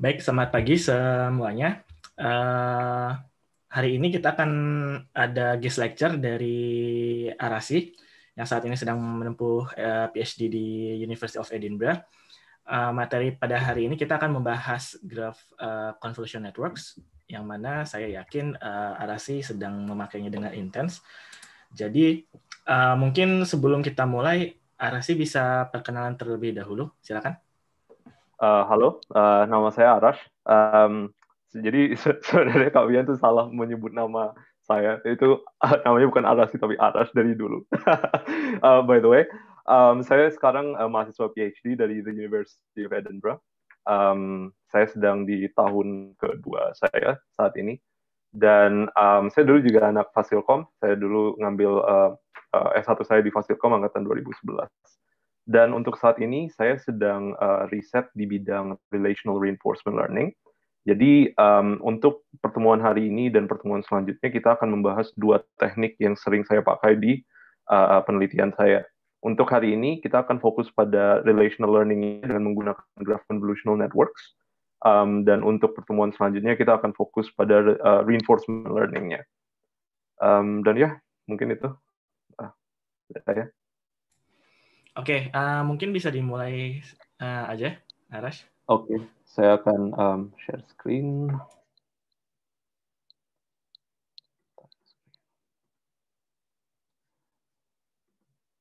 Baik, selamat pagi semuanya. Uh, hari ini kita akan ada guest lecture dari Arasi yang saat ini sedang menempuh uh, eh, PhD di University of Edinburgh. Uh, materi pada hari ini kita akan membahas graph uh, convolution networks yang mana saya yakin uh, Arasi sedang memakainya dengan intens. Jadi uh, mungkin sebelum kita mulai Arasi bisa perkenalan terlebih dahulu, silakan. Eh, halo, uh, nama saya Arash. Um, jadi sebenarnya Kak Wian tuh salah menyebut nama saya. Itu uh, namanya bukan Arash sih, tapi Arash dari dulu. uh, by the way, um, saya sekarang uh, mahasiswa PhD dari The University of Edinburgh. Um, saya sedang di tahun kedua saya saat ini. Dan um, saya dulu juga anak Fasilkom. Saya dulu ngambil uh, uh, S1 saya di Fasilkom angkatan 2011. Dan untuk saat ini saya sedang uh, riset di bidang relational reinforcement learning. Jadi um, untuk pertemuan hari ini dan pertemuan selanjutnya kita akan membahas dua teknik yang sering saya pakai di uh, penelitian saya. Untuk hari ini kita akan fokus pada relational learning dengan menggunakan graph convolutional networks. Um, dan untuk pertemuan selanjutnya kita akan fokus pada uh, reinforcement learningnya. Um, dan ya, mungkin itu uh, ah, saya. Oke, okay, uh, eh, mungkin bisa dimulai uh, aja, Arash. Oke, okay, saya akan um, share screen.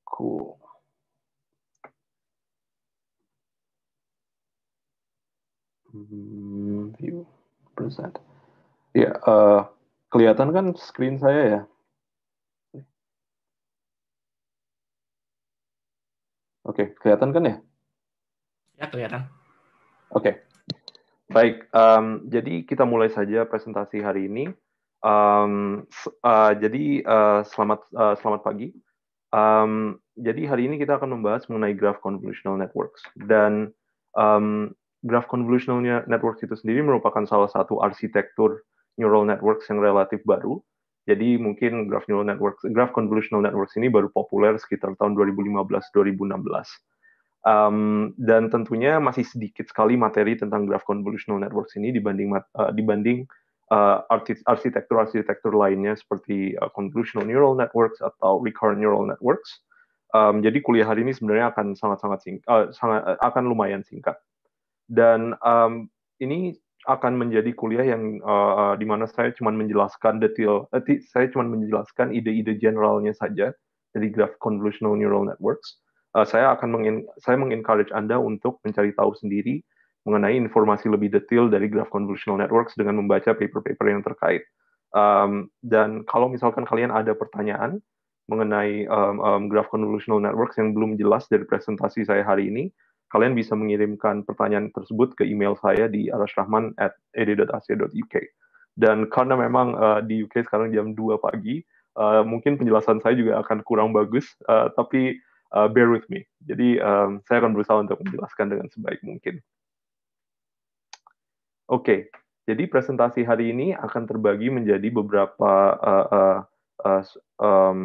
Cool. Hmm, view present. Ya, yeah, uh, kelihatan kan screen saya ya? Oke, okay. kelihatan kan ya? Ya, kelihatan. Oke, okay. baik. Um, jadi kita mulai saja presentasi hari ini. Um, uh, jadi uh, selamat uh, selamat pagi. Um, jadi hari ini kita akan membahas mengenai graph convolutional networks dan um, graph convolutional networks itu sendiri merupakan salah satu arsitektur neural networks yang relatif baru jadi mungkin graph neural networks, graph convolutional networks ini baru populer sekitar tahun 2015-2016. Um, dan tentunya masih sedikit sekali materi tentang graph convolutional networks ini dibanding uh, dibanding uh, eh, arsitektur arsitektur lainnya seperti uh, convolutional neural networks atau recurrent neural networks. Um, jadi kuliah hari ini sebenarnya akan sangat-sangat singkat, uh, sangat, akan lumayan singkat. Dan um, ini akan menjadi kuliah yang uh, di mana saya cuma menjelaskan detail, uh, saya cuma menjelaskan ide-ide generalnya saja dari graph convolutional neural networks. Uh, saya akan mengen, saya mengencourage Anda untuk mencari tahu sendiri mengenai informasi lebih detail dari graph convolutional networks dengan membaca paper-paper yang terkait. Um, dan kalau misalkan kalian ada pertanyaan mengenai um, um, graph convolutional networks yang belum jelas dari presentasi saya hari ini, kalian bisa mengirimkan pertanyaan tersebut ke email saya di arashrahman@ed.ac.uk. Dan karena memang uh, di UK sekarang jam 2 pagi, uh, mungkin penjelasan saya juga akan kurang bagus, uh, tapi uh, bear with me. Jadi um, saya akan berusaha untuk menjelaskan dengan sebaik mungkin. Oke, okay. jadi presentasi hari ini akan terbagi menjadi beberapa uh, uh, uh, um,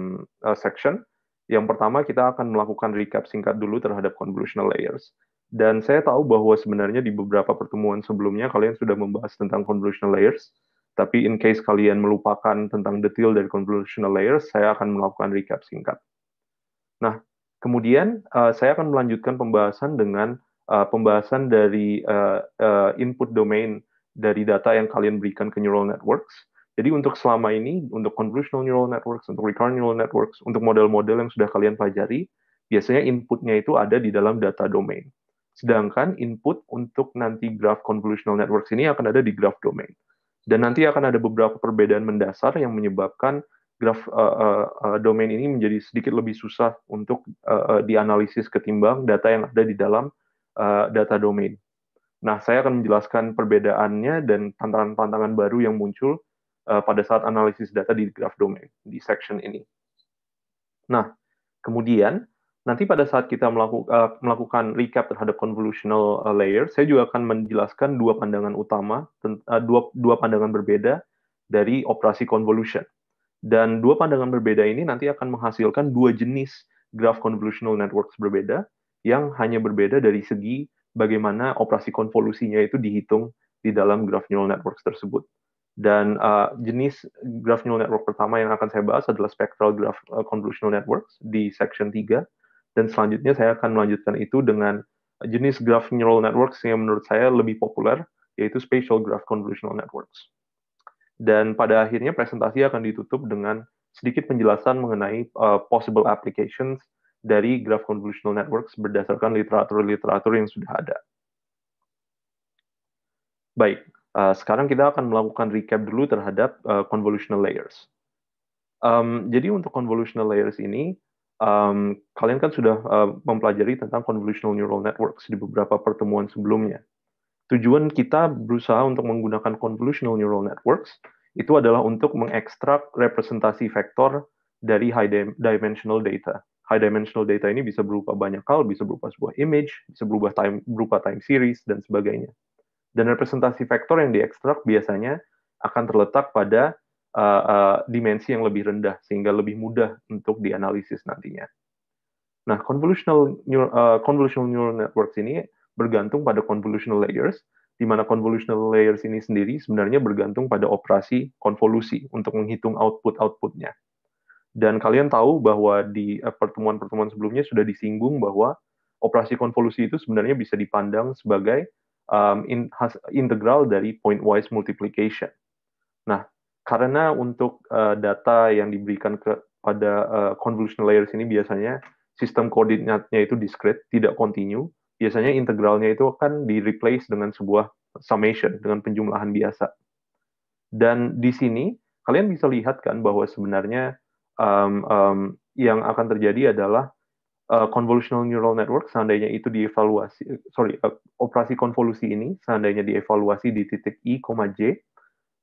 uh, section yang pertama kita akan melakukan recap singkat dulu terhadap convolutional layers. Dan saya tahu bahwa sebenarnya di beberapa pertemuan sebelumnya kalian sudah membahas tentang convolutional layers, tapi in case kalian melupakan tentang detail dari convolutional layers, saya akan melakukan recap singkat. Nah, kemudian uh, saya akan melanjutkan pembahasan dengan uh, pembahasan dari uh, uh, input domain dari data yang kalian berikan ke neural networks jadi untuk selama ini, untuk convolutional neural networks, untuk recurrent neural networks, untuk model-model yang sudah kalian pelajari, biasanya inputnya itu ada di dalam data domain. Sedangkan input untuk nanti graph convolutional networks ini akan ada di graph domain. Dan nanti akan ada beberapa perbedaan mendasar yang menyebabkan graph uh, uh, domain ini menjadi sedikit lebih susah untuk uh, uh, dianalisis ketimbang data yang ada di dalam uh, data domain. Nah, saya akan menjelaskan perbedaannya dan tantangan-tantangan baru yang muncul uh, pada saat analisis data di graph domain di section ini. Nah, kemudian nanti pada saat kita melaku, uh, melakukan recap terhadap convolutional uh, layer, saya juga akan menjelaskan dua pandangan utama, uh, dua dua pandangan berbeda dari operasi convolution. Dan dua pandangan berbeda ini nanti akan menghasilkan dua jenis graph convolutional networks berbeda yang hanya berbeda dari segi bagaimana operasi konvolusinya itu dihitung di dalam graph neural networks tersebut. Dan uh, jenis graph neural network pertama yang akan saya bahas adalah spectral graph eh, convolutional networks di section 3. Dan selanjutnya saya akan melanjutkan itu dengan jenis graph neural networks yang menurut saya lebih populer, yaitu spatial graph convolutional networks. Dan pada akhirnya presentasi akan ditutup dengan sedikit penjelasan mengenai uh, possible applications dari graph convolutional networks berdasarkan literatur-literatur yang sudah ada. Baik, Eh, sekarang kita akan melakukan recap dulu terhadap uh, convolutional layers. Um, jadi untuk convolutional layers ini, um, kalian kan sudah uh, mempelajari tentang convolutional neural networks di beberapa pertemuan sebelumnya. Tujuan kita berusaha untuk menggunakan convolutional neural networks itu adalah untuk mengekstrak representasi vektor dari high dimensional data. High dimensional data ini bisa berupa banyak hal, bisa berupa sebuah image, bisa berupa time berupa time series dan sebagainya. Dan representasi vektor yang diekstrak biasanya akan terletak pada uh, uh, dimensi yang lebih rendah, sehingga lebih mudah untuk dianalisis nantinya. Nah, convolutional neural, uh, eh, convolutional neural networks ini bergantung pada convolutional layers, di mana convolutional layers ini sendiri sebenarnya bergantung pada operasi konvolusi untuk menghitung output-outputnya. Dan kalian tahu bahwa di pertemuan-pertemuan sebelumnya sudah disinggung bahwa operasi konvolusi itu sebenarnya bisa dipandang sebagai um, in, has, integral dari point wise multiplication. Nah, karena untuk uh, data yang diberikan pada uh, convolutional layers ini biasanya sistem koordinatnya itu discrete, tidak kontinu, biasanya integralnya itu akan di-replace dengan sebuah summation, dengan penjumlahan biasa. Dan di sini, kalian bisa lihat kan bahwa sebenarnya um, um, yang akan terjadi adalah uh, convolutional neural network seandainya itu dievaluasi eh, sorry uh, operasi konvolusi ini seandainya dievaluasi di titik i, j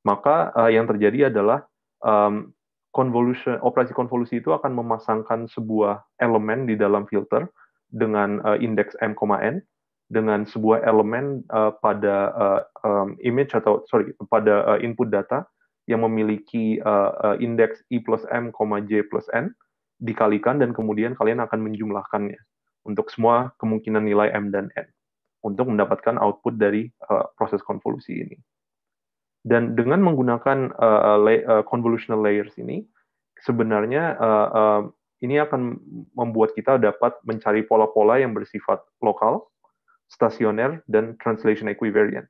maka uh, yang terjadi adalah um, convolution operasi konvolusi itu akan memasangkan sebuah elemen di dalam filter dengan uh, indeks m, n dengan sebuah elemen uh, pada uh, um, image atau sorry pada uh, input data yang memiliki uh, uh, indeks i plus m, j plus n dikalikan dan kemudian kalian akan menjumlahkannya untuk semua kemungkinan nilai M dan N untuk mendapatkan output dari uh, proses konvolusi ini. Dan dengan menggunakan uh, lay, uh, convolutional layers ini, sebenarnya uh, uh, ini akan membuat kita dapat mencari pola-pola yang bersifat lokal, stasioner, dan translation equivariant.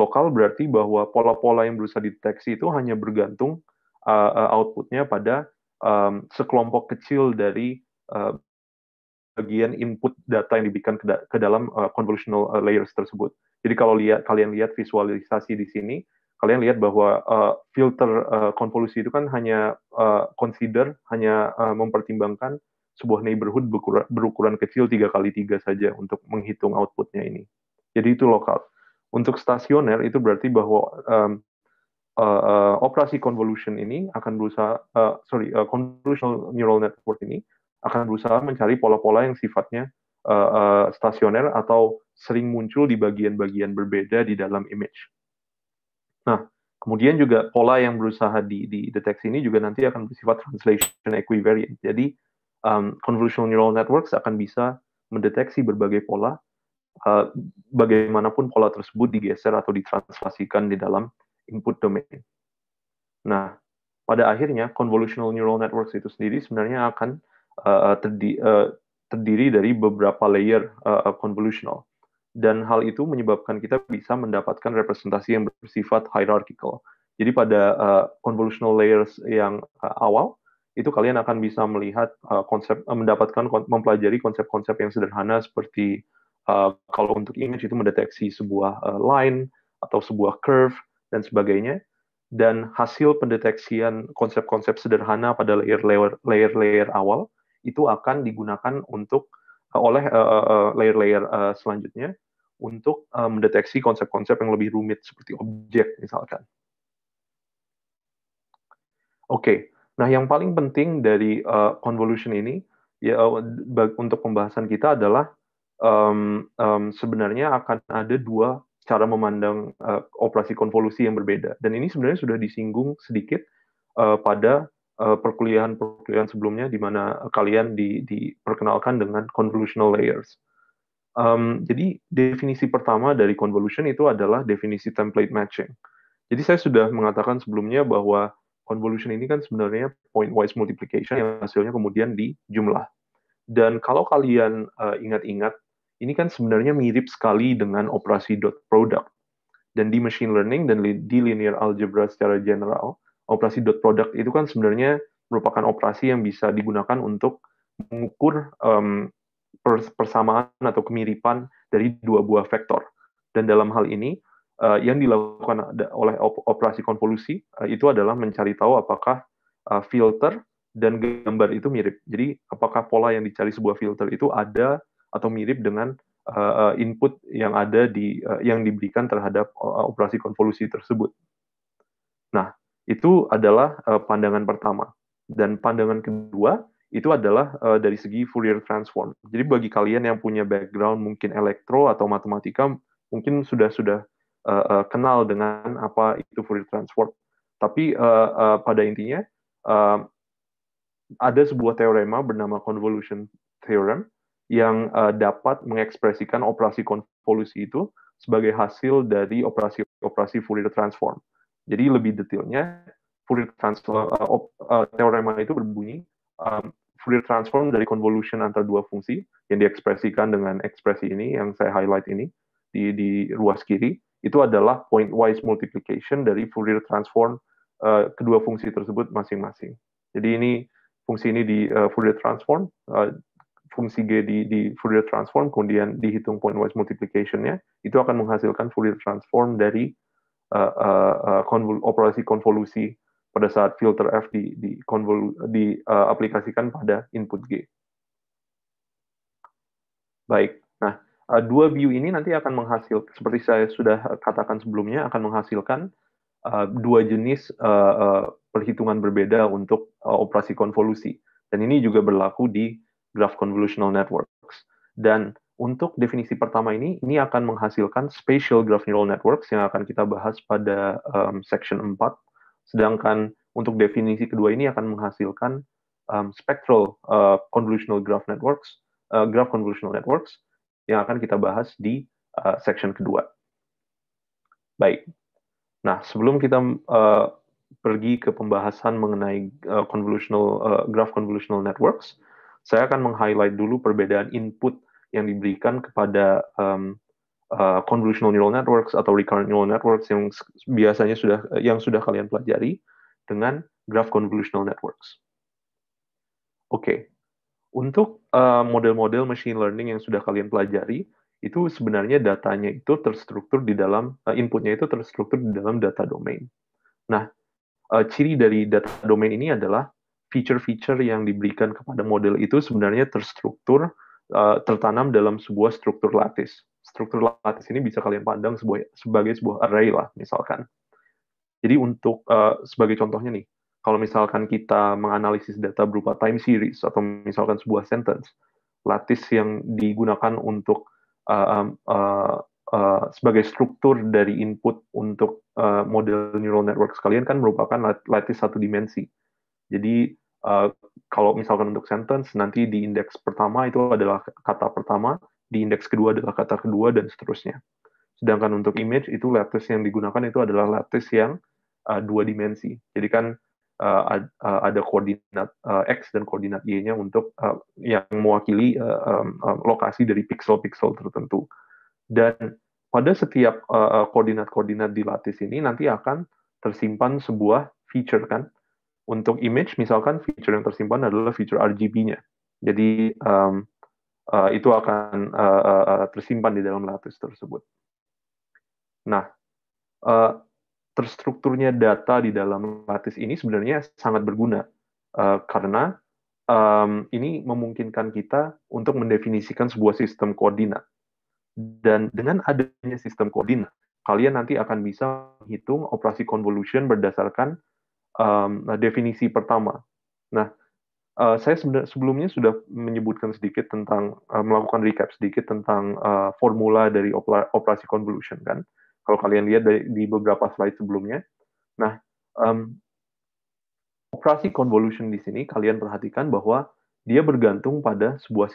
Lokal berarti bahwa pola-pola yang berusaha dideteksi itu hanya bergantung uh, outputnya pada um, sekelompok kecil dari uh, bagian input data yang diberikan ke, da ke dalam uh, convolutional uh, layers tersebut. Jadi kalau lihat kalian lihat visualisasi di sini, kalian lihat bahwa uh, filter uh, konvolusi itu kan hanya uh, consider, hanya uh, mempertimbangkan sebuah neighborhood berukuran, berukuran kecil tiga kali tiga saja untuk menghitung outputnya ini. Jadi itu lokal. Untuk stasioner itu berarti bahwa um, uh, operasi convolution ini akan berusaha uh, sorry uh, convolutional neural network ini akan berusaha mencari pola-pola yang sifatnya uh, uh, stasioner atau sering muncul di bagian-bagian berbeda di dalam image. Nah, kemudian juga pola yang berusaha di, dideteksi ini juga nanti akan bersifat translation equivariant. Jadi um, convolutional neural networks akan bisa mendeteksi berbagai pola, uh, bagaimanapun pola tersebut digeser atau ditranslasikan di dalam input domain. Nah, pada akhirnya convolutional neural networks itu sendiri sebenarnya akan uh, terdi, uh, terdiri dari beberapa layer uh, convolutional dan hal itu menyebabkan kita bisa mendapatkan representasi yang bersifat hierarchical. Jadi pada uh, convolutional layers yang uh, awal itu kalian akan bisa melihat uh, konsep uh, mendapatkan kon mempelajari konsep-konsep yang sederhana seperti uh, kalau untuk image itu mendeteksi sebuah uh, line atau sebuah curve dan sebagainya dan hasil pendeteksian konsep-konsep sederhana pada layer-layer awal itu akan digunakan untuk eh, oleh layer-layer uh, uh, selanjutnya untuk uh, mendeteksi konsep-konsep yang lebih rumit seperti objek misalkan. Oke, okay. nah yang paling penting dari uh, convolution ini ya untuk pembahasan kita adalah um, um, sebenarnya akan ada dua cara memandang uh, operasi konvolusi yang berbeda. Dan ini sebenarnya sudah disinggung sedikit uh, pada eh, perkuliahan-perkuliahan sebelumnya di mana kalian di, diperkenalkan dengan convolutional layers. Um, jadi definisi pertama dari convolution itu adalah definisi template matching. Jadi saya sudah mengatakan sebelumnya bahwa convolution ini kan sebenarnya point-wise multiplication yang hasilnya kemudian dijumlah. Dan kalau kalian ingat ingat-ingat ini kan sebenarnya mirip sekali dengan operasi dot product. Dan di machine learning dan di linear algebra secara general, operasi dot product itu kan sebenarnya merupakan operasi yang bisa digunakan untuk mengukur um, persamaan atau kemiripan dari dua buah vektor. Dan dalam hal ini, uh, yang dilakukan oleh operasi konvolusi uh, itu adalah mencari tahu apakah uh, filter dan gambar itu mirip. Jadi, apakah pola yang dicari sebuah filter itu ada atau mirip dengan uh, input yang ada di uh, yang diberikan terhadap uh, operasi konvolusi tersebut. Nah, itu adalah uh, pandangan pertama. Dan pandangan kedua itu adalah uh, dari segi Fourier transform. Jadi bagi kalian yang punya background mungkin elektro atau matematika mungkin sudah sudah uh, uh, kenal dengan apa itu Fourier transform. Tapi uh, uh, pada intinya uh, ada sebuah teorema bernama convolution theorem yang uh, dapat mengekspresikan operasi konvolusi itu sebagai hasil dari operasi-operasi Fourier transform. Jadi lebih detailnya, Fourier transform uh, uh, teorema itu berbunyi um, Fourier transform dari convolution antara dua fungsi yang diekspresikan dengan ekspresi ini yang saya highlight ini di di ruas kiri itu adalah pointwise multiplication dari Fourier transform uh, kedua fungsi tersebut masing-masing. Jadi ini fungsi ini di uh, Fourier transform uh, fungsi G di, di Fourier transform kemudian dihitung pointwise multiplication-nya, itu akan menghasilkan Fourier transform dari uh, eh, uh, eh, uh, eh, konvol, operasi konvolusi pada saat filter F di, di, konvol, diaplikasikan uh, pada input G. Baik, nah uh, dua view ini nanti akan menghasilkan, seperti saya sudah katakan sebelumnya, akan menghasilkan uh, dua jenis uh, uh, perhitungan berbeda untuk uh, operasi konvolusi. Dan ini juga berlaku di graph convolutional networks. Dan untuk definisi pertama ini, ini akan menghasilkan spatial graph neural networks yang akan kita bahas pada um, section 4. Sedangkan untuk definisi kedua ini akan menghasilkan um, spectral uh, convolutional graph networks, uh, graph convolutional networks yang akan kita bahas di uh, section kedua. Baik. Nah, sebelum kita uh, pergi ke pembahasan mengenai uh, convolutional uh, graph convolutional networks, saya akan meng-highlight dulu perbedaan input yang diberikan kepada um, uh, convolutional neural networks atau recurrent neural networks yang biasanya sudah yang sudah kalian pelajari dengan graph convolutional networks. Oke, okay. untuk eh, model-model uh, machine learning yang sudah kalian pelajari itu sebenarnya datanya itu terstruktur di dalam uh, inputnya itu terstruktur di dalam data domain. Nah, uh, ciri dari data domain ini adalah feature-feature yang diberikan kepada model itu sebenarnya terstruktur uh, tertanam dalam sebuah struktur lattice. Struktur lattice ini bisa kalian pandang sebuah, sebagai sebuah array lah misalkan. Jadi untuk uh, sebagai contohnya nih, kalau misalkan kita menganalisis data berupa time series atau misalkan sebuah sentence, lattice yang digunakan untuk uh, uh, Uh, sebagai struktur dari input untuk uh, model neural network sekalian kan merupakan lattice satu dimensi. Jadi Eh, kalau misalkan untuk sentence, nanti di indeks pertama itu adalah kata pertama, di indeks kedua adalah kata kedua, dan seterusnya. Sedangkan untuk image, itu lattice yang digunakan itu adalah lattice yang uh, dua dimensi. Jadi kan uh, ada koordinat uh, X dan koordinat Y-nya untuk uh, yang mewakili uh, um, um, lokasi dari pixel-pixel tertentu. Dan pada setiap koordinat-koordinat uh, di lattice ini nanti akan tersimpan sebuah feature kan, untuk image misalkan fitur yang tersimpan adalah fitur RGB-nya. Jadi um, uh, itu akan uh, uh, tersimpan di dalam lattice tersebut. Nah, uh, terstrukturnya data di dalam lattice ini sebenarnya sangat berguna uh, karena um, ini memungkinkan kita untuk mendefinisikan sebuah sistem koordinat. Dan dengan adanya sistem koordinat, kalian nanti akan bisa menghitung operasi convolution berdasarkan um, definisi pertama. Nah, uh, saya sebelumnya sudah menyebutkan sedikit tentang uh, melakukan recap sedikit tentang uh, formula dari operasi convolution kan. Kalau kalian lihat dari, di beberapa slide sebelumnya. Nah, um, operasi convolution di sini kalian perhatikan bahwa dia bergantung pada sebuah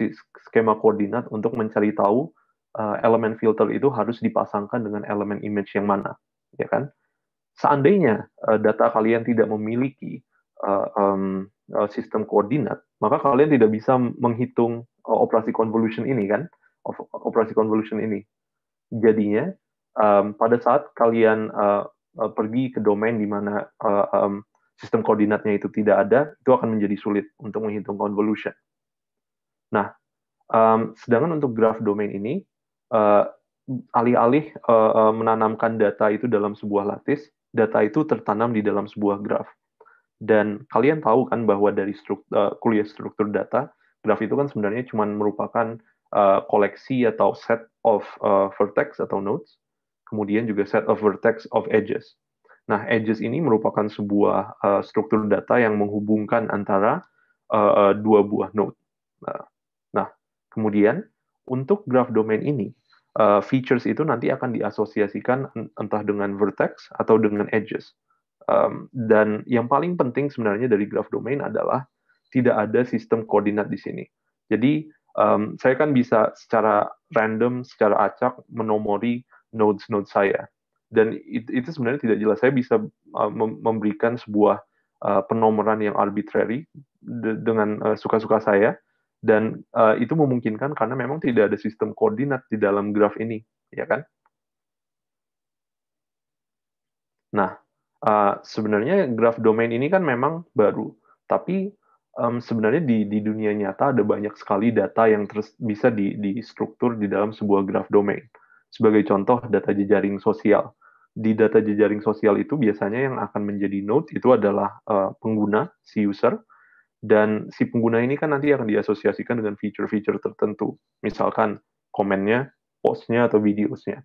skema koordinat untuk mencari tahu uh, elemen filter itu harus dipasangkan dengan elemen image yang mana, ya kan? Seandainya uh, data kalian tidak memiliki uh, um, uh, sistem koordinat, maka kalian tidak bisa menghitung uh, operasi convolution ini kan, operasi convolution ini. Jadinya um, pada saat kalian uh, uh, pergi ke domain di mana uh, um, sistem koordinatnya itu tidak ada, itu akan menjadi sulit untuk menghitung convolution. Nah, um, sedangkan untuk graph domain ini, alih-alih uh, alih -alih, uh, menanamkan data itu dalam sebuah lattice, data itu tertanam di dalam sebuah graf. Dan kalian tahu kan bahwa dari struktur, uh, eh, kuliah struktur data, graf itu kan sebenarnya cuma merupakan uh, koleksi atau set of uh, vertex atau nodes, kemudian juga set of vertex of edges. Nah, edges ini merupakan sebuah uh, struktur data yang menghubungkan antara uh, dua buah node. Nah, nah, kemudian untuk graf domain ini, uh, features itu nanti akan diasosiasikan entah dengan vertex atau dengan edges. Um, dan yang paling penting sebenarnya dari graph domain adalah tidak ada sistem koordinat di sini. Jadi um, saya kan bisa secara random, secara acak menomori nodes-nodes saya. Dan itu, sebenarnya tidak jelas. Saya bisa eh, memberikan sebuah eh, penomoran yang arbitrary dengan suka-suka saya dan uh, itu memungkinkan karena memang tidak ada sistem koordinat di dalam graf ini, ya kan? Nah, uh, sebenarnya graf domain ini kan memang baru, tapi um, sebenarnya di, di dunia nyata ada banyak sekali data yang terus bisa di, di struktur di dalam sebuah graf domain. Sebagai contoh, data jejaring sosial. Di data jejaring sosial itu biasanya yang akan menjadi node itu adalah uh, pengguna, si user, dan si pengguna ini kan nanti akan diasosiasikan dengan feature-feature tertentu, misalkan komennya, postnya, atau videosnya.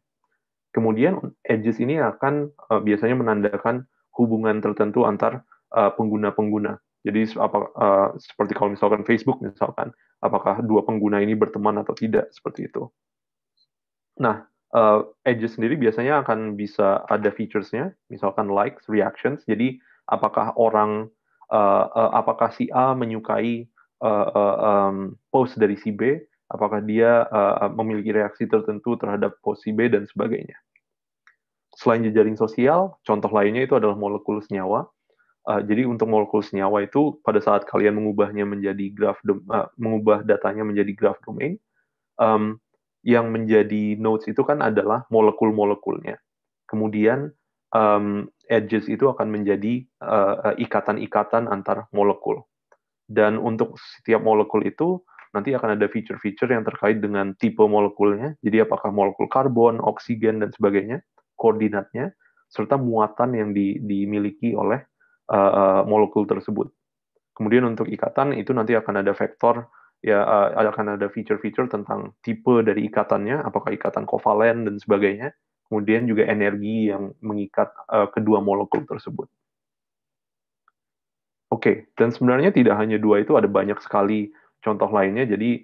Kemudian edges ini akan uh, biasanya menandakan hubungan tertentu antar eh, pengguna-pengguna. Uh, Jadi apa, uh, seperti kalau misalkan Facebook misalkan, apakah dua pengguna ini berteman atau tidak seperti itu. Nah, uh, edges sendiri biasanya akan bisa ada featuresnya, misalkan likes, reactions. Jadi apakah orang uh, apakah si A menyukai uh, uh, um, post dari si B, apakah dia uh, memiliki reaksi tertentu terhadap post si B dan sebagainya. Selain jejaring sosial, contoh lainnya itu adalah molekul senyawa. Uh, jadi untuk molekul senyawa itu pada saat kalian mengubahnya menjadi graf uh, mengubah datanya menjadi graf domain, um, yang menjadi nodes itu kan adalah molekul-molekulnya. Kemudian um, edges itu akan menjadi eh, eh, ikatan-ikatan uh, antar molekul. Dan untuk setiap molekul itu nanti akan ada feature-feature yang terkait dengan tipe molekulnya. Jadi apakah molekul karbon, oksigen dan sebagainya, koordinatnya serta muatan yang di, dimiliki oleh eh, molekul tersebut. Kemudian untuk ikatan itu nanti akan ada vektor ya uh, akan ada feature-feature tentang tipe dari ikatannya, apakah ikatan kovalen dan sebagainya kemudian juga energi yang mengikat uh, kedua molekul tersebut. Oke, okay. dan sebenarnya tidak hanya dua itu, ada banyak sekali contoh lainnya. Jadi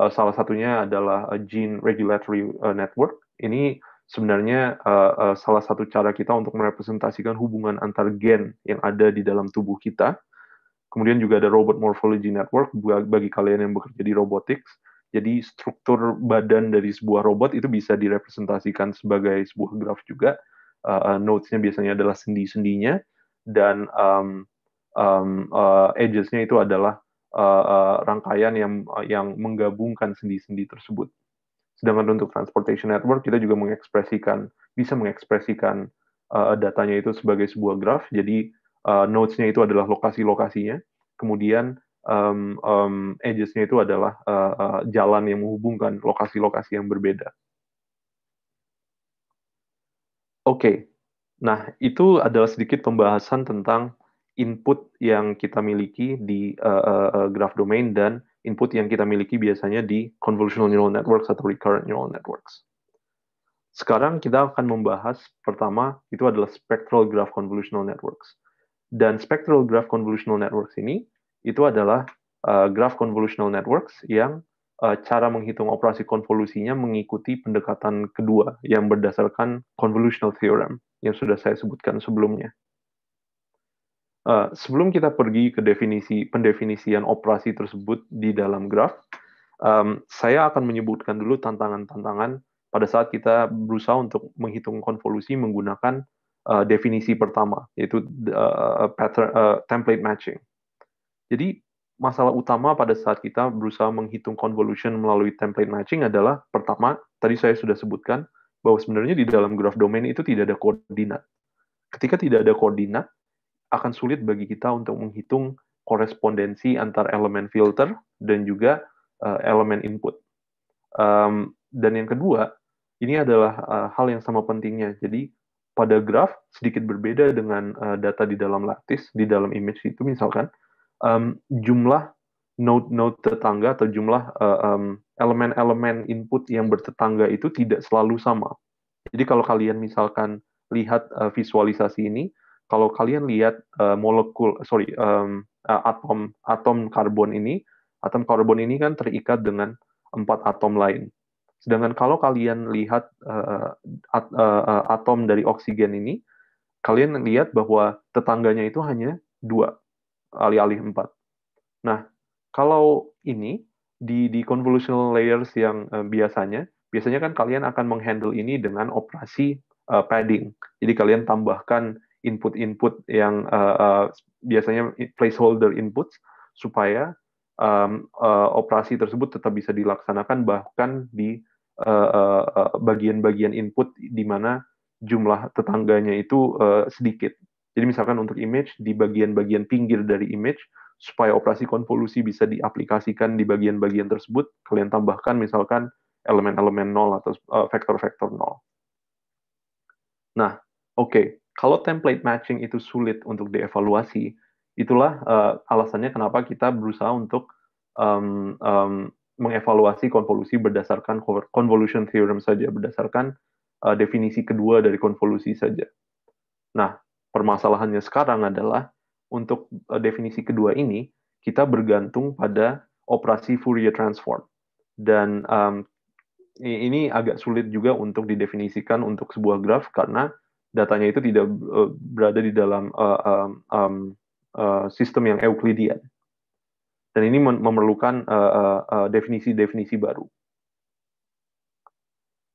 uh, salah satunya adalah eh, gene regulatory uh, network. Ini sebenarnya uh, uh, salah satu cara kita untuk merepresentasikan hubungan antar gen yang ada di dalam tubuh kita. Kemudian juga ada robot morphology network bagi kalian yang bekerja di robotics. Jadi struktur badan dari sebuah robot itu bisa direpresentasikan sebagai sebuah graf juga. Uh, eh, eh, notes nya biasanya adalah sendi-sendinya dan um, um, uh, edges-nya itu adalah uh, uh, rangkaian yang uh, yang menggabungkan sendi-sendi tersebut. Sedangkan untuk transportation network kita juga mengekspresikan bisa mengekspresikan uh, datanya itu sebagai sebuah graf. Jadi uh, notes nya itu adalah lokasi-lokasinya. Kemudian um, um, edges-nya itu adalah uh, uh, jalan yang menghubungkan lokasi-lokasi yang berbeda. Oke, okay. nah itu adalah sedikit pembahasan tentang input yang kita miliki di uh, uh, graph domain dan input yang kita miliki biasanya di convolutional neural networks atau recurrent neural networks. Sekarang kita akan membahas pertama itu adalah spectral graph convolutional networks. Dan spectral graph convolutional networks ini itu adalah uh, graph convolutional networks yang uh, cara menghitung operasi konvolusinya mengikuti pendekatan kedua yang berdasarkan convolutional theorem yang sudah saya sebutkan sebelumnya. Uh, sebelum kita pergi ke definisi pendefinisian operasi tersebut di dalam graf, um, saya akan menyebutkan dulu tantangan-tantangan pada saat kita berusaha untuk menghitung konvolusi menggunakan uh, definisi pertama, yaitu uh, pattern, uh, template matching. Jadi masalah utama pada saat kita berusaha menghitung convolution melalui template matching adalah pertama, tadi saya sudah sebutkan bahwa sebenarnya di dalam graph domain itu tidak ada koordinat. Ketika tidak ada koordinat, akan sulit bagi kita untuk menghitung korespondensi antar elemen filter dan juga uh, elemen input. Um, dan yang kedua, ini adalah uh, hal yang sama pentingnya. Jadi pada graf sedikit berbeda dengan uh, data di dalam lattice, di dalam image itu misalkan, um, jumlah node-node tetangga atau jumlah e, elemen-elemen input yang bertetangga itu tidak selalu sama. Jadi kalau kalian misalkan lihat uh, visualisasi ini, kalau kalian lihat uh, molekul, sorry, um, uh, atom atom karbon ini, atom karbon ini kan terikat dengan empat atom lain. Sedangkan kalau kalian lihat uh, at, uh, atom dari oksigen ini, kalian lihat bahwa tetangganya itu hanya dua alih-alih 4. Nah, kalau ini di, di convolutional layers yang uh, biasanya, biasanya kan kalian akan menghandle ini dengan operasi uh, padding. Jadi kalian tambahkan input-input yang uh, uh, biasanya placeholder inputs supaya um, uh, operasi tersebut tetap bisa dilaksanakan bahkan di bagian-bagian uh, uh, input di mana jumlah tetangganya itu uh, sedikit jadi misalkan untuk image di bagian-bagian pinggir dari image supaya operasi konvolusi bisa diaplikasikan di bagian-bagian tersebut, kalian tambahkan misalkan elemen-elemen nol atau eh, vektor-vektor uh, nol. Nah, oke, okay. kalau template matching itu sulit untuk dievaluasi, itulah uh, alasannya kenapa kita berusaha untuk um, um, mengevaluasi konvolusi berdasarkan convolution theorem saja, berdasarkan uh, definisi kedua dari konvolusi saja. Nah, permasalahannya sekarang adalah untuk eh, definisi kedua ini kita bergantung pada operasi Fourier transform dan um, ini agak sulit juga untuk didefinisikan untuk sebuah graf karena datanya itu tidak eh, berada di dalam uh, um, um, uh, sistem yang Euclidean dan ini memerlukan definisi-definisi uh, uh, definisi baru.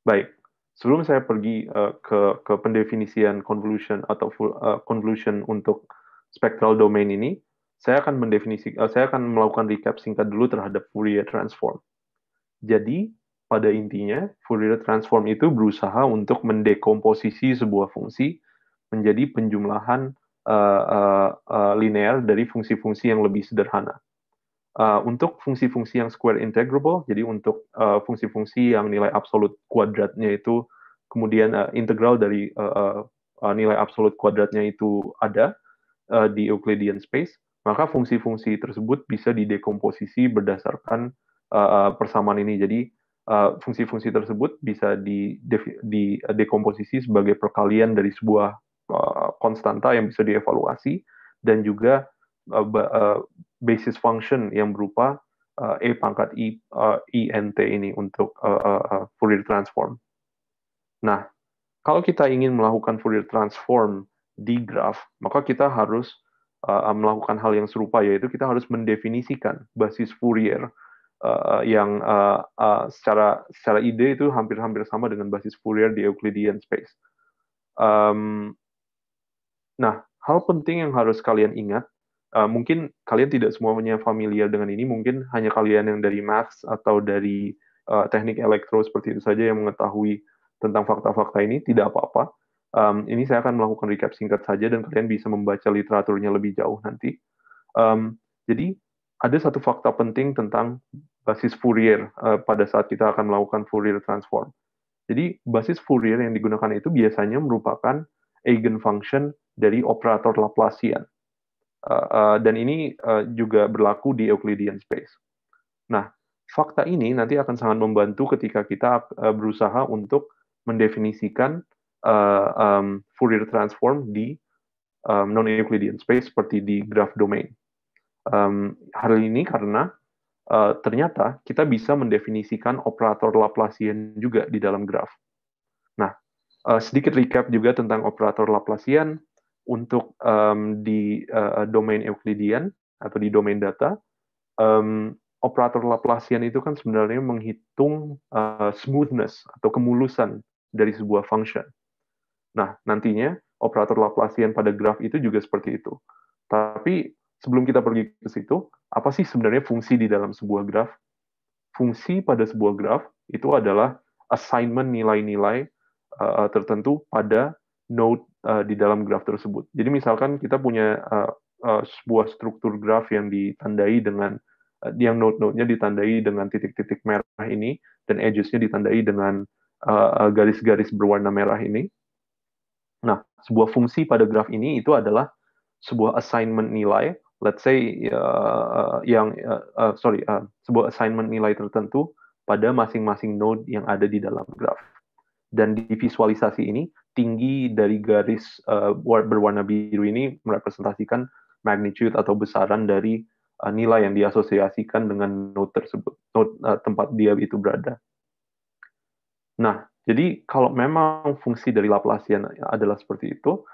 Baik, sebelum saya pergi uh, ke ke pendefinisian convolution atau full, uh, convolution untuk spectral domain ini, saya akan mendefinisi uh, saya akan melakukan recap singkat dulu terhadap Fourier transform. Jadi, pada intinya Fourier transform itu berusaha untuk mendekomposisi sebuah fungsi menjadi penjumlahan uh, uh, uh, linear dari fungsi-fungsi yang lebih sederhana. Eh, untuk fungsi-fungsi yang square integrable, jadi untuk eh, fungsi-fungsi uh, yang nilai absolut kuadratnya itu kemudian uh, integral dari uh, uh, nilai absolut kuadratnya itu ada uh, di Euclidean space, maka fungsi-fungsi tersebut bisa didekomposisi berdasarkan uh, persamaan ini. Jadi fungsi fungsi-fungsi tersebut bisa di, di, di dekomposisi sebagai perkalian dari sebuah uh, konstanta yang bisa dievaluasi dan juga basis function yang berupa uh, e pangkat i uh, t ini untuk uh, uh, uh, Fourier transform. Nah, kalau kita ingin melakukan Fourier transform di graf, maka kita harus uh, uh melakukan hal yang serupa yaitu kita harus mendefinisikan basis Fourier uh, uh, yang uh, uh, secara secara ide itu hampir-hampir sama dengan basis Fourier di Euclidean space. Um, nah, hal penting yang harus kalian ingat uh, mungkin kalian tidak semuanya familiar dengan ini, mungkin hanya kalian yang dari Max atau dari uh, teknik elektro seperti itu saja yang mengetahui tentang fakta-fakta ini, tidak apa-apa. Um, ini saya akan melakukan recap singkat saja dan kalian bisa membaca literaturnya lebih jauh nanti. Um, jadi ada satu fakta penting tentang basis Fourier uh, pada saat kita akan melakukan Fourier transform. Jadi basis Fourier yang digunakan itu biasanya merupakan eigenfunction dari operator Laplacian Uh, dan ini uh, juga berlaku di Euclidean space. Nah, fakta ini nanti akan sangat membantu ketika kita uh, berusaha untuk mendefinisikan uh, um, Fourier transform di um, non-Euclidean space seperti di graph domain. Um, hal ini karena uh, ternyata kita bisa mendefinisikan operator Laplacian juga di dalam graph. Nah, uh, sedikit recap juga tentang operator Laplacian untuk um, di uh, domain Euclidean atau di domain data, um, operator Laplacian itu kan sebenarnya menghitung uh, smoothness atau kemulusan dari sebuah function. Nah, nantinya operator Laplacian pada graf itu juga seperti itu. Tapi sebelum kita pergi ke situ, apa sih sebenarnya fungsi di dalam sebuah graf? Fungsi pada sebuah graf itu adalah assignment nilai-nilai uh, tertentu pada node Eh, di dalam graf tersebut. Jadi misalkan kita punya uh, uh, sebuah struktur graf yang ditandai dengan uh, yang node node nya ditandai dengan titik-titik merah ini dan edges nya ditandai dengan garis-garis uh, berwarna merah ini. Nah, sebuah fungsi pada graf ini itu adalah sebuah assignment nilai, let's say uh, yang uh, uh, sorry, uh, sebuah assignment nilai tertentu pada masing-masing node yang ada di dalam graf dan di visualisasi ini tinggi dari garis uh, berwarna biru ini merepresentasikan magnitude atau besaran dari uh, nilai yang diasosiasikan dengan node tersebut, node uh, tempat dia itu berada. Nah, jadi kalau memang fungsi dari Laplacian adalah seperti itu,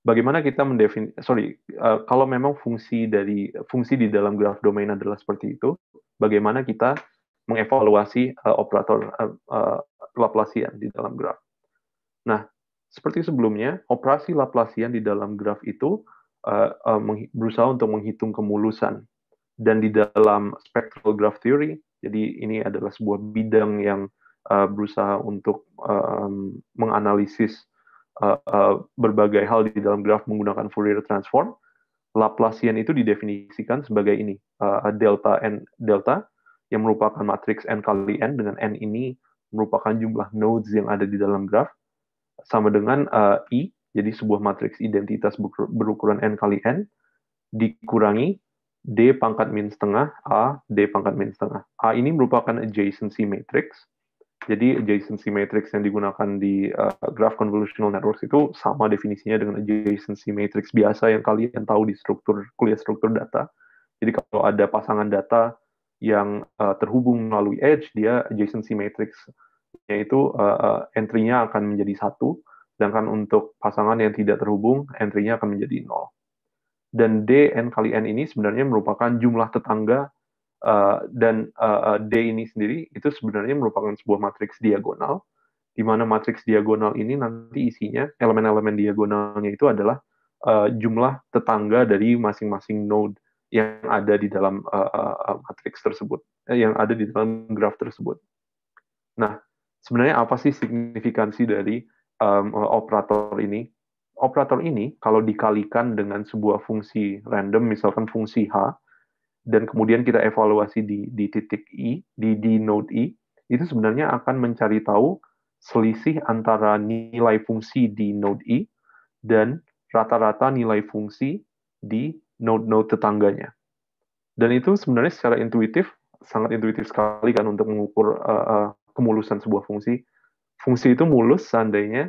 bagaimana kita mendefin sorry, uh, kalau memang fungsi dari fungsi di dalam graf domain adalah seperti itu, bagaimana kita mengevaluasi uh, operator uh, uh, Laplacian di dalam graf. Nah, seperti sebelumnya, operasi Laplacian di dalam graf itu uh, uh, berusaha untuk menghitung kemulusan. Dan di dalam spectral graph theory, jadi ini adalah sebuah bidang yang uh, berusaha untuk um, menganalisis uh, uh, berbagai hal di dalam graf menggunakan Fourier transform. Laplacian itu didefinisikan sebagai ini, uh, delta n delta yang merupakan matriks n kali n dengan n ini merupakan jumlah nodes yang ada di dalam graf sama dengan uh, I, jadi sebuah matriks identitas berukuran N kali N, dikurangi D pangkat min setengah, A, D pangkat min setengah. A ini merupakan adjacency matrix, jadi adjacency matrix yang digunakan di uh, graph convolutional networks itu sama definisinya dengan adjacency matrix biasa yang kalian tahu di struktur kuliah struktur data. Jadi kalau ada pasangan data yang uh, terhubung melalui edge, dia adjacency matrix yaitu uh, entry-nya akan menjadi satu, sedangkan untuk pasangan yang tidak terhubung, entry-nya akan menjadi nol. Dan D n kali n ini sebenarnya merupakan jumlah tetangga uh, dan uh, D ini sendiri itu sebenarnya merupakan sebuah matriks diagonal, di mana matriks diagonal ini nanti isinya elemen-elemen diagonalnya itu adalah uh, jumlah tetangga dari masing-masing node yang ada di dalam uh, matriks tersebut, yang ada di dalam graf tersebut. Nah, sebenarnya apa sih signifikansi dari um, operator ini? Operator ini kalau dikalikan dengan sebuah fungsi random, misalkan fungsi H, dan kemudian kita evaluasi di, di titik I, di, di node I, itu sebenarnya akan mencari tahu selisih antara nilai fungsi di node I dan rata-rata nilai fungsi di node-node tetangganya. Dan itu sebenarnya secara intuitif, sangat intuitif sekali kan untuk mengukur uh, uh, kemulusan sebuah fungsi. Fungsi itu mulus seandainya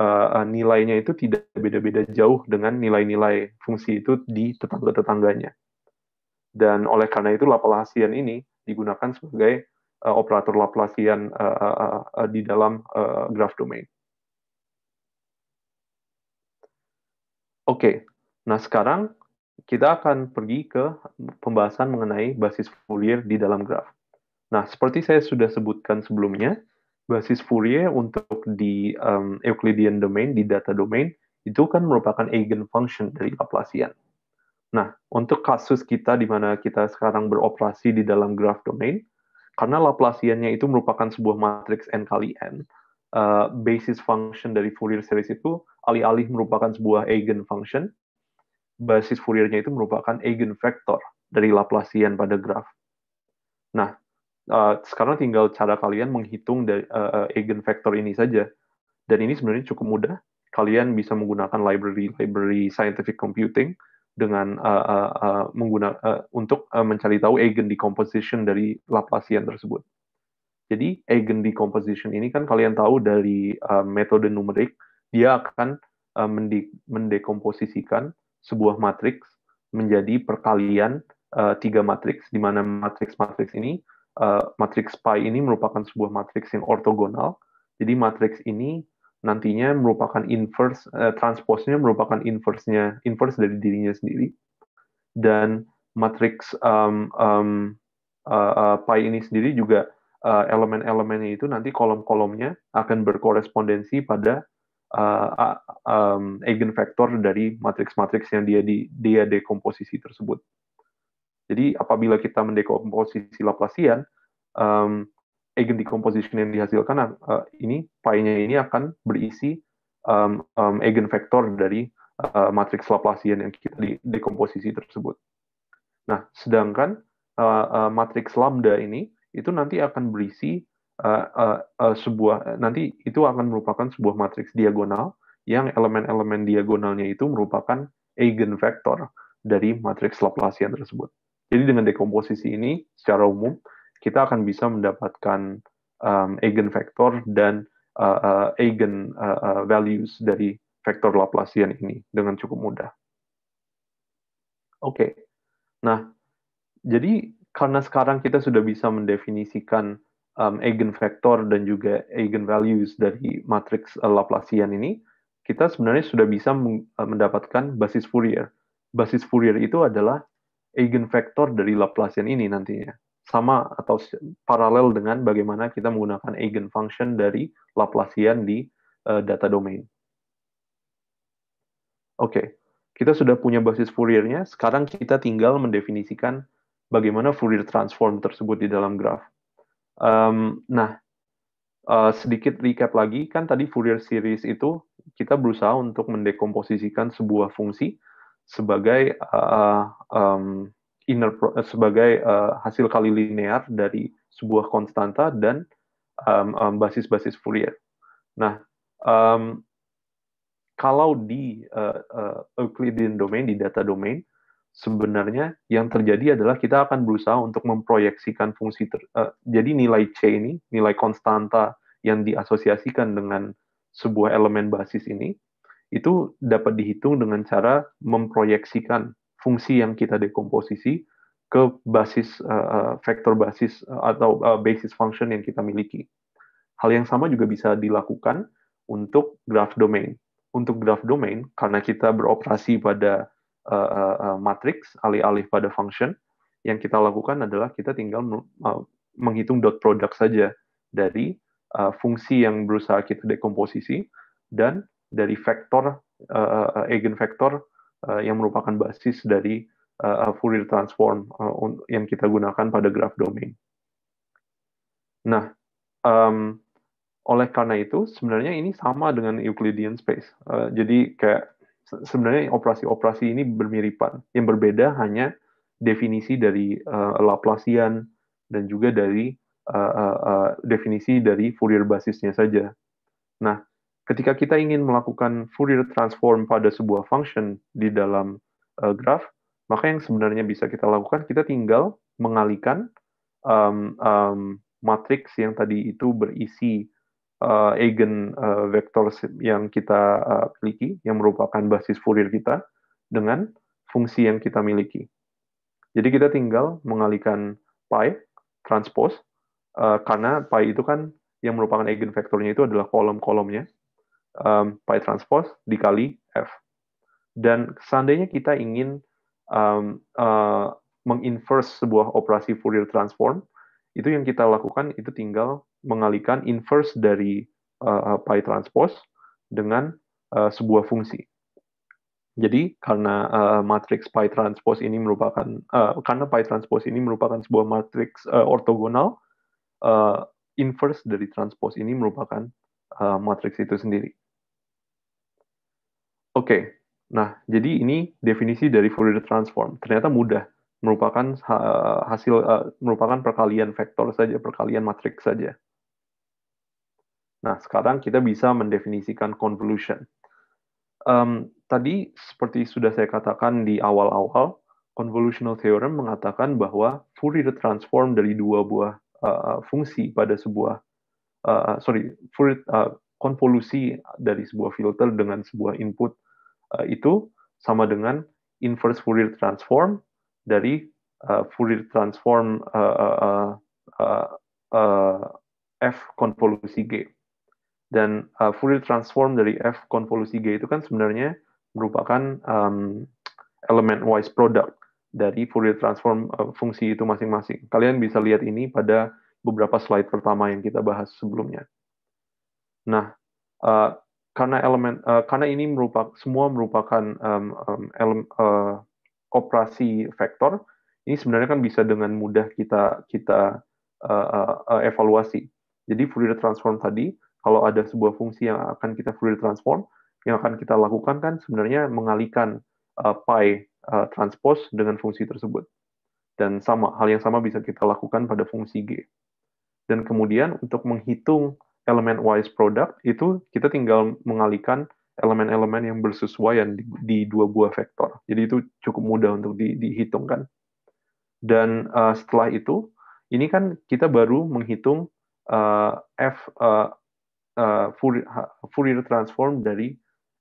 uh, nilainya itu tidak beda-beda jauh dengan nilai-nilai fungsi itu di tetangga-tetangganya. Dan oleh karena itu Laplacian ini digunakan sebagai uh, operator Laplacian uh, uh, uh, di dalam uh, graph domain. Oke, okay. nah sekarang kita akan pergi ke pembahasan mengenai basis Fourier di dalam graf. Nah, seperti saya sudah sebutkan sebelumnya, basis Fourier untuk di um, Euclidean domain, di data domain, itu kan merupakan eigenfunction dari Laplacian. Nah, untuk kasus kita di mana kita sekarang beroperasi di dalam graph domain, karena Laplaciannya itu merupakan sebuah matriks n kali n, uh, basis function dari Fourier series itu alih-alih merupakan sebuah eigenfunction, basis Fouriernya itu merupakan eigenvektor dari Laplacian pada graph. Nah, Eh, sekarang tinggal cara kalian menghitung dari uh, eh, eh, eigenvector ini saja. Dan ini sebenarnya cukup mudah. Kalian bisa menggunakan library-library scientific computing dengan uh, uh, uh, menggunakan uh, untuk uh, mencari tahu eigen decomposition dari Laplacian tersebut. Jadi eigen decomposition ini kan kalian tahu dari uh, metode numerik dia akan uh, mendekomposisikan sebuah matriks menjadi perkalian uh, tiga matriks di mana matriks-matriks ini Eh, matriks pi ini merupakan sebuah matriks yang ortogonal. Jadi matriks ini nantinya merupakan inverse uh, eh, nya merupakan inverse-nya inverse dari dirinya sendiri. Dan matriks um, um, uh, eh, uh, pi ini sendiri juga uh, elemen-elemennya itu nanti kolom-kolomnya akan berkorespondensi pada uh, um, eigenvektor dari matriks-matriks yang dia di, dia dekomposisi tersebut. Jadi apabila kita mendekomposisi Laplacian, um, eigen decomposition yang dihasilkan uh, ini pi-nya ini akan berisi um, um, vector dari uh, matriks Laplacian yang kita di dekomposisi tersebut. Nah, sedangkan uh, uh, matriks lambda ini itu nanti akan berisi uh, uh, uh, sebuah nanti itu akan merupakan sebuah matriks diagonal yang elemen-elemen diagonalnya itu merupakan eigen vektor dari matriks Laplacian tersebut. Jadi dengan dekomposisi ini secara umum kita akan bisa mendapatkan um, eigenvektor dan uh, uh, eigen uh, uh, values dari vektor Laplacian ini dengan cukup mudah. Oke, okay. nah jadi karena sekarang kita sudah bisa mendefinisikan um, eigenvektor dan juga eigenvalues dari matriks uh, Laplacian ini, kita sebenarnya sudah bisa uh, mendapatkan basis Fourier. Basis Fourier itu adalah eigenvektor dari Laplacian ini nantinya. Sama atau paralel dengan bagaimana kita menggunakan function dari Laplacian di uh, data domain. Oke, okay. kita sudah punya basis Fourier-nya. Sekarang kita tinggal mendefinisikan bagaimana Fourier transform tersebut di dalam graf. Um, nah, uh, sedikit recap lagi, kan tadi Fourier series itu kita berusaha untuk mendekomposisikan sebuah fungsi sebagai uh, um, inner pro, eh, sebagai uh, hasil kali linear dari sebuah konstanta dan um, um, basis-basis Fourier. Nah, um, kalau di uh, uh, Euclidean domain di data domain sebenarnya yang terjadi adalah kita akan berusaha untuk memproyeksikan fungsi ter, uh, jadi nilai c ini nilai konstanta yang diasosiasikan dengan sebuah elemen basis ini itu dapat dihitung dengan cara memproyeksikan fungsi yang kita dekomposisi ke basis uh, vektor basis uh, atau uh, basis function yang kita miliki. Hal yang sama juga bisa dilakukan untuk graph domain. Untuk graph domain, karena kita beroperasi pada uh, uh, matrix alih-alih pada function, yang kita lakukan adalah kita tinggal menghitung dot product saja dari uh, fungsi yang berusaha kita dekomposisi dan dari vektor uh, vektor uh, yang merupakan basis dari uh, Fourier transform uh, yang kita gunakan pada graph domain. Nah, um, oleh karena itu sebenarnya ini sama dengan Euclidean space. Uh, jadi kayak sebenarnya operasi-operasi ini bermiripan. Yang berbeda hanya definisi dari uh, Laplacian dan juga dari uh, uh, definisi dari Fourier basisnya saja. Nah, ketika kita ingin melakukan Fourier transform pada sebuah function di dalam uh, graph, maka yang sebenarnya bisa kita lakukan, kita tinggal mengalihkan um, um, matriks yang tadi itu berisi uh, eigen uh, eh, vector yang kita uh, miliki, yang merupakan basis Fourier kita, dengan fungsi yang kita miliki. Jadi kita tinggal mengalihkan pi transpose, uh, karena pi itu kan yang merupakan eigenvektornya itu adalah kolom-kolomnya, um, pi transpose dikali f. Dan seandainya kita ingin um, uh, menginverse sebuah operasi Fourier transform, itu yang kita lakukan itu tinggal mengalihkan inverse dari uh, pi uh, transpose dengan uh, sebuah fungsi. Jadi karena uh, matriks pi transpose ini merupakan uh, karena pi transpose ini merupakan sebuah matriks uh, ortogonal, uh, inverse dari transpose ini merupakan uh, matriks itu sendiri. Oke, nah jadi ini definisi dari Fourier transform. Ternyata mudah, merupakan hasil eh, merupakan perkalian vektor saja, perkalian matriks saja. Nah, sekarang kita bisa mendefinisikan convolution. Um, tadi seperti sudah saya katakan di awal-awal, convolutional theorem mengatakan bahwa Fourier transform dari dua buah uh, fungsi pada sebuah uh, sorry Fourier uh, konvolusi dari sebuah filter dengan sebuah input eh, itu sama dengan inverse Fourier transform dari eh, Fourier transform eh, f konvolusi g dan Fourier transform dari f konvolusi g itu kan sebenarnya merupakan um, element wise product dari Fourier transform fungsi itu masing-masing. Kalian bisa lihat ini pada beberapa slide pertama yang kita bahas sebelumnya. Nah, uh, karena elemen uh, karena ini merupakan semua merupakan um, um, uh, operasi vektor, ini sebenarnya kan bisa dengan mudah kita kita uh, uh, evaluasi. Jadi Fourier transform tadi, kalau ada sebuah fungsi yang akan kita Fourier transform, yang akan kita lakukan kan sebenarnya mengalihkan uh, pi uh, transpose dengan fungsi tersebut. Dan sama hal yang sama bisa kita lakukan pada fungsi g. Dan kemudian untuk menghitung elemen wise product itu kita tinggal mengalihkan elemen-elemen yang bersesuaian di, di dua buah vektor. Jadi itu cukup mudah untuk di, dihitungkan. Dan uh, setelah itu, ini kan kita baru menghitung uh, f uh, uh, Fourier transform dari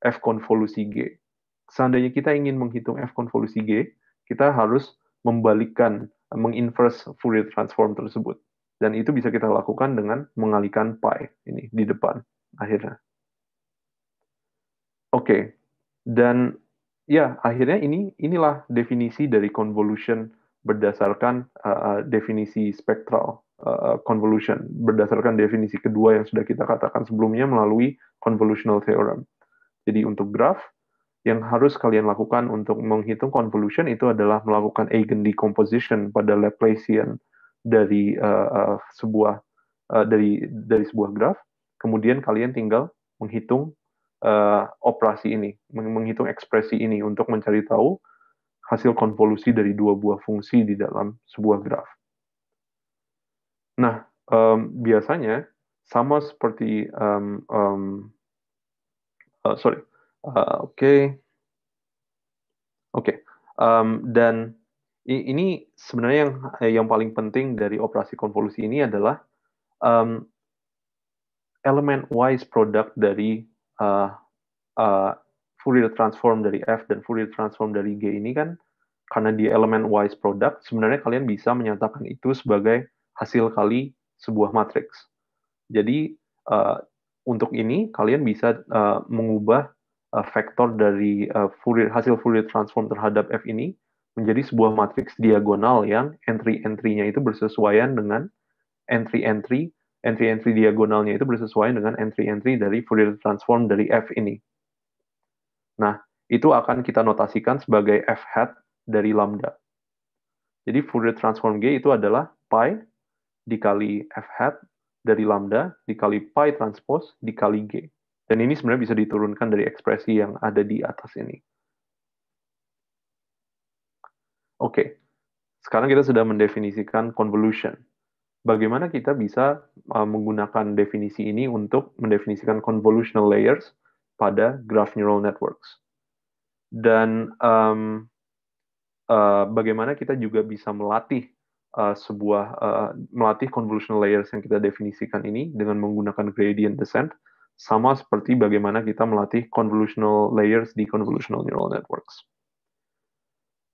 f konvolusi g. Seandainya kita ingin menghitung f konvolusi g, kita harus membalikkan, menginverse Fourier transform tersebut. Dan itu bisa kita lakukan dengan mengalihkan pi ini di depan akhirnya. Oke, okay. dan ya akhirnya ini inilah definisi dari convolution berdasarkan uh, definisi spektral uh, eh, convolution berdasarkan definisi kedua yang sudah kita katakan sebelumnya melalui convolutional theorem. Jadi untuk graf yang harus kalian lakukan untuk menghitung convolution itu adalah melakukan eigen decomposition pada Laplacian dari uh, uh, sebuah uh, dari dari sebuah graf, kemudian kalian tinggal menghitung uh, operasi ini, menghitung ekspresi ini untuk mencari tahu hasil konvolusi dari dua buah fungsi di dalam sebuah graf. Nah, um, biasanya sama seperti um, um, uh, sorry, uh, oke, okay. oke, okay. um, dan ini sebenarnya yang eh, yang paling penting dari operasi konvolusi ini adalah um, elemen wise product dari uh, uh, Fourier transform dari f dan Fourier transform dari g ini kan karena di elemen wise product sebenarnya kalian bisa menyatakan itu sebagai hasil kali sebuah matriks. Jadi uh, untuk ini kalian bisa uh, mengubah uh, vektor dari uh, Fourier hasil Fourier transform terhadap f ini menjadi sebuah matriks diagonal yang entry entry itu bersesuaian dengan entry-entry, entry-entry diagonalnya itu bersesuaian dengan entry-entry dari Fourier transform dari F ini. Nah, itu akan kita notasikan sebagai F hat dari lambda. Jadi Fourier transform G itu adalah pi dikali F hat dari lambda dikali pi transpose dikali G. Dan ini sebenarnya bisa diturunkan dari ekspresi yang ada di atas ini. Oke, okay. sekarang kita sudah mendefinisikan convolution. Bagaimana kita bisa uh, menggunakan definisi ini untuk mendefinisikan convolutional layers pada graph neural networks? Dan um, uh, bagaimana kita juga bisa melatih uh, sebuah uh, melatih convolutional layers yang kita definisikan ini dengan menggunakan gradient descent? sama seperti bagaimana kita melatih convolutional layers di convolutional neural networks.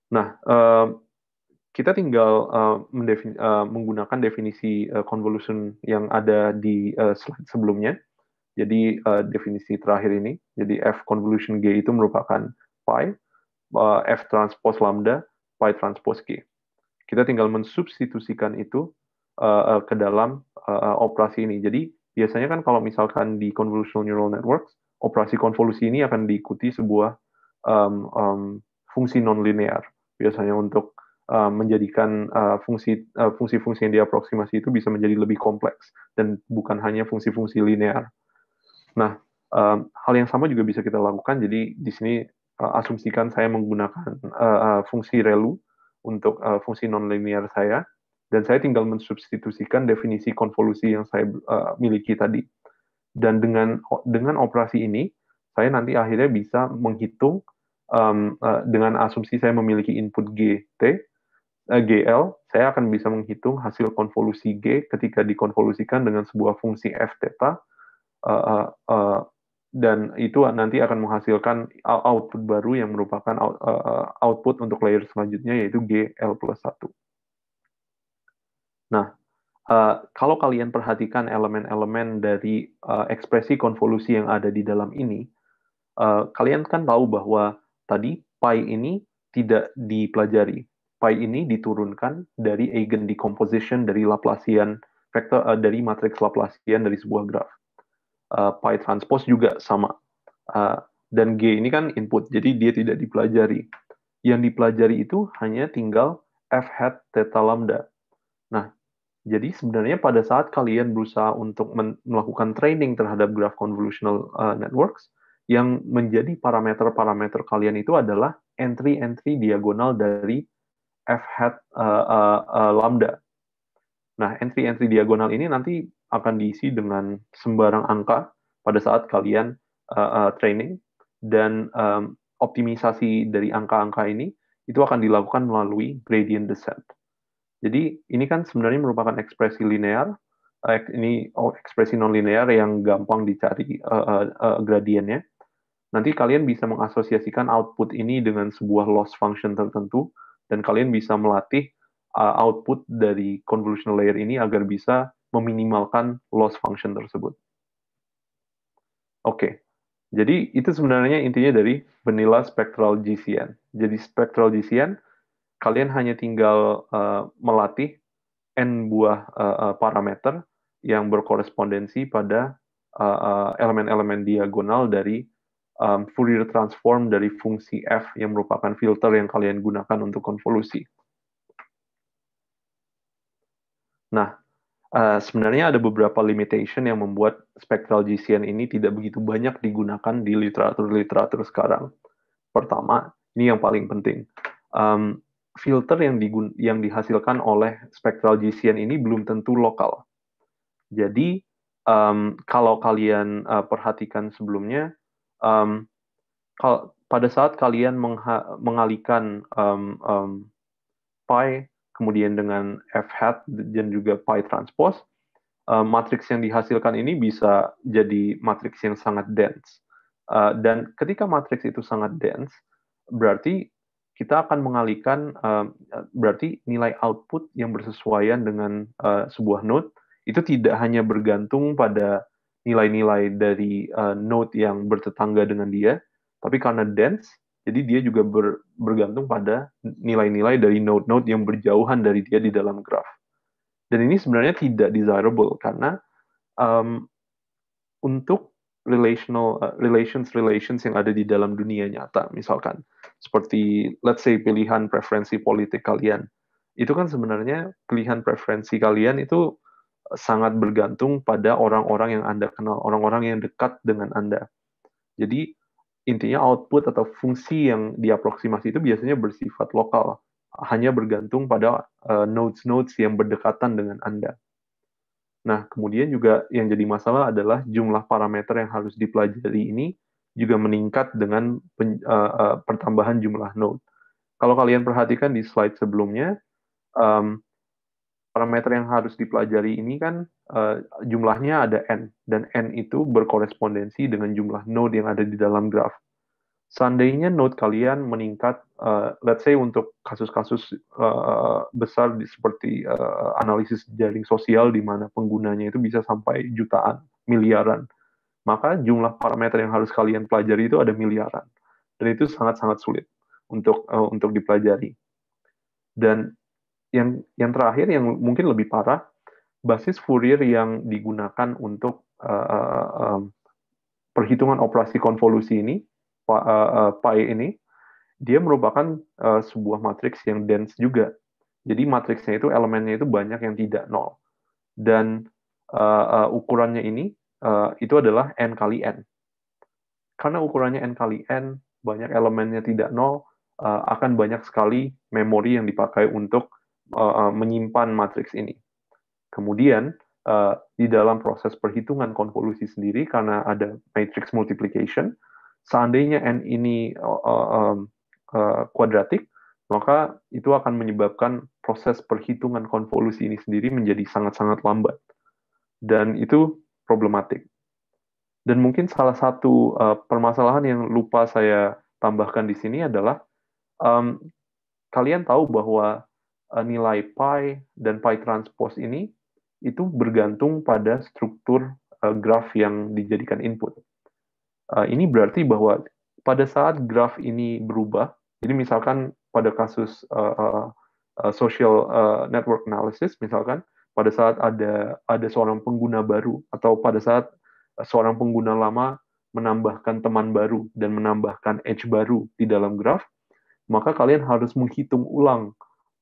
Nah, eh, kita tinggal eh, eh, menggunakan definisi convolution yang ada di slide sebelumnya. Jadi definisi terakhir ini, jadi f convolution g itu merupakan pi f transpose lambda pi transpose g. Kita tinggal mensubstitusikan itu ke dalam operasi ini. Jadi biasanya kan kalau misalkan di convolutional neural networks, operasi konvolusi ini akan diikuti sebuah um, um, fungsi nonlinear biasanya untuk uh, menjadikan uh, fungsi uh, fungsi-fungsi yang diaproksimasi itu bisa menjadi lebih kompleks dan bukan hanya fungsi-fungsi linear. Nah, uh, hal yang sama juga bisa kita lakukan. Jadi di sini uh, asumsikan saya menggunakan uh, uh, fungsi relu untuk uh, fungsi nonlinear saya dan saya tinggal mensubstitusikan definisi konvolusi yang saya uh, miliki tadi. Dan dengan dengan operasi ini, saya nanti akhirnya bisa menghitung um, uh, dengan asumsi saya memiliki input GT, uh, eh, GL, saya akan bisa menghitung hasil konvolusi G ketika dikonvolusikan dengan sebuah fungsi F theta, uh, uh, uh, dan itu nanti akan menghasilkan output baru yang merupakan out, uh, output untuk layer selanjutnya yaitu GL plus 1. Nah, uh, kalau kalian perhatikan elemen-elemen dari uh, ekspresi konvolusi yang ada di dalam ini, uh, kalian kan tahu bahwa Tadi pi ini tidak dipelajari. Pi ini diturunkan dari eigen decomposition dari Laplacian vektor uh, eh, dari matriks Laplacian dari sebuah graf. Uh, pi transpose juga sama. Uh, dan G ini kan input, jadi dia tidak dipelajari. Yang dipelajari itu hanya tinggal F hat theta lambda. Nah, jadi sebenarnya pada saat kalian berusaha untuk melakukan training terhadap graph convolutional uh, networks, yang menjadi parameter-parameter kalian itu adalah entry-entry diagonal dari f hat uh, uh, uh, lambda. Nah, entry-entry diagonal ini nanti akan diisi dengan sembarang angka pada saat kalian uh, uh, training dan um, optimisasi dari angka-angka ini itu akan dilakukan melalui gradient descent. Jadi ini kan sebenarnya merupakan ekspresi linear, ini oh, ekspresi non-linear yang gampang dicari uh, uh, gradiennya nanti kalian bisa mengasosiasikan output ini dengan sebuah loss function tertentu dan kalian bisa melatih uh, output dari convolutional layer ini agar bisa meminimalkan loss function tersebut. Oke, okay. jadi itu sebenarnya intinya dari vanilla spectral GCN. Jadi spectral GCN kalian hanya tinggal uh, melatih n buah uh, uh parameter yang berkorespondensi pada elemen-elemen uh, uh, elemen -elemen diagonal dari um, Fourier transform dari fungsi f yang merupakan filter yang kalian gunakan untuk konvolusi. Nah, uh, sebenarnya ada beberapa limitation yang membuat spectral GCN ini tidak begitu banyak digunakan di literatur-literatur sekarang. Pertama, ini yang paling penting. Um, filter yang, yang dihasilkan oleh spectral GCN ini belum tentu lokal. Jadi, um, kalau kalian uh, perhatikan sebelumnya, um, kal pada saat kalian mengalihkan um, um, pi kemudian dengan f hat dan juga pi transpose, um, matriks yang dihasilkan ini bisa jadi matriks yang sangat dense. Uh, dan ketika matriks itu sangat dense, berarti kita akan mengalihkan uh, berarti nilai output yang bersesuaian dengan uh, sebuah node itu tidak hanya bergantung pada nilai-nilai dari uh, note yang bertetangga dengan dia, tapi karena dense, jadi dia juga ber, bergantung pada nilai-nilai dari note-note yang berjauhan dari dia di dalam graf. Dan ini sebenarnya tidak desirable karena um, untuk relational uh, relations relations yang ada di dalam dunia nyata misalkan seperti let's say pilihan preferensi politik kalian itu kan sebenarnya pilihan preferensi kalian itu sangat bergantung pada orang-orang yang Anda kenal, orang-orang yang dekat dengan Anda. Jadi intinya output atau fungsi yang diaproksimasi itu biasanya bersifat lokal, hanya bergantung pada uh, nodes-nodes yang berdekatan dengan Anda. Nah, kemudian juga yang jadi masalah adalah jumlah parameter yang harus dipelajari ini juga meningkat dengan pen, uh, uh, pertambahan jumlah node. Kalau kalian perhatikan di slide sebelumnya, um, parameter yang harus dipelajari ini kan uh, jumlahnya ada n dan n itu berkorespondensi dengan jumlah node yang ada di dalam graf. Seandainya node kalian meningkat, uh, let's say untuk kasus-kasus uh, besar di, seperti uh, analisis jaring sosial di mana penggunanya itu bisa sampai jutaan, miliaran, maka jumlah parameter yang harus kalian pelajari itu ada miliaran, dan itu sangat-sangat sulit untuk uh, untuk dipelajari. Dan yang yang terakhir yang mungkin lebih parah basis Fourier yang digunakan untuk uh, uh, perhitungan operasi konvolusi ini uh, uh, pi ini dia merupakan uh, sebuah matriks yang dense juga jadi matriksnya itu elemennya itu banyak yang tidak nol dan uh, uh, ukurannya ini uh, itu adalah n kali n karena ukurannya n kali n banyak elemennya tidak nol akan banyak sekali memori yang dipakai untuk uh, menyimpan matriks ini. Kemudian uh, di dalam proses perhitungan konvolusi sendiri karena ada matrix multiplication, seandainya n ini uh, uh, uh, kuadratik, maka itu akan menyebabkan proses perhitungan konvolusi ini sendiri menjadi sangat-sangat lambat dan itu problematik. Dan mungkin salah satu uh, permasalahan yang lupa saya tambahkan di sini adalah um, kalian tahu bahwa Eh, nilai pi dan pi transpose ini itu bergantung pada struktur eh, graf yang dijadikan input. Eh, ini berarti bahwa pada saat graf ini berubah, jadi misalkan pada kasus social network analysis misalkan pada saat ada ada seorang pengguna baru atau pada saat seorang pengguna lama menambahkan teman baru dan menambahkan edge baru di dalam graf, maka kalian harus menghitung ulang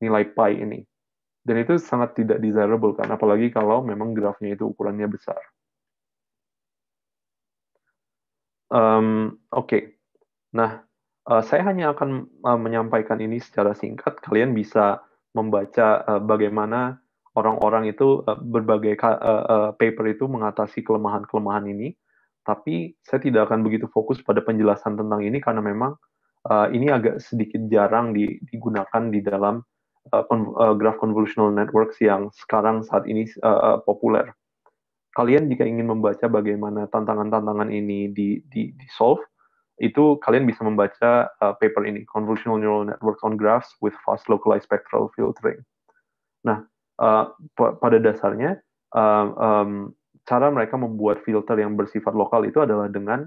nilai pi ini. Dan itu sangat tidak desirable kan, apalagi kalau memang grafnya itu ukurannya besar. Um, Oke, okay. nah uh, saya hanya akan uh, menyampaikan ini secara singkat. Kalian bisa membaca uh, bagaimana orang-orang itu uh, berbagai uh, uh, paper itu mengatasi kelemahan-kelemahan ini. Tapi saya tidak akan begitu fokus pada penjelasan tentang ini karena memang uh, ini agak sedikit jarang digunakan di dalam uh, graph convolutional networks yang sekarang saat ini uh, uh, populer. Kalian jika ingin membaca bagaimana tantangan-tantangan ini di, di, di solve, itu kalian bisa membaca uh, paper ini, Convolutional Neural Networks on Graphs with Fast Localized Spectral Filtering. Nah, uh, pada dasarnya, uh, um, cara mereka membuat filter yang bersifat lokal itu adalah dengan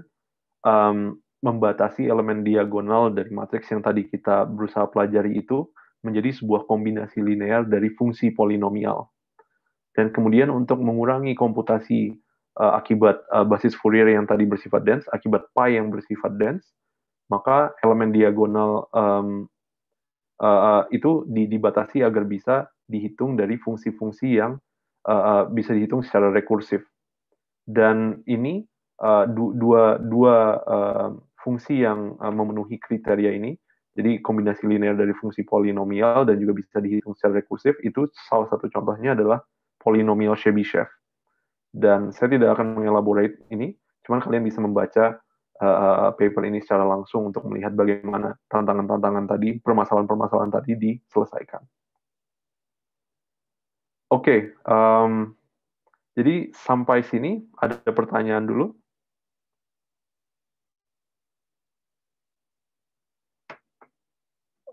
um, membatasi elemen diagonal dari matriks yang tadi kita berusaha pelajari itu menjadi sebuah kombinasi linear dari fungsi polinomial. Dan kemudian untuk mengurangi komputasi uh, akibat uh, basis Fourier yang tadi bersifat dense, akibat pi yang bersifat dense, maka elemen diagonal um, uh, itu dibatasi agar bisa dihitung dari fungsi-fungsi yang uh, bisa dihitung secara rekursif. Dan ini uh, dua dua uh, fungsi yang uh, memenuhi kriteria ini jadi kombinasi linear dari fungsi polinomial dan juga bisa dihitung secara rekursif itu salah satu contohnya adalah polinomial Chebyshev. Dan saya tidak akan mengelaborate ini, cuman kalian bisa membaca uh, paper ini secara langsung untuk melihat bagaimana tantangan-tantangan tadi, permasalahan-permasalahan tadi diselesaikan. Oke, okay, um, ehm, jadi sampai sini ada pertanyaan dulu.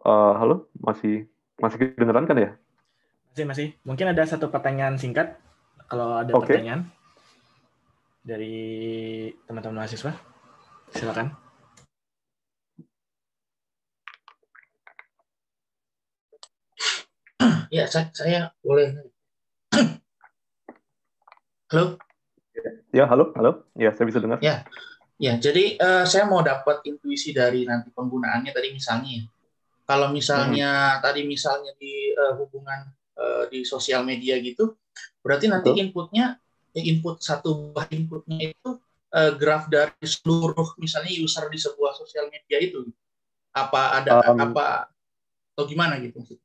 uh, halo masih masih kedengeran kan ya? Masih masih. Mungkin ada satu pertanyaan singkat kalau ada okay. pertanyaan dari teman-teman mahasiswa. Silakan. Ya, saya, saya boleh. Halo. Ya, halo, halo. Ya, saya bisa dengar. Ya, ya. Jadi uh, saya mau dapat intuisi dari nanti penggunaannya tadi misalnya ya. Kalau misalnya hmm. tadi misalnya di uh, hubungan uh, di sosial media gitu, berarti nanti inputnya eh, input satu buah inputnya itu uh, graf dari seluruh misalnya user di sebuah sosial media itu. Apa ada um, apa atau gimana gitu Oke,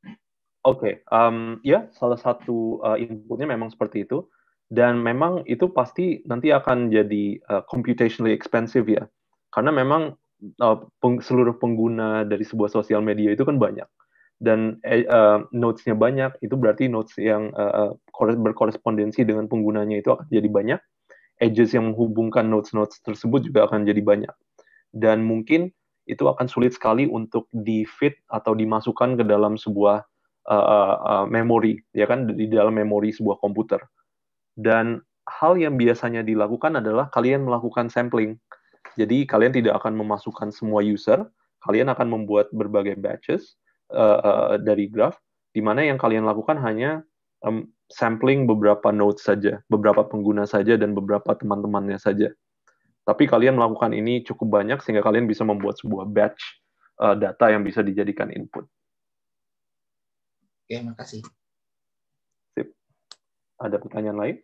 okay. um, ya salah satu uh, inputnya memang seperti itu dan memang itu pasti nanti akan jadi uh, computationally expensive ya karena memang uh, peng, seluruh pengguna dari sebuah sosial media itu kan banyak dan uh, notes-nya banyak itu berarti notes yang uh, berkorespondensi dengan penggunanya itu akan jadi banyak edges yang menghubungkan notes-notes tersebut juga akan jadi banyak dan mungkin itu akan sulit sekali untuk di fit atau dimasukkan ke dalam sebuah uh, uh, memori ya kan di dalam memori sebuah komputer dan hal yang biasanya dilakukan adalah kalian melakukan sampling jadi kalian tidak akan memasukkan semua user, kalian akan membuat berbagai batches uh, uh, dari graph, di mana yang kalian lakukan hanya um, sampling beberapa node saja, beberapa pengguna saja dan beberapa teman-temannya saja. Tapi kalian melakukan ini cukup banyak sehingga kalian bisa membuat sebuah batch uh, data yang bisa dijadikan input. Oke, makasih. Sip. Ada pertanyaan lain?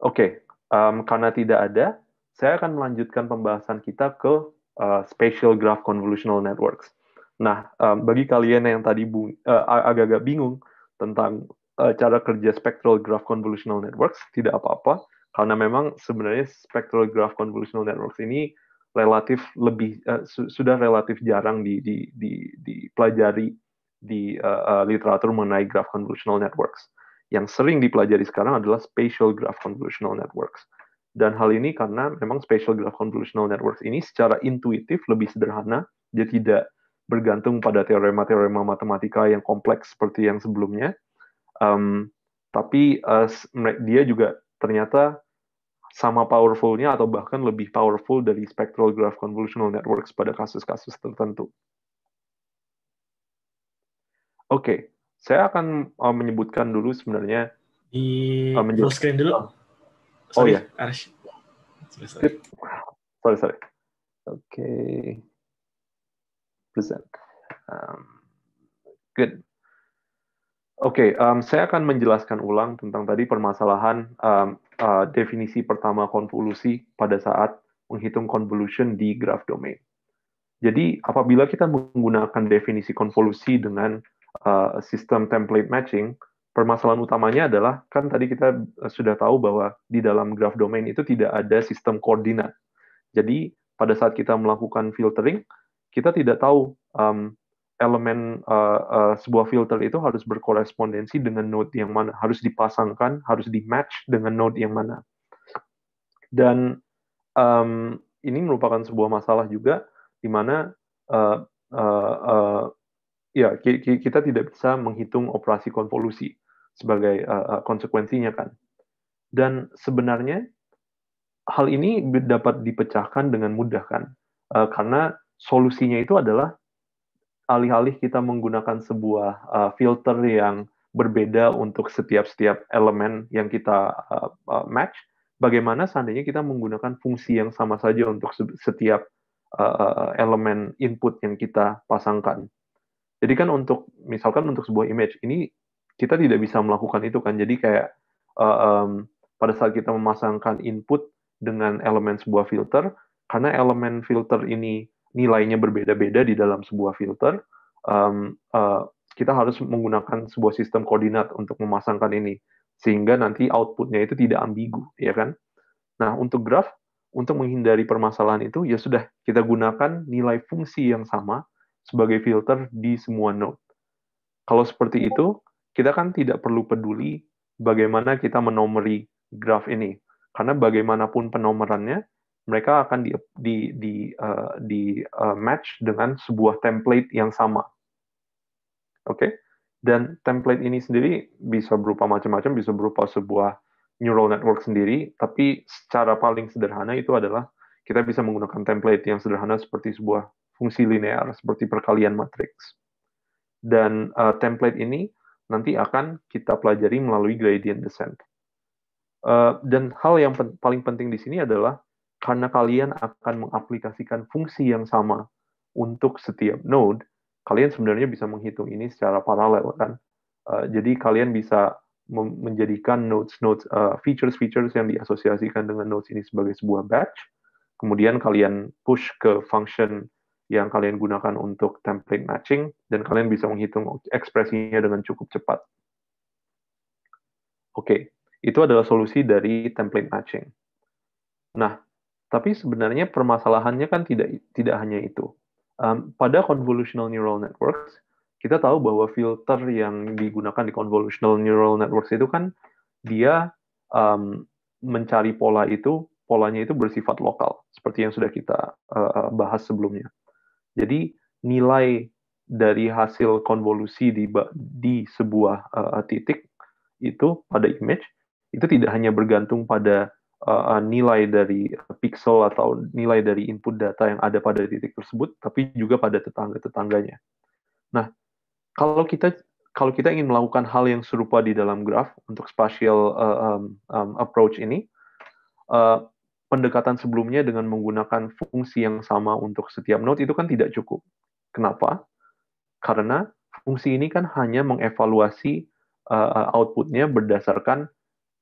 Oke, Um, karena tidak ada, saya akan melanjutkan pembahasan kita ke uh, spatial graph convolutional networks. Nah, um, bagi kalian yang tadi eh, agak-agak uh, bingung tentang uh, cara kerja spectral graph convolutional networks, tidak apa-apa, karena memang sebenarnya spectral graph convolutional networks ini relatif lebih uh, su sudah relatif jarang di, di, di, dipelajari di uh, literatur mengenai graph convolutional networks yang sering dipelajari sekarang adalah spatial graph convolutional networks. Dan hal ini karena memang spatial graph convolutional networks ini secara intuitif lebih sederhana, dia tidak bergantung pada teorema-teorema matematika yang kompleks seperti yang sebelumnya. Um, tapi uh, dia juga ternyata sama powerfulnya atau bahkan lebih powerful dari spectral graph convolutional networks pada kasus-kasus tertentu. Oke, okay. Saya akan uh, menyebutkan dulu sebenarnya di uh, full screen dulu. Oh, sorry, oh iya. Arish. sorry. Sorry, sorry. Oke. Okay. Present. Um, good. Oke, okay, um, saya akan menjelaskan ulang tentang tadi permasalahan um, uh, definisi pertama konvolusi pada saat menghitung convolution di graph domain. Jadi, apabila kita menggunakan definisi konvolusi dengan Eh, sistem template matching, permasalahan utamanya adalah kan tadi kita eh, sudah tahu bahwa di dalam graph domain itu tidak ada sistem koordinat. Jadi pada saat kita melakukan filtering, kita tidak tahu um, elemen uh, uh, sebuah filter itu harus berkorespondensi dengan node yang mana, harus dipasangkan, harus di match dengan node yang mana. Dan um, ini merupakan sebuah masalah juga di mana uh, uh, uh, ya kita tidak bisa menghitung operasi konvolusi sebagai uh, konsekuensinya kan. Dan sebenarnya hal ini dapat dipecahkan dengan mudah kan, uh, karena solusinya itu adalah alih-alih kita menggunakan sebuah uh, filter yang berbeda untuk setiap-setiap elemen yang kita uh, uh, match, bagaimana seandainya kita menggunakan fungsi yang sama saja untuk setiap uh, elemen input yang kita pasangkan jadi kan untuk misalkan untuk sebuah image ini kita tidak bisa melakukan itu kan. Jadi kayak uh, um, pada saat kita memasangkan input dengan elemen sebuah filter, karena elemen filter ini nilainya berbeda-beda di dalam sebuah filter, um, uh, kita harus menggunakan sebuah sistem koordinat untuk memasangkan ini sehingga nanti outputnya itu tidak ambigu, ya kan? Nah untuk graf untuk menghindari permasalahan itu ya sudah kita gunakan nilai fungsi yang sama sebagai filter di semua node. Kalau seperti iya. itu, kita kan tidak perlu peduli bagaimana kita menomori graf ini. Karena bagaimanapun penomorannya, mereka akan di, di, di, uh, di uh, match dengan sebuah template yang sama. Oke? Okay? Dan template ini sendiri bisa berupa macam-macam, bisa berupa sebuah neural network sendiri, tapi secara paling sederhana itu adalah kita bisa menggunakan template yang sederhana seperti sebuah fungsi linear seperti perkalian matriks. Dan uh, template ini nanti akan kita pelajari melalui gradient descent. Uh, dan hal yang pen paling penting di sini adalah karena kalian akan mengaplikasikan fungsi yang sama untuk setiap node, kalian sebenarnya bisa menghitung ini secara paralel kan. Uh, jadi kalian bisa menjadikan nodes nodes features features features yang diasosiasikan dengan nodes ini sebagai sebuah batch kemudian kalian push ke function yang kalian gunakan untuk template matching, dan kalian bisa menghitung ekspresinya dengan cukup cepat. Oke, okay, itu adalah solusi dari template matching. Nah, tapi sebenarnya permasalahannya kan tidak tidak hanya itu. Um, pada convolutional neural networks, kita tahu bahwa filter yang digunakan di convolutional neural networks itu kan dia um, mencari pola itu polanya itu bersifat lokal, seperti yang sudah kita uh, bahas sebelumnya. Jadi nilai dari hasil konvolusi di di sebuah uh, titik itu pada image itu tidak hanya bergantung pada uh, nilai dari pixel atau nilai dari input data yang ada pada titik tersebut, tapi juga pada tetangga-tetangganya. Nah, kalau kita kalau kita ingin melakukan hal yang serupa di dalam graf untuk spatial uh, um, um, approach ini, uh, pendekatan sebelumnya dengan menggunakan fungsi yang sama untuk setiap node itu kan tidak cukup. Kenapa? Karena fungsi ini kan hanya mengevaluasi uh, outputnya berdasarkan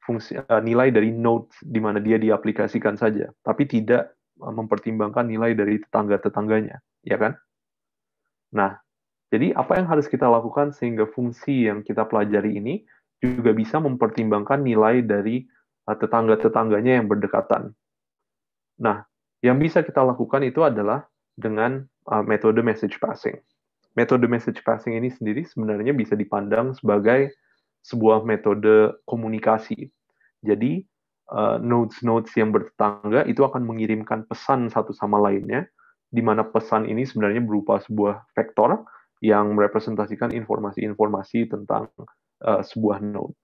fungsi uh, nilai dari node di mana dia diaplikasikan saja, tapi tidak eh, mempertimbangkan nilai dari tetangga-tetangganya, ya kan? Nah, jadi apa yang harus kita lakukan sehingga fungsi yang kita pelajari ini juga bisa mempertimbangkan nilai dari tetangga-tetangganya yang berdekatan, Nah, yang bisa kita lakukan itu adalah dengan uh, metode message passing. Metode message passing ini sendiri sebenarnya bisa dipandang sebagai sebuah metode komunikasi. Jadi, uh, nodes-nodes yang bertetangga itu akan mengirimkan pesan satu sama lainnya, di mana pesan ini sebenarnya berupa sebuah vektor yang merepresentasikan informasi-informasi tentang uh, sebuah node.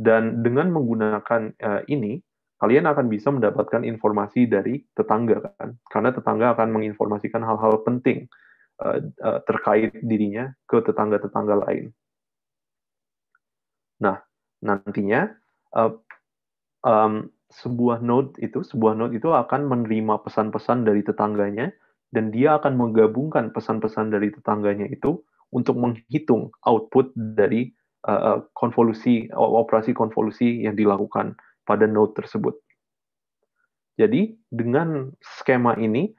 Dan dengan menggunakan uh, ini, kalian akan bisa mendapatkan informasi dari tetangga kan karena tetangga akan menginformasikan hal-hal penting uh, uh, terkait dirinya ke tetangga-tetangga lain. Nah, nantinya uh, um, sebuah node itu sebuah node itu akan menerima pesan-pesan dari tetangganya dan dia akan menggabungkan pesan-pesan dari tetangganya itu untuk menghitung output dari uh, konvolusi operasi konvolusi yang dilakukan pada node tersebut. Jadi dengan skema ini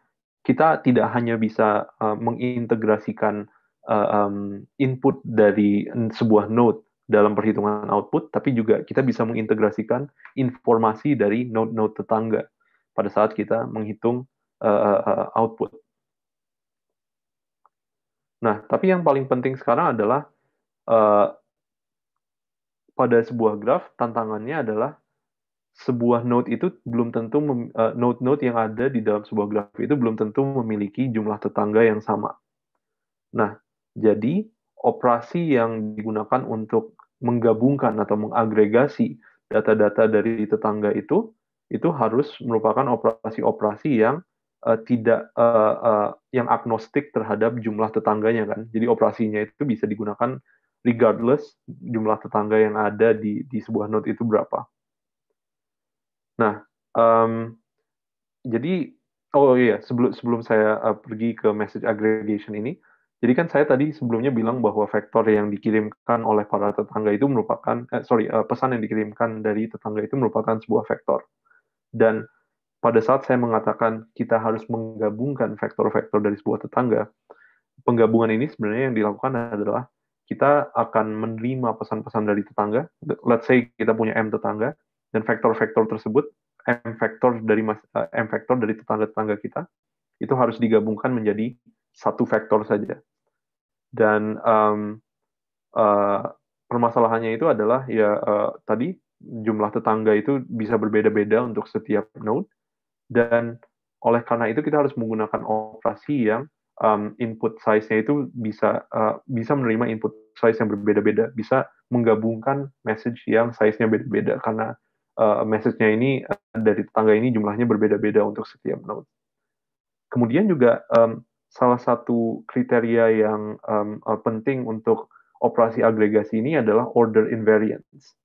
kita tidak hanya bisa uh, mengintegrasikan uh, um, input dari sebuah node dalam perhitungan output, tapi juga kita bisa mengintegrasikan informasi dari node-node tetangga pada saat kita menghitung uh, uh, output. Nah, tapi yang paling penting sekarang adalah uh, pada sebuah graf tantangannya adalah sebuah node itu belum tentu uh, eh, node-node yang ada di dalam sebuah grafik itu belum tentu memiliki jumlah tetangga yang sama. Nah, jadi operasi yang digunakan untuk menggabungkan atau mengagregasi data-data dari tetangga itu itu harus merupakan operasi-operasi yang uh, tidak uh, uh, yang agnostik terhadap jumlah tetangganya kan. Jadi operasinya itu bisa digunakan regardless jumlah tetangga yang ada di di sebuah node itu berapa. Nah, um, jadi oh iya sebelum sebelum saya uh, pergi ke message aggregation ini, jadi kan saya tadi sebelumnya bilang bahwa vektor yang dikirimkan oleh para tetangga itu merupakan eh, sorry uh, pesan yang dikirimkan dari tetangga itu merupakan sebuah vektor dan pada saat saya mengatakan kita harus menggabungkan vektor-vektor dari sebuah tetangga, penggabungan ini sebenarnya yang dilakukan adalah kita akan menerima pesan-pesan dari tetangga. Let's say kita punya M tetangga, dan faktor-faktor tersebut m vektor dari m eh, vektor dari tetangga-tetangga kita itu harus digabungkan menjadi satu faktor saja dan um, uh, permasalahannya itu adalah ya uh, tadi jumlah tetangga itu bisa berbeda-beda untuk setiap node dan oleh karena itu kita harus menggunakan operasi yang um, input size-nya itu bisa uh, bisa menerima input size yang berbeda-beda, bisa menggabungkan message yang size-nya berbeda beda karena uh, message-nya ini eh, dari tetangga ini jumlahnya berbeda-beda untuk setiap node. Kemudian juga um, salah satu kriteria yang um, uh, penting untuk operasi agregasi ini adalah order invariance.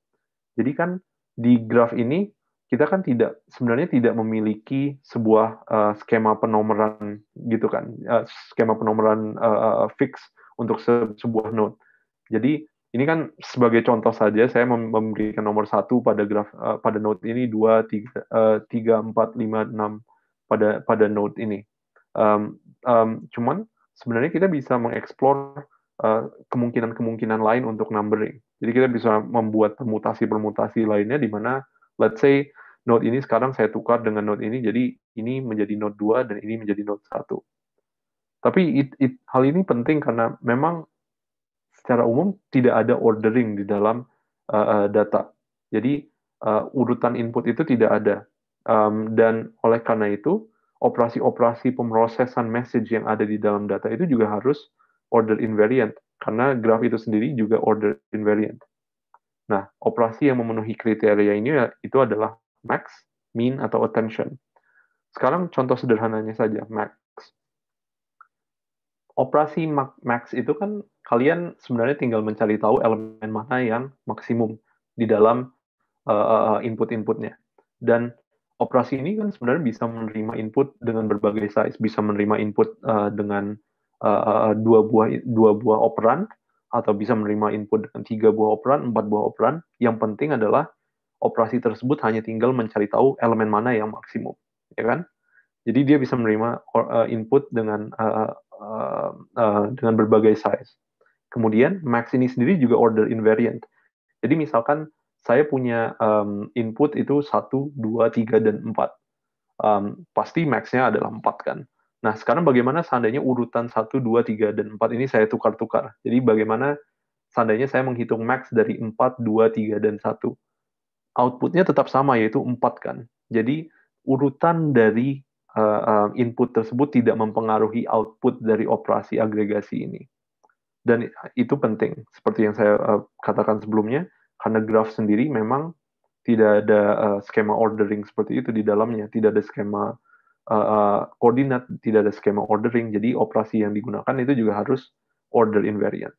Jadi kan di graf ini kita kan tidak sebenarnya tidak memiliki sebuah uh, skema penomoran gitu kan uh, skema penomoran uh, fix untuk se sebuah node. Jadi ini kan sebagai contoh saja saya memberikan nomor satu pada graf uh, pada note ini dua tiga uh, tiga empat lima enam pada pada note ini um, um, cuman sebenarnya kita bisa mengeksplor kemungkinan eh, kemungkinan-kemungkinan lain untuk numbering jadi kita bisa membuat permutasi-permutasi lainnya di mana let's say node ini sekarang saya tukar dengan node ini jadi ini menjadi node 2 dan ini menjadi node 1 tapi it, it, hal ini penting karena memang secara umum tidak ada ordering di dalam uh, data. Jadi uh, urutan input itu tidak ada. Um, dan oleh karena itu, operasi-operasi pemrosesan message yang ada di dalam data itu juga harus order invariant karena graf itu sendiri juga order invariant. Nah, operasi yang memenuhi kriteria ini ya, itu adalah max, mean atau attention. Sekarang contoh sederhananya saja max. Operasi max itu kan kalian sebenarnya tinggal mencari tahu elemen mana yang maksimum di dalam uh, input-inputnya. Dan operasi ini kan sebenarnya bisa menerima input dengan berbagai size, bisa menerima input uh, dengan uh, dua buah dua buah operan atau bisa menerima input dengan tiga buah operan, empat buah operan. Yang penting adalah operasi tersebut hanya tinggal mencari tahu elemen mana yang maksimum, ya kan? Jadi dia bisa menerima input dengan uh, uh, uh, dengan berbagai size. Kemudian Max ini sendiri juga order invariant. Jadi misalkan saya punya um, input itu 1, 2, 3, dan 4. Um, pasti max-nya adalah 4 kan. Nah, sekarang bagaimana seandainya urutan 1, 2, 3, dan 4 ini saya tukar-tukar. Jadi bagaimana seandainya saya menghitung max dari 4, 2, 3, dan 1. Outputnya tetap sama, yaitu 4 kan. Jadi urutan dari uh, input tersebut tidak mempengaruhi output dari operasi agregasi ini dan itu penting seperti yang saya uh, katakan sebelumnya karena graph sendiri memang tidak ada uh, skema ordering seperti itu di dalamnya tidak ada skema uh, uh, koordinat tidak ada skema ordering jadi operasi yang digunakan itu juga harus order invariant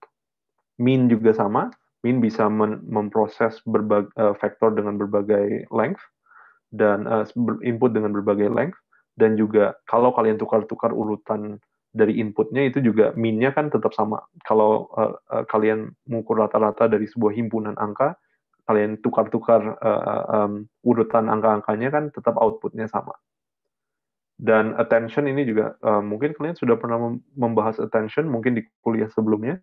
mean juga sama mean bisa men memproses berbagai uh, vektor dengan berbagai length dan uh, input dengan berbagai length dan juga kalau kalian tukar-tukar urutan dari inputnya itu juga minnya kan tetap sama. Kalau uh, uh, kalian mengukur rata-rata dari sebuah himpunan angka, kalian tukar-tukar uh, um, urutan angka-angkanya kan tetap outputnya sama. Dan attention ini juga uh, mungkin kalian sudah pernah membahas attention mungkin di kuliah sebelumnya,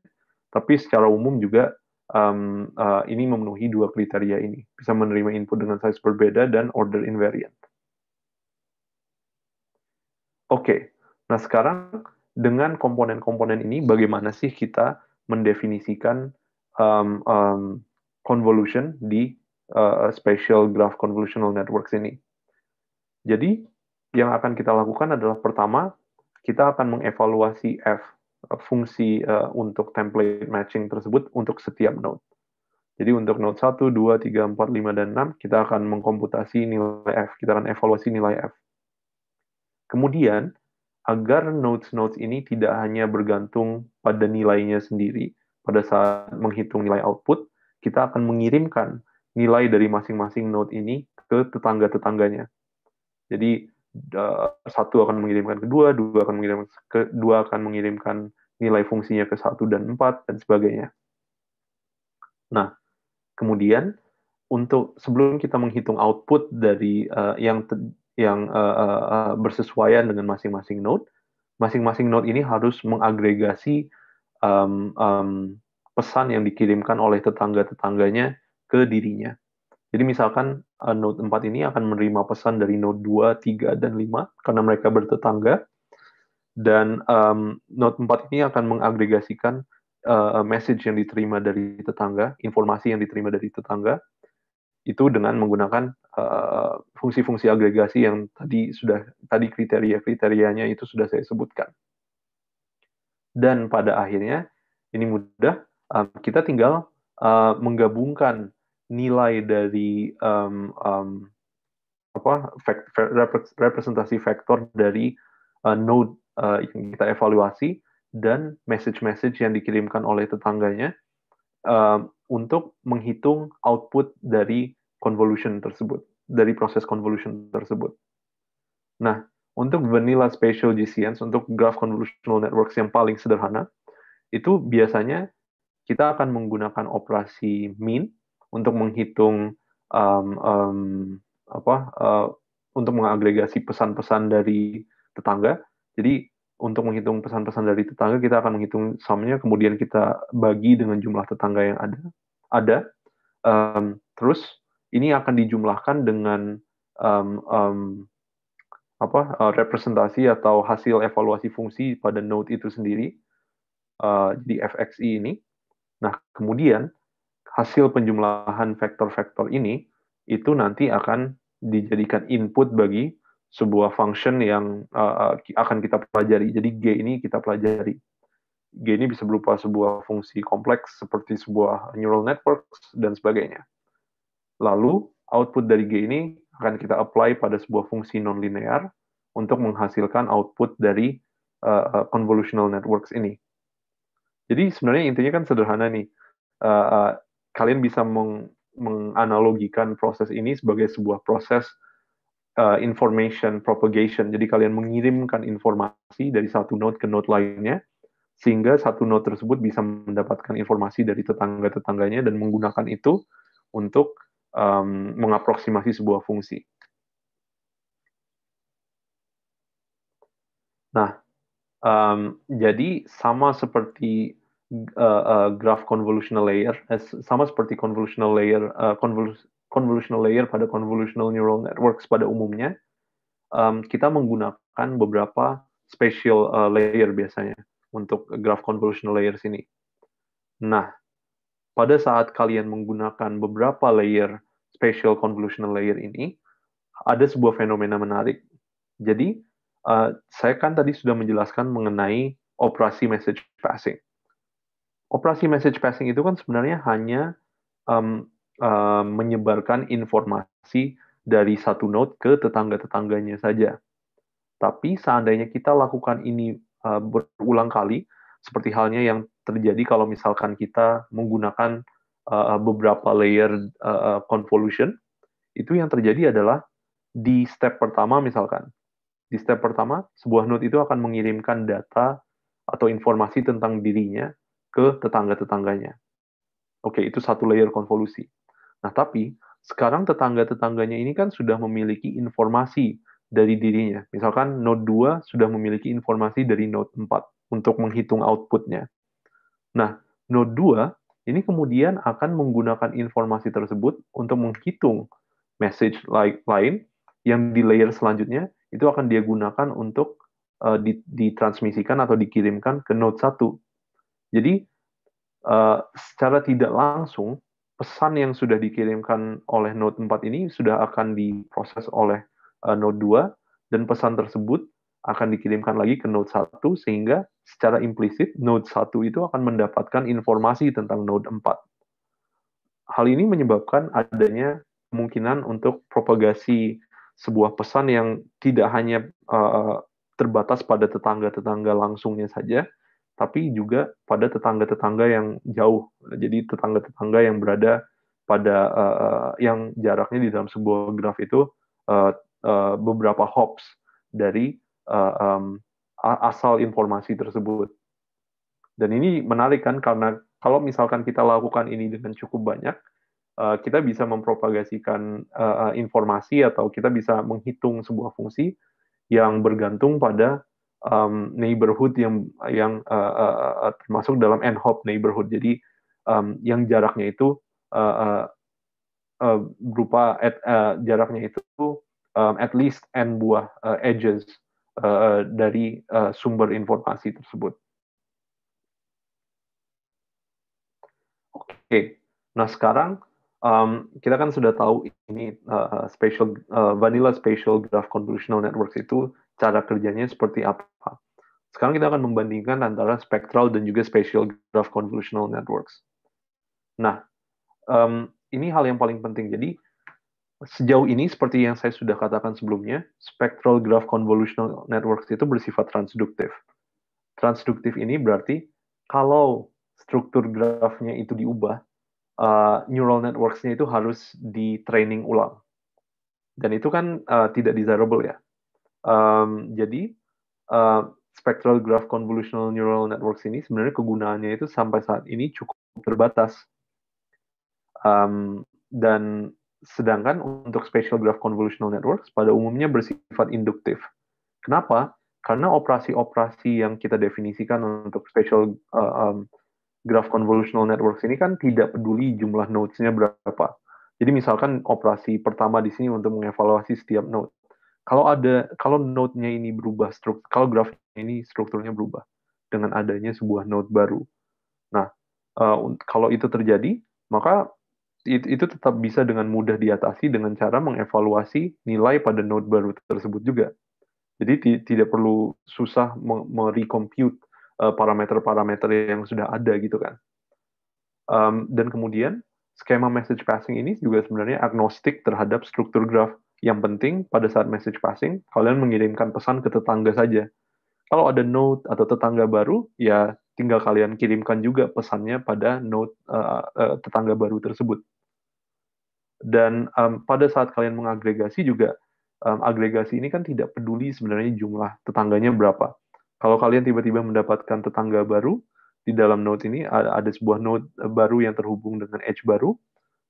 tapi secara umum juga um, uh, ini memenuhi dua kriteria ini, bisa menerima input dengan size berbeda dan order invariant. Oke, okay. nah sekarang dengan komponen-komponen ini bagaimana sih kita mendefinisikan um, um, convolution di uh, uh, spatial graph convolutional networks ini. Jadi yang akan kita lakukan adalah pertama kita akan mengevaluasi f uh, fungsi uh, untuk template matching tersebut untuk setiap node. Jadi untuk node 1, 2, 3, 4, 5, dan 6, kita akan mengkomputasi nilai F, kita akan evaluasi nilai F. Kemudian, agar notes-notes ini tidak hanya bergantung pada nilainya sendiri. Pada saat menghitung nilai output, kita akan mengirimkan nilai dari masing-masing note ini ke tetangga-tetangganya. Jadi satu akan mengirimkan kedua, dua akan mengirimkan kedua akan mengirimkan nilai fungsinya ke satu dan empat dan sebagainya. Nah, kemudian untuk sebelum kita menghitung output dari uh, yang yang uh, uh, bersesuaian dengan masing-masing node. Masing-masing node ini harus mengagregasi um, um, pesan yang dikirimkan oleh tetangga-tetangganya ke dirinya. Jadi misalkan uh, node 4 ini akan menerima pesan dari node 2, 3, dan 5 karena mereka bertetangga. Dan um, node 4 ini akan mengagregasikan uh, message yang diterima dari tetangga, informasi yang diterima dari tetangga itu dengan menggunakan Eh, fungsi-fungsi uh, agregasi yang tadi sudah tadi kriteria-kriterianya itu sudah saya sebutkan. Dan pada akhirnya ini mudah uh, kita tinggal uh, menggabungkan nilai dari um, um, apa fact, representasi vektor dari uh, node uh, yang kita evaluasi dan message-message yang dikirimkan oleh tetangganya uh, untuk menghitung output dari convolution tersebut, dari proses convolution tersebut. Nah, untuk vanilla spatial GCNs, untuk graph convolutional networks yang paling sederhana, itu biasanya kita akan menggunakan operasi mean untuk menghitung um, um, apa uh, untuk mengagregasi pesan-pesan dari tetangga. Jadi untuk menghitung pesan-pesan dari tetangga kita akan menghitung sumnya kemudian kita bagi dengan jumlah tetangga yang ada ada um, terus ini akan dijumlahkan dengan um, um, apa uh, representasi atau hasil evaluasi fungsi pada node itu sendiri uh, di fxi ini. Nah kemudian hasil penjumlahan vektor-vektor ini itu nanti akan dijadikan input bagi sebuah function yang uh, akan kita pelajari. Jadi g ini kita pelajari. G ini bisa berupa sebuah fungsi kompleks seperti sebuah neural networks dan sebagainya. Lalu, output dari G ini akan kita apply pada sebuah fungsi nonlinear untuk menghasilkan output dari uh, convolutional networks ini. Jadi sebenarnya intinya kan sederhana nih. Uh, uh, kalian bisa meng menganalogikan proses ini sebagai sebuah proses uh, information propagation. Jadi kalian mengirimkan informasi dari satu node ke node lainnya, sehingga satu node tersebut bisa mendapatkan informasi dari tetangga-tetangganya dan menggunakan itu untuk um, mengaproksimasi sebuah fungsi. Nah, um, jadi sama seperti uh, uh, graph convolutional layer, eh, sama seperti convolutional layer, uh, eh, convolus convolutional layer pada convolutional neural networks pada umumnya, um, kita menggunakan beberapa spatial uh, layer biasanya untuk graph convolutional layers ini. Nah, pada saat kalian menggunakan beberapa layer spatial convolutional layer ini ada sebuah fenomena menarik. Jadi uh, saya kan tadi sudah menjelaskan mengenai operasi message passing. Operasi message passing itu kan sebenarnya hanya um, uh, menyebarkan informasi dari satu node ke tetangga-tetangganya saja. Tapi seandainya kita lakukan ini uh, berulang kali, seperti halnya yang terjadi kalau misalkan kita menggunakan uh, beberapa layer uh, convolution itu yang terjadi adalah di step pertama misalkan di step pertama sebuah node itu akan mengirimkan data atau informasi tentang dirinya ke tetangga-tetangganya. Oke, itu satu layer konvolusi. Nah, tapi sekarang tetangga-tetangganya ini kan sudah memiliki informasi dari dirinya. Misalkan node 2 sudah memiliki informasi dari node 4 untuk menghitung outputnya. Nah, node 2 ini kemudian akan menggunakan informasi tersebut untuk menghitung message lain yang di layer selanjutnya itu akan dia gunakan untuk uh, ditransmisikan atau dikirimkan ke node 1. Jadi uh, secara tidak langsung pesan yang sudah dikirimkan oleh node 4 ini sudah akan diproses oleh uh, eh, node 2 dan pesan tersebut akan dikirimkan lagi ke node 1 sehingga secara implisit node 1 itu akan mendapatkan informasi tentang node 4. Hal ini menyebabkan adanya kemungkinan untuk propagasi sebuah pesan yang tidak hanya uh, terbatas pada tetangga-tetangga langsungnya saja, tapi juga pada tetangga-tetangga yang jauh. Jadi tetangga-tetangga yang berada pada uh, yang jaraknya di dalam sebuah graf itu uh, uh, beberapa hops dari uh, um, asal informasi tersebut. Dan ini menarik kan karena kalau misalkan kita lakukan ini dengan cukup banyak, uh, kita bisa mempropagasikan uh, informasi atau kita bisa menghitung sebuah fungsi yang bergantung pada um, neighborhood yang yang uh, uh, termasuk dalam n-hop neighborhood. Jadi um, yang jaraknya itu uh, uh, uh, berupa at, uh, jaraknya itu um, at least n buah uh, edges uh, dari uh, sumber informasi tersebut. Oke, okay. nah sekarang um, kita kan sudah tahu ini uh, spatial uh, vanilla special graph convolutional networks itu cara kerjanya seperti apa. Sekarang kita akan membandingkan antara spectral dan juga special graph convolutional networks. Nah, um, ini hal yang paling penting. Jadi sejauh ini seperti yang saya sudah katakan sebelumnya, spectral graph convolutional networks itu bersifat transduktif. Transduktif ini berarti kalau struktur grafnya itu diubah, uh, neural networksnya itu harus di training ulang. Dan itu kan uh, tidak desirable ya. Um, jadi uh, spectral graph convolutional neural networks ini sebenarnya kegunaannya itu sampai saat ini cukup terbatas. Um, dan Sedangkan untuk spatial graph convolutional networks pada umumnya bersifat induktif. Kenapa? Karena operasi-operasi yang kita definisikan untuk spatial uh, um, graph convolutional networks ini kan tidak peduli jumlah nodes-nya berapa. Jadi misalkan operasi pertama di sini untuk mengevaluasi setiap node. Kalau ada kalau node-nya ini berubah struktur, kalau graf ini strukturnya berubah dengan adanya sebuah node baru. Nah, uh, kalau itu terjadi, maka itu tetap bisa dengan mudah diatasi dengan cara mengevaluasi nilai pada node baru tersebut juga. Jadi tidak perlu susah merecompute eh, parameter-parameter yang sudah ada gitu kan. Um, dan kemudian skema message passing ini juga sebenarnya agnostik terhadap struktur graf. Yang penting pada saat message passing kalian mengirimkan pesan ke tetangga saja. Kalau ada node atau tetangga baru, ya tinggal kalian kirimkan juga pesannya pada node uh, uh, tetangga baru tersebut. Dan um, pada saat kalian mengagregasi juga um, agregasi ini kan tidak peduli sebenarnya jumlah tetangganya berapa. Kalau kalian tiba-tiba mendapatkan tetangga baru di dalam node ini ada, ada sebuah node eh, baru yang terhubung dengan edge baru,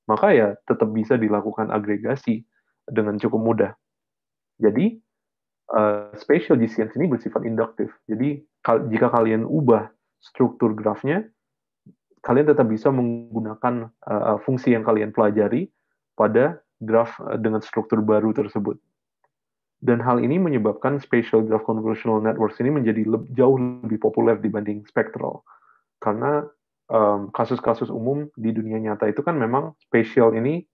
maka ya tetap bisa dilakukan agregasi dengan cukup mudah. Jadi uh, spatial GCNs ini bersifat induktif. Jadi kal jika kalian ubah struktur grafnya, kalian tetap bisa menggunakan uh, fungsi yang kalian pelajari pada graf eh, dengan struktur baru tersebut. Dan hal ini menyebabkan spatial graph convolutional networks ini menjadi le jauh lebih populer dibanding spectral. Karena ehm, kasus-kasus um, umum di dunia nyata itu kan memang spatial ini,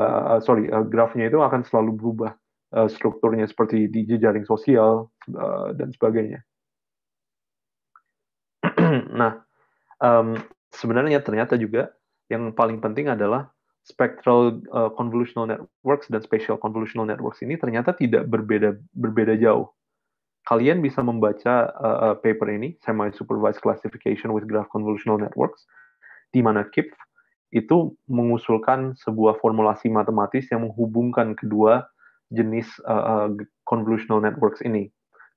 uh, sorry, uh, grafnya itu akan selalu berubah uh, strukturnya seperti di jejaring sosial uh, dan sebagainya. nah, um, sebenarnya ternyata juga yang paling penting adalah spectral uh, convolutional networks dan spatial convolutional networks ini ternyata tidak berbeda berbeda jauh. Kalian bisa membaca uh, paper ini semi-supervised classification with graph convolutional networks di mana Kipf itu mengusulkan sebuah formulasi matematis yang menghubungkan kedua jenis uh, convolutional networks ini.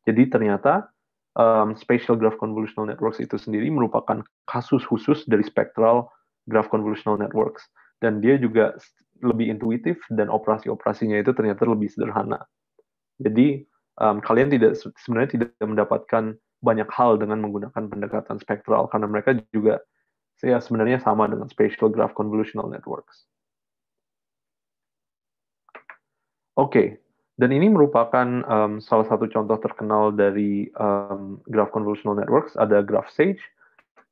Jadi ternyata um, spatial graph convolutional networks itu sendiri merupakan kasus khusus dari spectral graph convolutional networks dan dia juga lebih intuitif dan operasi-operasinya itu ternyata lebih sederhana. Jadi um, kalian tidak sebenarnya tidak mendapatkan banyak hal dengan menggunakan pendekatan spektral karena mereka juga ya sebenarnya sama dengan spatial graph convolutional networks. Oke, okay. dan ini merupakan um, salah satu contoh terkenal dari um, graph convolutional networks ada graph sage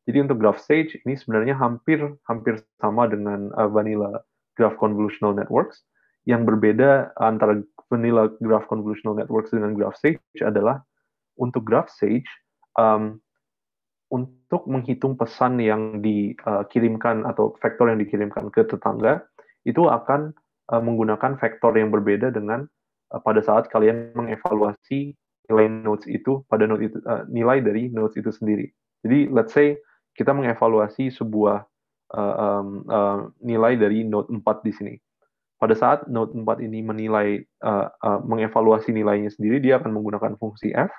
jadi untuk graph stage ini sebenarnya hampir hampir sama dengan uh, vanilla graph convolutional networks. Yang berbeda antara vanilla graph convolutional networks dengan graph stage adalah untuk graph stage um, untuk menghitung pesan yang dikirimkan atau vektor yang dikirimkan ke tetangga itu akan uh, menggunakan vektor yang berbeda dengan uh, pada saat kalian mengevaluasi nilai nodes itu pada node itu, uh, nilai dari nodes itu sendiri. Jadi let's say kita mengevaluasi sebuah uh, um, uh, nilai dari node 4 di sini. Pada saat node 4 ini menilai uh, uh, mengevaluasi nilainya sendiri, dia akan menggunakan fungsi f.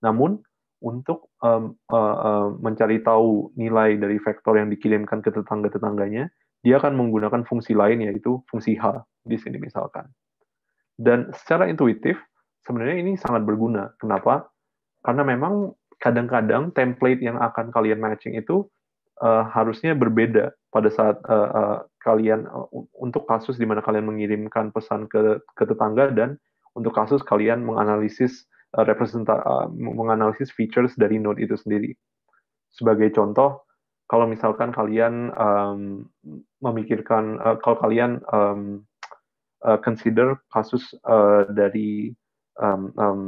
Namun untuk um, uh, uh, mencari tahu nilai dari vektor yang dikirimkan ke tetangga-tetangganya, dia akan menggunakan fungsi lain yaitu fungsi h di sini misalkan. Dan secara intuitif sebenarnya ini sangat berguna. Kenapa? Karena memang kadang-kadang template yang akan kalian matching itu uh, harusnya berbeda pada saat uh, uh, kalian uh, untuk kasus di mana kalian mengirimkan pesan ke ke tetangga dan untuk kasus kalian menganalisis uh, representa uh, menganalisis features dari node itu sendiri. Sebagai contoh, kalau misalkan kalian um, memikirkan uh, kalau kalian um, uh, consider kasus uh, dari um, um,